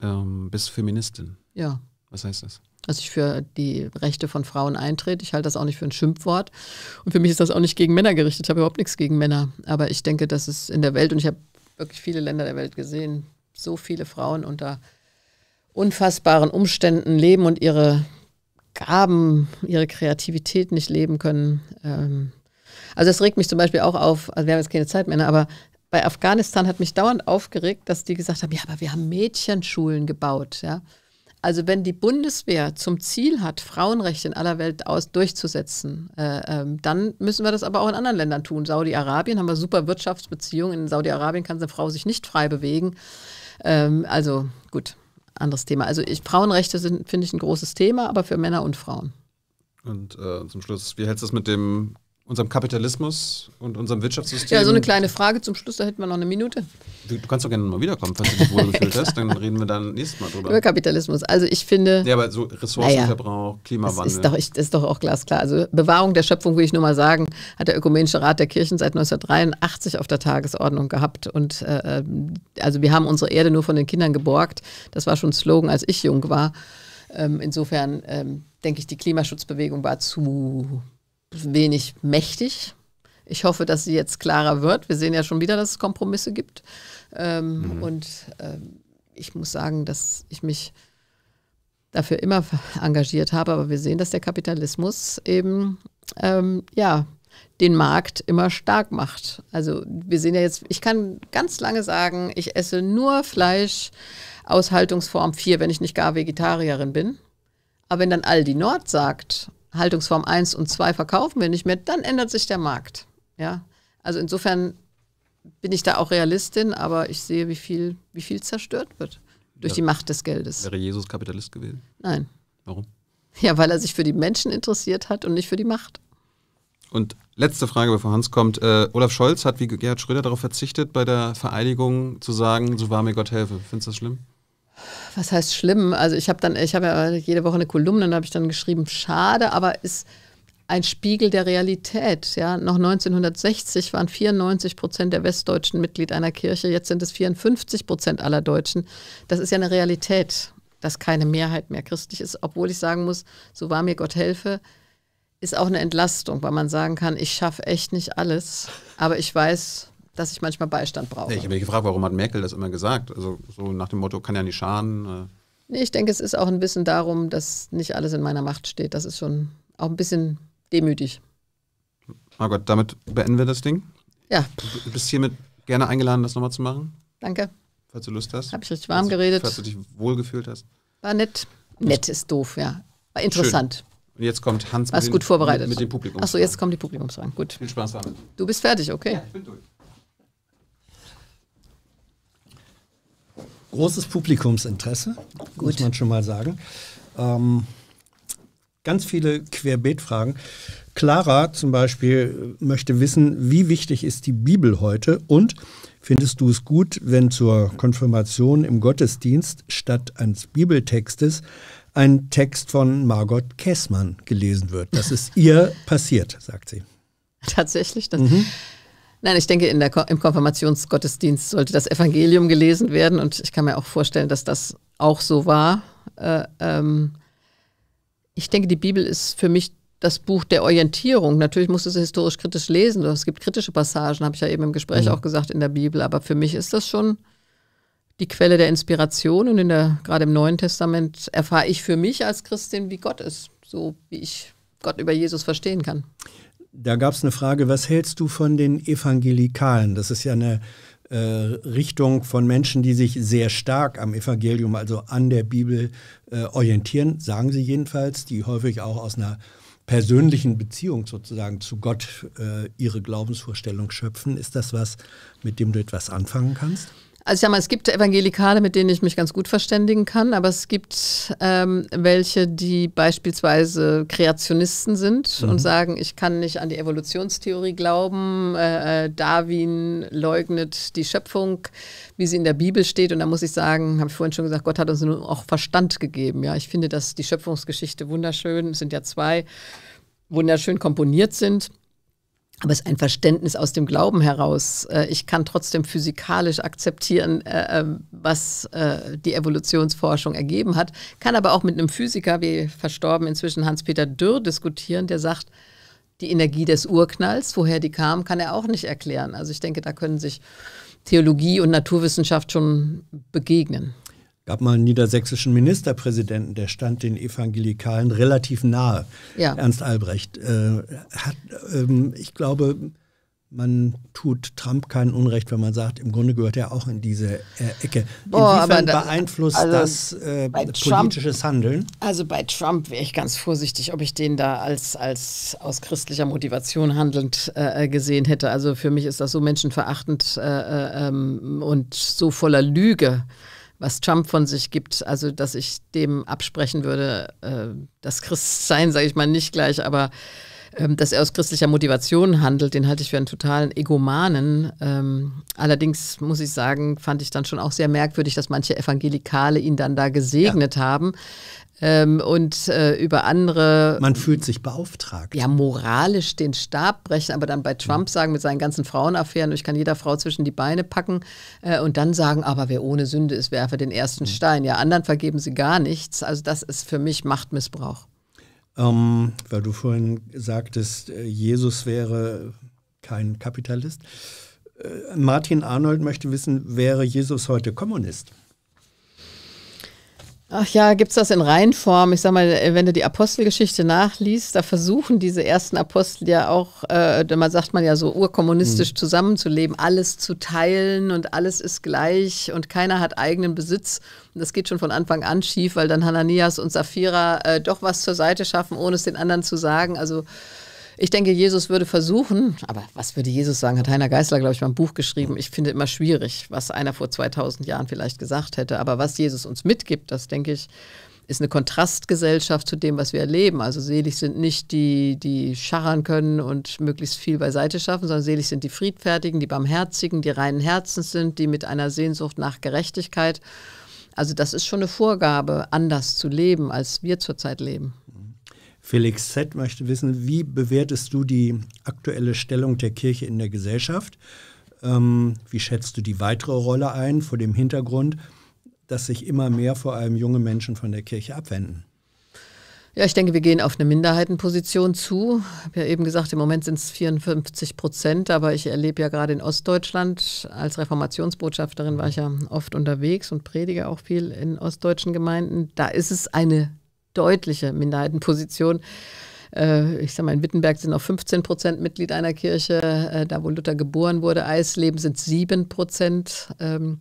Ähm, bist Feministin? Ja. Was heißt das? dass ich für die Rechte von Frauen eintrete. Ich halte das auch nicht für ein Schimpfwort. Und für mich ist das auch nicht gegen Männer gerichtet. Ich habe überhaupt nichts gegen Männer. Aber ich denke, dass es in der Welt, und ich habe wirklich viele Länder der Welt gesehen, so viele Frauen unter unfassbaren Umständen leben und ihre Gaben, ihre Kreativität nicht leben können. Ähm, also das regt mich zum Beispiel auch auf, also wir haben jetzt keine Zeit mehr, aber bei Afghanistan hat mich dauernd aufgeregt, dass die gesagt haben, ja, aber wir haben Mädchenschulen gebaut. Ja? Also wenn die Bundeswehr zum Ziel hat, Frauenrechte in aller Welt aus durchzusetzen, äh, ähm, dann müssen wir das aber auch in anderen Ländern tun. Saudi-Arabien haben wir super Wirtschaftsbeziehungen. In Saudi-Arabien kann eine Frau sich nicht frei bewegen. Ähm, also gut, anderes Thema. Also ich, Frauenrechte sind, finde ich, ein großes Thema, aber für Männer und Frauen. Und äh, zum Schluss, wie hältst du es mit dem unserem Kapitalismus und unserem Wirtschaftssystem. Ja, so eine kleine Frage zum Schluss, da hätten wir noch eine Minute. Du, du kannst doch gerne mal wiederkommen, falls du dich wohlgefühlt hast, dann reden wir dann nächstes Mal drüber. Über Kapitalismus. Also ich finde. Ja, aber so Ressourcenverbrauch, naja, Klimawandel. Das ist doch, ich, das ist doch auch glasklar. Also Bewahrung der Schöpfung, will ich nur mal sagen, hat der Ökumenische Rat der Kirchen seit 1983 auf der Tagesordnung gehabt. Und äh, äh, also wir haben unsere Erde nur von den Kindern geborgt. Das war schon Slogan, als ich jung war. Ähm, insofern ähm, denke ich, die Klimaschutzbewegung war zu wenig mächtig. Ich hoffe, dass sie jetzt klarer wird. Wir sehen ja schon wieder, dass es Kompromisse gibt. Ähm, mhm. Und ähm, ich muss sagen, dass ich mich dafür immer engagiert habe. Aber wir sehen, dass der Kapitalismus eben, ähm, ja, den Markt immer stark macht. Also wir sehen ja jetzt, ich kann ganz lange sagen, ich esse nur Fleisch aus Haltungsform 4, wenn ich nicht gar Vegetarierin bin. Aber wenn dann Aldi Nord sagt, Haltungsform 1 und 2 verkaufen wir nicht mehr, dann ändert sich der Markt. Ja? Also insofern bin ich da auch Realistin, aber ich sehe, wie viel, wie viel zerstört wird durch ja. die Macht des Geldes. Wäre Jesus Kapitalist gewesen? Nein. Warum? Ja, weil er sich für die Menschen interessiert hat und nicht für die Macht. Und letzte Frage, bevor Hans kommt. Äh, Olaf Scholz hat wie Gerhard Schröder darauf verzichtet, bei der Vereidigung zu sagen, so wahr mir Gott helfe. Findest du das schlimm? was heißt schlimm? Also ich habe dann, ich habe ja jede Woche eine Kolumne, da habe ich dann geschrieben, schade, aber ist ein Spiegel der Realität. Ja, noch 1960 waren 94 Prozent der Westdeutschen Mitglied einer Kirche, jetzt sind es 54 Prozent aller Deutschen. Das ist ja eine Realität, dass keine Mehrheit mehr christlich ist, obwohl ich sagen muss, so wahr mir Gott helfe, ist auch eine Entlastung, weil man sagen kann, ich schaffe echt nicht alles, aber ich weiß, dass ich manchmal Beistand brauche. Nee, ich habe mich gefragt, warum hat Merkel das immer gesagt? Also so nach dem Motto, kann ja nicht schaden. Äh. Nee, ich denke, es ist auch ein bisschen darum, dass nicht alles in meiner Macht steht. Das ist schon auch ein bisschen demütig. Margot, damit beenden wir das Ding. Ja. Du bist hiermit gerne eingeladen, das nochmal zu machen. Danke. Falls du Lust hast. Habe ich richtig warm falls, geredet. Falls du dich wohlgefühlt hast. War nett. Nett ist doof, ja. War interessant. Schön. Und jetzt kommt Hans War's mit, den, vorbereitet. mit dem Publikum. Achso, jetzt kommen die Publikumsfragen. Gut. Viel Spaß damit. Du bist fertig, okay. Ja, ich bin durch. großes Publikumsinteresse, Gut. muss man schon mal sagen. Ähm, ganz viele Querbeet-Fragen. Clara zum Beispiel äh, möchte wissen, wie wichtig ist die Bibel heute und findest du es gut, wenn zur Konfirmation im Gottesdienst statt eines Bibeltextes ein Text von Margot Kessmann gelesen wird? Das ist ihr passiert, sagt sie. Tatsächlich, das. Mhm. Nein, ich denke, in der, im Konfirmationsgottesdienst sollte das Evangelium gelesen werden und ich kann mir auch vorstellen, dass das auch so war. Äh, ähm, ich denke, die Bibel ist für mich das Buch der Orientierung. Natürlich musst du es historisch kritisch lesen. Es gibt kritische Passagen, habe ich ja eben im Gespräch mhm. auch gesagt, in der Bibel. Aber für mich ist das schon die Quelle der Inspiration. Und in der, gerade im Neuen Testament erfahre ich für mich als Christin, wie Gott ist, so wie ich Gott über Jesus verstehen kann. Da gab es eine Frage, was hältst du von den Evangelikalen? Das ist ja eine äh, Richtung von Menschen, die sich sehr stark am Evangelium, also an der Bibel äh, orientieren, sagen sie jedenfalls, die häufig auch aus einer persönlichen Beziehung sozusagen zu Gott äh, ihre Glaubensvorstellung schöpfen. Ist das was, mit dem du etwas anfangen kannst? Also ich sag mal, es gibt Evangelikale, mit denen ich mich ganz gut verständigen kann, aber es gibt ähm, welche, die beispielsweise Kreationisten sind mhm. und sagen, ich kann nicht an die Evolutionstheorie glauben, äh, äh, Darwin leugnet die Schöpfung, wie sie in der Bibel steht. Und da muss ich sagen, habe ich vorhin schon gesagt, Gott hat uns nur auch Verstand gegeben. Ja, ich finde, dass die Schöpfungsgeschichte wunderschön, es sind ja zwei, wunderschön komponiert sind aber es ist ein Verständnis aus dem Glauben heraus. Äh, ich kann trotzdem physikalisch akzeptieren, äh, äh, was die Evolutionsforschung ergeben hat, kann aber auch mit einem Physiker, wie verstorben inzwischen Hans-Peter Dürr, diskutieren, der sagt, die Energie des Urknalls, woher die kam, kann er auch nicht erklären. Also ich denke, da können sich Theologie und Naturwissenschaft schon begegnen gab mal einen niedersächsischen Ministerpräsidenten, der stand den Evangelikalen relativ nahe, ja. Ernst Albrecht. Äh, hat, ähm, ich glaube, man tut Trump kein Unrecht, wenn man sagt, im Grunde gehört er auch in diese äh, Ecke. Boah, Inwiefern da, beeinflusst also das äh, politisches Trump, Handeln? Also bei Trump wäre ich ganz vorsichtig, ob ich den da als, als aus christlicher Motivation handelnd äh, äh gesehen hätte. Also für mich ist das so menschenverachtend äh, äh, ähm, und so voller Lüge was Trump von sich gibt, also dass ich dem absprechen würde, äh, das Christsein, sage ich mal nicht gleich, aber ähm, dass er aus christlicher Motivation handelt, den halte ich für einen totalen Egomanen. Ähm, allerdings muss ich sagen, fand ich dann schon auch sehr merkwürdig, dass manche Evangelikale ihn dann da gesegnet ja. haben ähm, und äh, über andere. Man fühlt sich beauftragt. Ja, moralisch den Stab brechen, aber dann bei Trump mhm. sagen mit seinen ganzen Frauenaffären, ich kann jeder Frau zwischen die Beine packen äh, und dann sagen, aber wer ohne Sünde ist, werfe den ersten mhm. Stein. Ja, anderen vergeben sie gar nichts. Also das ist für mich Machtmissbrauch. Ähm, weil du vorhin sagtest, äh, Jesus wäre kein Kapitalist. Äh, Martin Arnold möchte wissen, wäre Jesus heute Kommunist? Ach ja, gibt es das in Reinform? Ich sag mal, wenn du die Apostelgeschichte nachliest, da versuchen diese ersten Apostel ja auch, äh, man sagt man ja so urkommunistisch mhm. zusammenzuleben, alles zu teilen und alles ist gleich und keiner hat eigenen Besitz. Und das geht schon von Anfang an schief, weil dann Hananias und Sapphira äh, doch was zur Seite schaffen, ohne es den anderen zu sagen. Also ich denke, Jesus würde versuchen, aber was würde Jesus sagen? Hat Heiner Geißler, glaube ich, mal ein Buch geschrieben. Ich finde immer schwierig, was einer vor 2000 Jahren vielleicht gesagt hätte. Aber was Jesus uns mitgibt, das denke ich, ist eine Kontrastgesellschaft zu dem, was wir erleben. Also selig sind nicht die, die scharren können und möglichst viel beiseite schaffen, sondern selig sind die Friedfertigen, die Barmherzigen, die reinen Herzens sind, die mit einer Sehnsucht nach Gerechtigkeit. Also das ist schon eine Vorgabe, anders zu leben, als wir zurzeit leben. Felix Z. möchte wissen, wie bewertest du die aktuelle Stellung der Kirche in der Gesellschaft? Ähm, wie schätzt du die weitere Rolle ein vor dem Hintergrund, dass sich immer mehr vor allem junge Menschen von der Kirche abwenden? Ja, ich denke, wir gehen auf eine Minderheitenposition zu. Ich habe ja eben gesagt, im Moment sind es 54 Prozent, aber ich erlebe ja gerade in Ostdeutschland, als Reformationsbotschafterin war ich ja oft unterwegs und predige auch viel in ostdeutschen Gemeinden, da ist es eine deutliche Minderheitenposition. Äh, ich sage mal, in Wittenberg sind noch 15 Prozent Mitglied einer Kirche. Äh, da, wo Luther geboren wurde, Eisleben sind 7 Prozent. Ähm,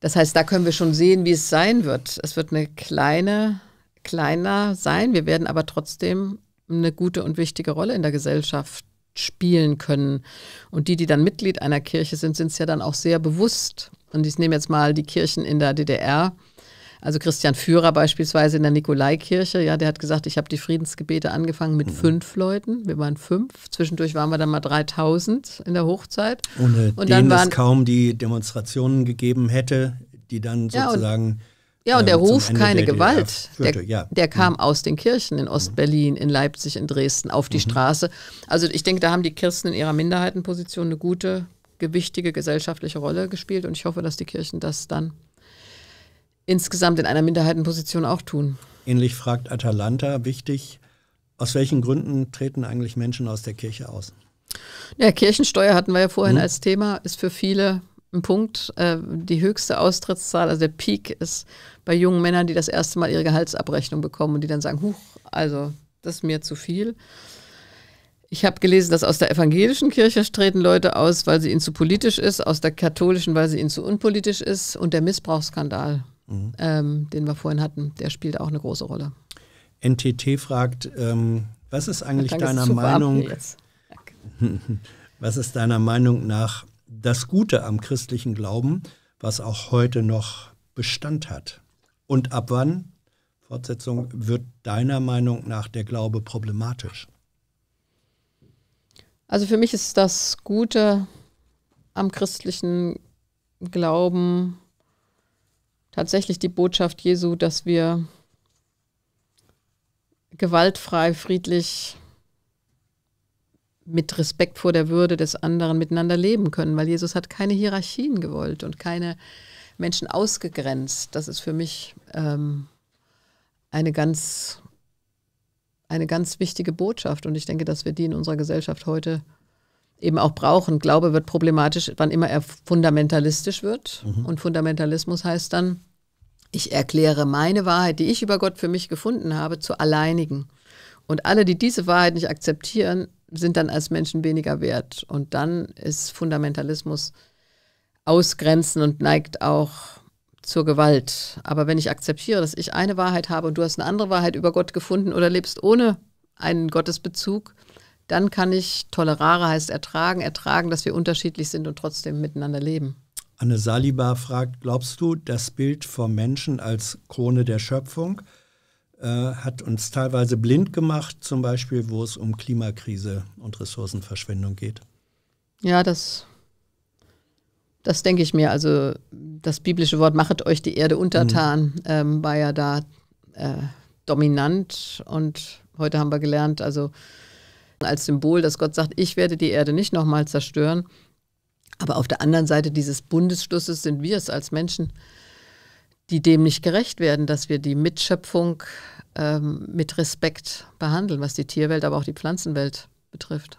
das heißt, da können wir schon sehen, wie es sein wird. Es wird eine kleine, kleiner sein. Wir werden aber trotzdem eine gute und wichtige Rolle in der Gesellschaft spielen können. Und die, die dann Mitglied einer Kirche sind, sind es ja dann auch sehr bewusst. Und ich nehme jetzt mal die Kirchen in der DDR. Also Christian Führer beispielsweise in der Nikolaikirche, ja, der hat gesagt, ich habe die Friedensgebete angefangen mit mhm. fünf Leuten. Wir waren fünf. Zwischendurch waren wir dann mal 3000 in der Hochzeit. Ohne und denen waren, es kaum die Demonstrationen gegeben hätte, die dann sozusagen. Ja, und, ja, und der ähm, Ruf keine der Gewalt, führte, der, ja. der, kam mhm. aus den Kirchen in Ostberlin, in Leipzig, in Dresden auf die mhm. Straße. Also ich denke, da haben die Kirchen in ihrer Minderheitenposition eine gute, gewichtige gesellschaftliche Rolle gespielt und ich hoffe, dass die Kirchen das dann insgesamt in einer Minderheitenposition auch tun. Ähnlich fragt Atalanta, wichtig, aus welchen Gründen treten eigentlich Menschen aus der Kirche aus? Ja, Kirchensteuer hatten wir ja vorhin hm. als Thema, ist für viele ein Punkt. Äh, die höchste Austrittszahl, also der Peak, ist bei jungen Männern, die das erste Mal ihre Gehaltsabrechnung bekommen und die dann sagen, huch, also das ist mir zu viel. Ich habe gelesen, dass aus der evangelischen Kirche treten Leute aus, weil sie ihnen zu politisch ist, aus der katholischen, weil sie ihnen zu unpolitisch ist und der Missbrauchsskandal mhm. ähm, den wir vorhin hatten, der spielt auch eine große Rolle. NTT fragt, ähm, was ist eigentlich deiner Meinung? was ist deiner Meinung nach das Gute am christlichen Glauben, was auch heute noch Bestand hat? Und ab wann, Fortsetzung, wird deiner Meinung nach der Glaube problematisch? Also für mich ist das Gute am christlichen Glauben tatsächlich die Botschaft Jesu, dass wir gewaltfrei, friedlich, mit Respekt vor der Würde des anderen miteinander leben können, weil Jesus hat keine Hierarchien gewollt und keine Menschen ausgegrenzt. Das ist für mich ähm, eine ganz eine ganz wichtige Botschaft und ich denke, dass wir die in unserer Gesellschaft heute eben auch brauchen. Glaube wird problematisch, wann immer er fundamentalistisch wird. Mhm. Und Fundamentalismus heißt dann, ich erkläre meine Wahrheit, die ich über Gott für mich gefunden habe, zu alleinigen. Und alle, die diese Wahrheit nicht akzeptieren, sind dann als Menschen weniger wert. Und dann ist Fundamentalismus ausgrenzen und neigt auch zur Gewalt. Aber wenn ich akzeptiere, dass ich eine Wahrheit habe und du hast eine andere Wahrheit über Gott gefunden oder lebst ohne einen Gottesbezug, dann kann ich, tolerare heißt ertragen, ertragen, dass wir unterschiedlich sind und trotzdem miteinander leben. Anne Saliba fragt, glaubst du, das Bild vom Menschen als Krone der Schöpfung äh, hat uns teilweise blind gemacht, zum Beispiel wo es um Klimakrise und Ressourcenverschwendung geht? Ja, das, das denke ich mir. Also das biblische Wort, machet euch die Erde untertan, mhm. ähm, war ja da äh, dominant. Und heute haben wir gelernt, also als Symbol, dass Gott sagt, ich werde die Erde nicht nochmal zerstören. Aber auf der anderen Seite dieses Bundesschlusses sind wir es als Menschen, die dem nicht gerecht werden, dass wir die Mitschöpfung ähm, mit Respekt behandeln, was die Tierwelt, aber auch die Pflanzenwelt betrifft.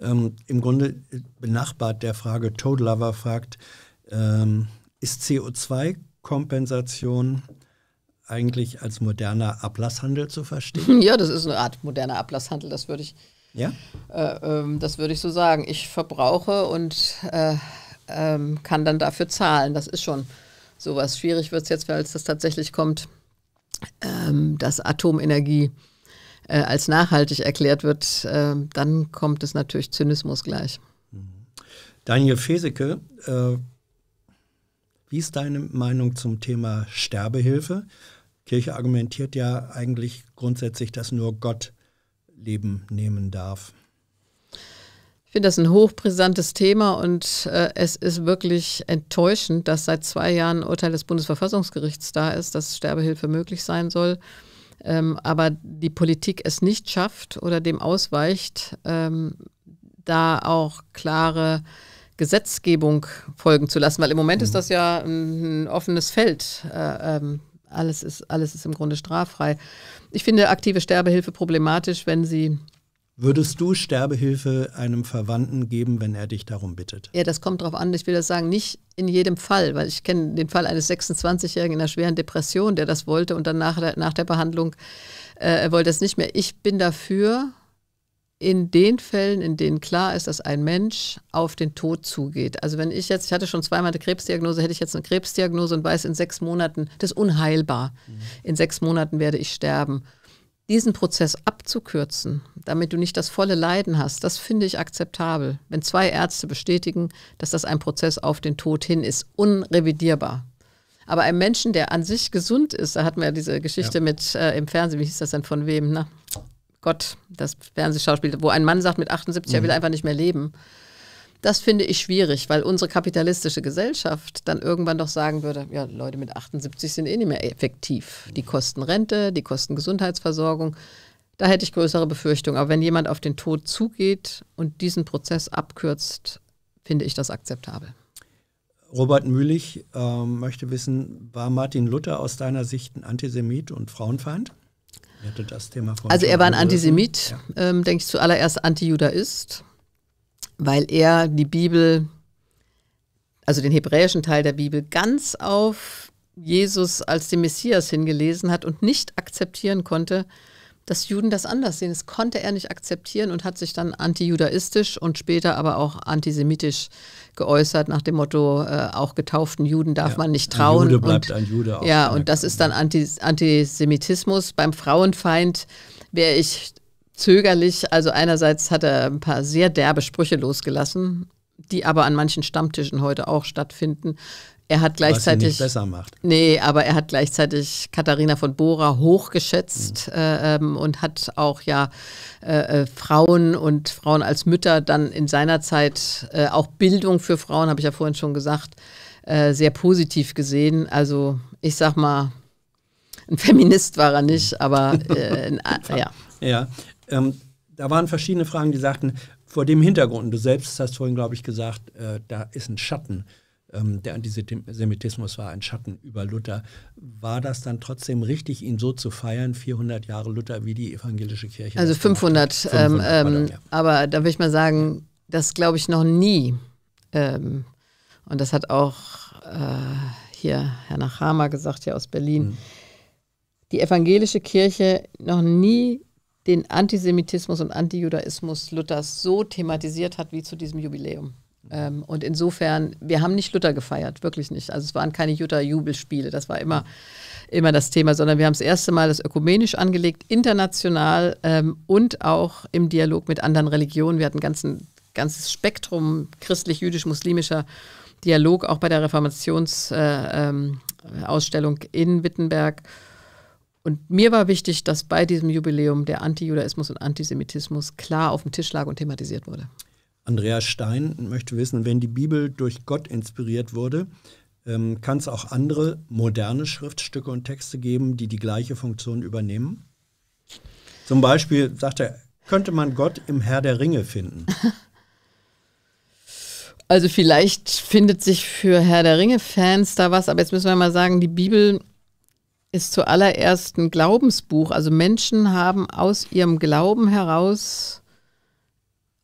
Ähm, Im Grunde äh, benachbart der Frage, Toad Lover fragt, ähm, ist CO2-Kompensation eigentlich als moderner Ablasshandel zu verstehen? Ja, das ist eine Art moderner Ablasshandel, das würde ich, ja? Äh, ähm, das ich so sagen. Ich verbrauche und äh, ähm, kann dann dafür zahlen. Das ist schon sowas. Schwierig wird es jetzt, als das tatsächlich kommt, ähm, dass Atomenergie äh, als nachhaltig erklärt wird. Ähm, dann kommt es natürlich Zynismus gleich. Daniel Feseke, äh, wie ist deine Meinung zum Thema Sterbehilfe? Kirche argumentiert ja eigentlich grundsätzlich, dass nur Gott Leben nehmen darf. Ich finde das ein hochbrisantes Thema und äh, es ist wirklich enttäuschend, dass seit zwei Jahren ein Urteil des Bundesverfassungsgerichts da ist, dass Sterbehilfe möglich sein soll, ähm, aber die Politik es nicht schafft oder dem ausweicht, ähm, da auch klare Gesetzgebung folgen zu lassen, weil im Moment mhm. ist das ja ein, ein offenes Feld. Äh, ähm, alles ist, alles ist im Grunde straffrei. Ich finde aktive Sterbehilfe problematisch, wenn sie Würdest du Sterbehilfe einem Verwandten geben, wenn er dich darum bittet? Ja, das kommt darauf an. Ich will das sagen, nicht in jedem Fall, weil ich kenne den Fall eines 26-Jährigen in einer schweren Depression, der das wollte und dann nach der, nach der Behandlung, äh, er wollte es nicht mehr. Ich bin dafür, in den Fällen, in denen klar ist, dass ein Mensch auf den Tod zugeht. Also wenn ich jetzt, ich hatte schon zweimal eine Krebsdiagnose, hätte ich jetzt eine Krebsdiagnose und weiß, in sechs Monaten, das ist unheilbar, mhm. in sechs Monaten werde ich sterben. Diesen Prozess abzukürzen, damit du nicht das volle Leiden hast, das finde ich akzeptabel. Wenn zwei Ärzte bestätigen, dass das ein Prozess auf den Tod hin ist, unrevidierbar. Aber einem Menschen, der an sich gesund ist, da hatten wir ja diese Geschichte ja. mit äh, im Fernsehen, wie hieß das denn von wem, ne? Gott, das Fernsehschauspiel, wo ein Mann sagt mit 78, mhm. er will mhm. einfach nicht mehr leben. Das finde ich schwierig, weil unsere kapitalistische Gesellschaft dann irgendwann doch sagen würde, ja, Leute mit 78 sind eh nicht mehr effektiv. Die kosten Rente, die kosten Gesundheitsversorgung. Da hätte ich größere Befürchtungen. Aber wenn jemand auf den Tod zugeht und diesen Prozess abkürzt, finde ich das akzeptabel. Robert Mühlich ähm, möchte wissen, war Martin Luther aus deiner Sicht ein Antisemit und Frauenfeind? Ich das Thema also er war ein Antisemit, ja. ähm, denke ich zuallererst Antijudaist, weil er die Bibel, also den hebräischen Teil der Bibel, ganz auf Jesus als den Messias hingelesen hat und nicht akzeptieren konnte, dass Juden das anders sehen. Das konnte er nicht akzeptieren und hat sich dann antijudaistisch und später aber auch antisemitisch geäußert, nach dem Motto, äh, auch getauften Juden darf ja, man nicht trauen. Ein Jude bleibt und, ein Jude auch. Ja, und das ist dann Antis Antisemitismus. Beim Frauenfeind wäre ich zögerlich. Also einerseits hat er ein paar sehr derbe Sprüche losgelassen, die aber an manchen Stammtischen heute auch stattfinden. Er hat gleichzeitig. Was nicht besser macht. Nee, aber er hat gleichzeitig Katharina von Bora hochgeschätzt mhm. äh, und hat auch ja äh, äh, Frauen und Frauen als Mütter dann in seiner Zeit äh, auch Bildung für Frauen, habe ich ja vorhin schon gesagt, äh, sehr positiv gesehen. Also ich sag mal, ein Feminist war er nicht, mhm. aber äh, ein, ja. Ja, ähm, da waren verschiedene Fragen, die sagten, vor dem Hintergrund, du selbst hast vorhin, glaube ich, gesagt, da ist ein Schatten ähm, der Antisemitismus war ein Schatten über Luther. War das dann trotzdem richtig, ihn so zu feiern, 400 Jahre Luther, wie die evangelische Kirche? Also 500, 500 ähm, pardon, ähm, ja. aber da würde ich mal sagen, das glaube ich noch nie. Ähm, und das hat auch äh, hier Herr Nachama gesagt, hier aus Berlin. Mhm. Die evangelische Kirche noch nie den Antisemitismus und Antijudaismus Luthers so thematisiert hat wie zu diesem Jubiläum. Ähm, und insofern, wir haben nicht Luther gefeiert, wirklich nicht. Also es waren keine Jutta-Jubelspiele, das war immer, immer das Thema, sondern wir haben das erste Mal das ökumenisch angelegt, international ähm, und auch im Dialog mit anderen Religionen. Wir hatten ein ganzes Spektrum christlich-jüdisch-muslimischer Dialog, auch bei der Reformationsausstellung äh, ähm, in Wittenberg. Und mir war wichtig, dass bei diesem Jubiläum der Antijudaismus und Antisemitismus klar auf dem Tisch lag und thematisiert wurde. Andreas Stein möchte wissen, wenn die Bibel durch Gott inspiriert wurde, ähm, kann es auch andere moderne Schriftstücke und Texte geben, die die gleiche Funktion übernehmen? Zum Beispiel, sagt er, könnte man Gott im Herr der Ringe finden? Also vielleicht findet sich für Herr der Ringe-Fans da was, aber jetzt müssen wir mal sagen, die Bibel ist zuallererst ein Glaubensbuch. Also Menschen haben aus ihrem Glauben heraus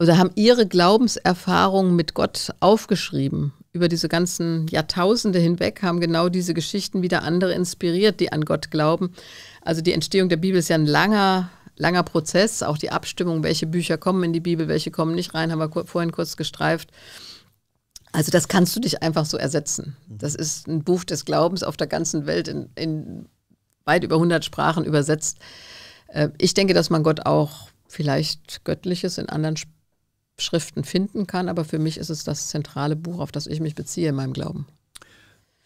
oder haben ihre Glaubenserfahrungen mit Gott aufgeschrieben. Über diese ganzen Jahrtausende hinweg haben genau diese Geschichten wieder andere inspiriert, die an Gott glauben. Also die Entstehung der Bibel ist ja ein langer, langer Prozess, auch die Abstimmung, welche Bücher kommen in die Bibel, welche kommen nicht rein, haben wir vorhin kurz gestreift. Also das kannst du dich einfach so ersetzen. Das ist ein Buch des Glaubens auf der ganzen Welt in, in weit über 100 Sprachen übersetzt. Äh, ich denke, dass man Gott auch vielleicht Göttliches in anderen Sprachen Schriften finden kann, aber für mich ist es das zentrale Buch, auf das ich mich beziehe in meinem Glauben.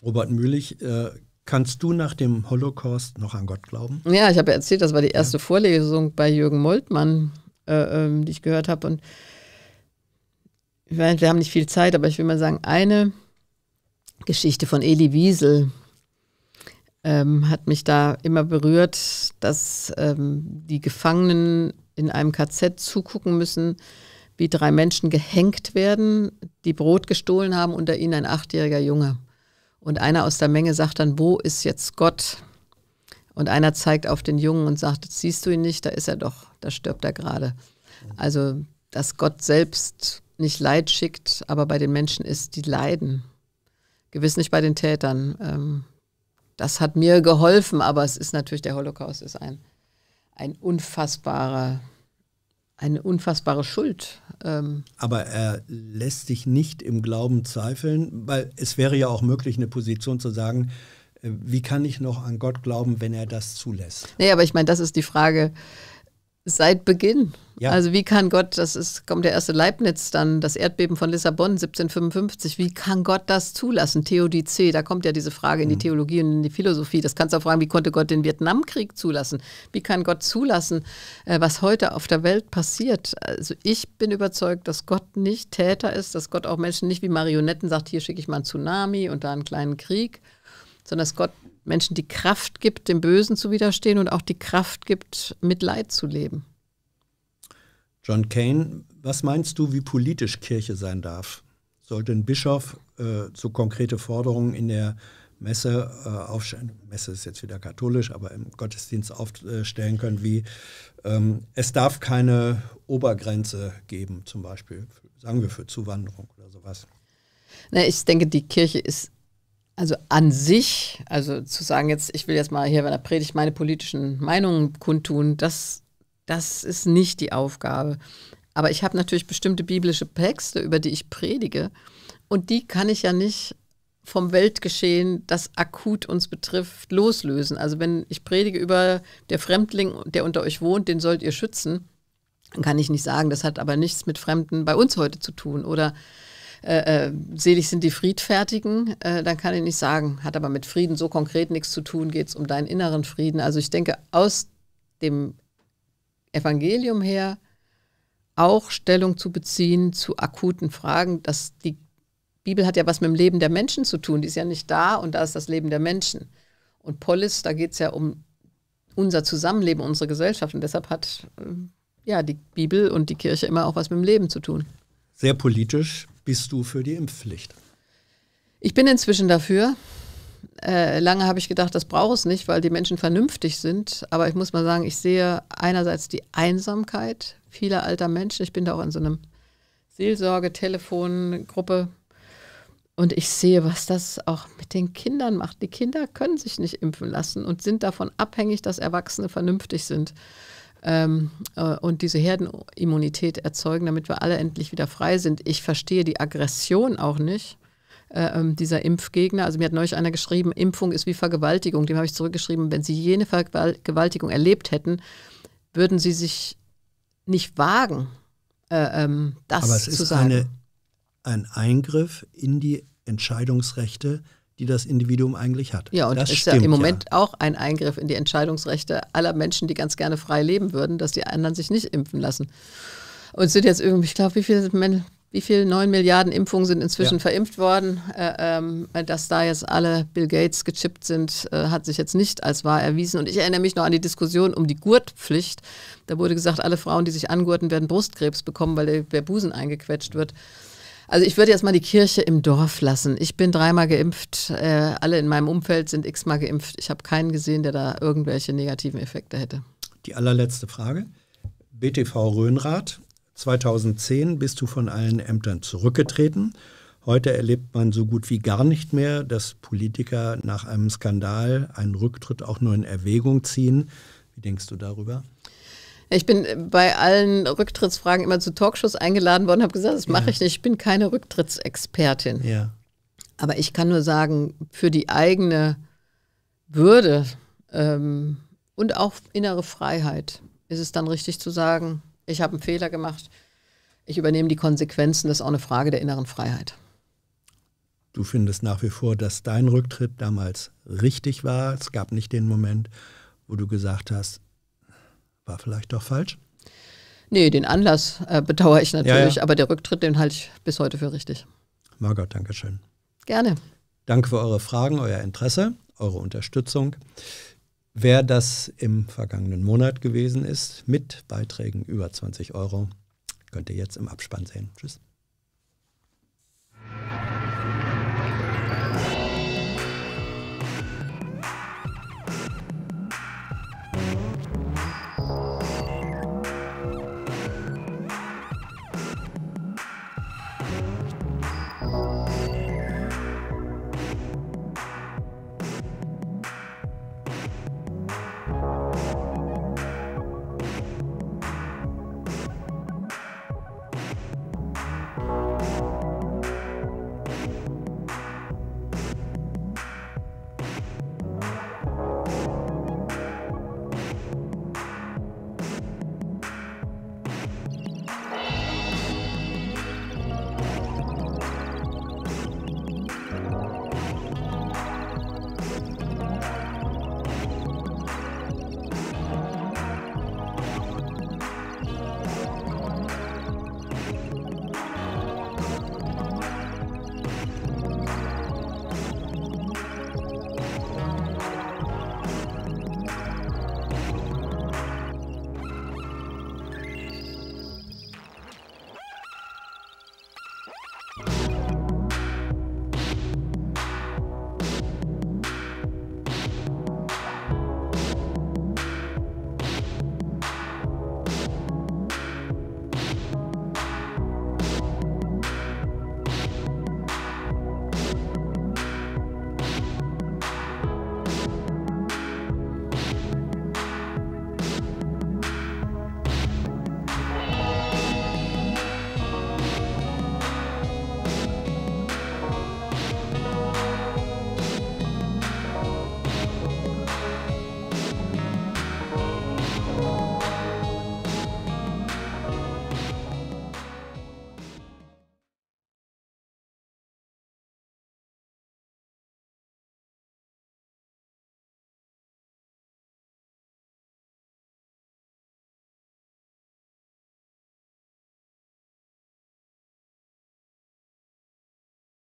Robert Mühlich, äh, kannst du nach dem Holocaust noch an Gott glauben? Ja, ich habe erzählt, das war die erste ja. Vorlesung bei Jürgen Moltmann, äh, ähm, die ich gehört habe. Und wir haben nicht viel Zeit, aber ich will mal sagen, eine Geschichte von Eli Wiesel ähm, hat mich da immer berührt, dass ähm, die Gefangenen in einem KZ zugucken müssen, wie drei Menschen gehängt werden, die Brot gestohlen haben, unter ihnen ein achtjähriger Junge. Und einer aus der Menge sagt dann, wo ist jetzt Gott? Und einer zeigt auf den Jungen und sagt, siehst du ihn nicht, da ist er doch, da stirbt er gerade. Also, dass Gott selbst nicht Leid schickt, aber bei den Menschen ist, die leiden. Gewiss nicht bei den Tätern. Ähm, das hat mir geholfen, aber es ist natürlich, der Holocaust ist ein, ein unfassbarer eine unfassbare Schuld. Ähm Aber er lässt sich nicht im Glauben zweifeln, weil es wäre ja auch möglich, eine Position zu sagen, äh, wie kann ich noch an Gott glauben, wenn er das zulässt? Nee, aber ich meine, das ist die Frage seit Beginn. Ja. Also wie kann Gott, das ist, kommt der erste Leibniz dann, das Erdbeben von Lissabon 1755, wie kann Gott das zulassen? Theodizee, da kommt ja diese Frage in die hm. Theologie und in die Philosophie. Das kannst du auch fragen, wie konnte Gott den Vietnamkrieg zulassen? Wie kann Gott zulassen, äh, was heute auf der Welt passiert? Also ich bin überzeugt, dass Gott nicht Täter ist, dass Gott auch Menschen nicht wie Marionetten sagt, hier schicke ich mal einen Tsunami und da einen kleinen Krieg, sondern dass Gott Menschen die Kraft gibt, dem Bösen zu widerstehen und auch die Kraft gibt, mit Leid zu leben. John Kane, was meinst du, wie politisch Kirche sein darf? Sollte ein Bischof äh, so konkrete Forderungen in der Messe äh, aufstellen, Messe ist jetzt wieder katholisch, aber im Gottesdienst aufstellen können, wie ähm, es darf keine Obergrenze geben, zum Beispiel, sagen wir für Zuwanderung oder sowas. Na, ich denke, die Kirche ist also an sich, also zu sagen jetzt, ich will jetzt mal hier bei der Predigt meine politischen Meinungen kundtun, das das ist nicht die Aufgabe. Aber ich habe natürlich bestimmte biblische Texte, über die ich predige. Und die kann ich ja nicht vom Weltgeschehen, das akut uns betrifft, loslösen. Also wenn ich predige über der Fremdling, der unter euch wohnt, den sollt ihr schützen, dann kann ich nicht sagen, das hat aber nichts mit Fremden bei uns heute zu tun. Oder äh, äh selig sind die Friedfertigen, äh, dann kann ich nicht sagen, hat aber mit Frieden so konkret nichts zu tun, geht es um deinen inneren Frieden. Also ich denke, aus dem Evangelium her auch Stellung zu beziehen zu akuten Fragen, dass die Bibel hat ja was mit dem Leben der Menschen zu tun, die ist ja nicht da und da ist das Leben der Menschen. Und Polis, da geht es ja um unser Zusammenleben, unsere Gesellschaft und deshalb hat ähm, ja die Bibel und die Kirche immer auch was mit dem Leben zu tun. Sehr politisch bist du für die Impfpflicht. Ich bin inzwischen dafür. Äh, lange habe ich gedacht, das brauche es nicht, weil die Menschen vernünftig sind. Aber ich muss mal sagen, ich sehe einerseits die Einsamkeit vieler alter Menschen. Ich bin da auch in so einem Seelsorge-Telefongruppe. Und ich sehe, was das auch mit den Kindern macht. Die Kinder können sich nicht impfen lassen und sind davon abhängig, dass Erwachsene vernünftig sind ähm, äh, und diese Herdenimmunität erzeugen, damit wir alle endlich wieder frei sind. Ich verstehe die Aggression auch nicht. Äh, ähm, dieser Impfgegner. Also mir hat neulich einer geschrieben, Impfung ist wie Vergewaltigung. Dem habe ich zurückgeschrieben, wenn Sie jene Vergewaltigung erlebt hätten, würden Sie sich nicht wagen, äh, ähm, das Aber es ist Eine, ein Eingriff in die Entscheidungsrechte die das Individuum eigentlich hat. Ja, und das ist stimmt, ja im Moment ja. auch ein Eingriff in die Entscheidungsrechte aller Menschen, die ganz gerne frei leben würden, dass die anderen sich nicht impfen lassen. Und sind jetzt irgendwie, ich glaube, wie viele wie viel? Neun Milliarden Impfungen sind inzwischen ja. verimpft worden. Äh, ähm, dass da jetzt alle Bill Gates gechippt sind, äh, hat sich jetzt nicht als wahr erwiesen. Und ich erinnere mich noch an die Diskussion um die Gurtpflicht. Da wurde gesagt, alle Frauen, die sich angurten, werden Brustkrebs bekommen, weil der Busen eingequetscht wird. Also ich würde jetzt mal die Kirche im Dorf lassen. Ich bin dreimal geimpft, äh, alle in meinem Umfeld sind x-mal geimpft. Ich habe keinen gesehen, der da irgendwelche negativen Effekte hätte. Die allerletzte Frage. BTV Röhnrath 2010 bist du von allen Ämtern zurückgetreten. Heute erlebt man so gut wie gar nicht mehr, dass Politiker nach einem Skandal einen Rücktritt auch nur in Erwägung ziehen. Wie denkst du darüber? Ich bin bei allen Rücktrittsfragen immer zu Talkshows eingeladen worden, und habe gesagt, das mache ja. ich nicht, ich bin keine Rücktrittsexpertin. Ja. Aber ich kann nur sagen, für die eigene Würde ähm, und auch innere Freiheit ist es dann richtig zu sagen, ich habe einen Fehler gemacht, ich übernehme die Konsequenzen, das ist auch eine Frage der inneren Freiheit. Du findest nach wie vor, dass dein Rücktritt damals richtig war. Es gab nicht den Moment, wo du gesagt hast, war vielleicht doch falsch? Nee, den Anlass äh, bedauere ich natürlich, ja, ja. aber der Rücktritt, den halte ich bis heute für richtig. Margot, danke schön. Gerne. Danke für eure Fragen, euer Interesse, eure Unterstützung. Wer das im vergangenen Monat gewesen ist, mit Beiträgen über 20 Euro, könnt ihr jetzt im Abspann sehen. Tschüss.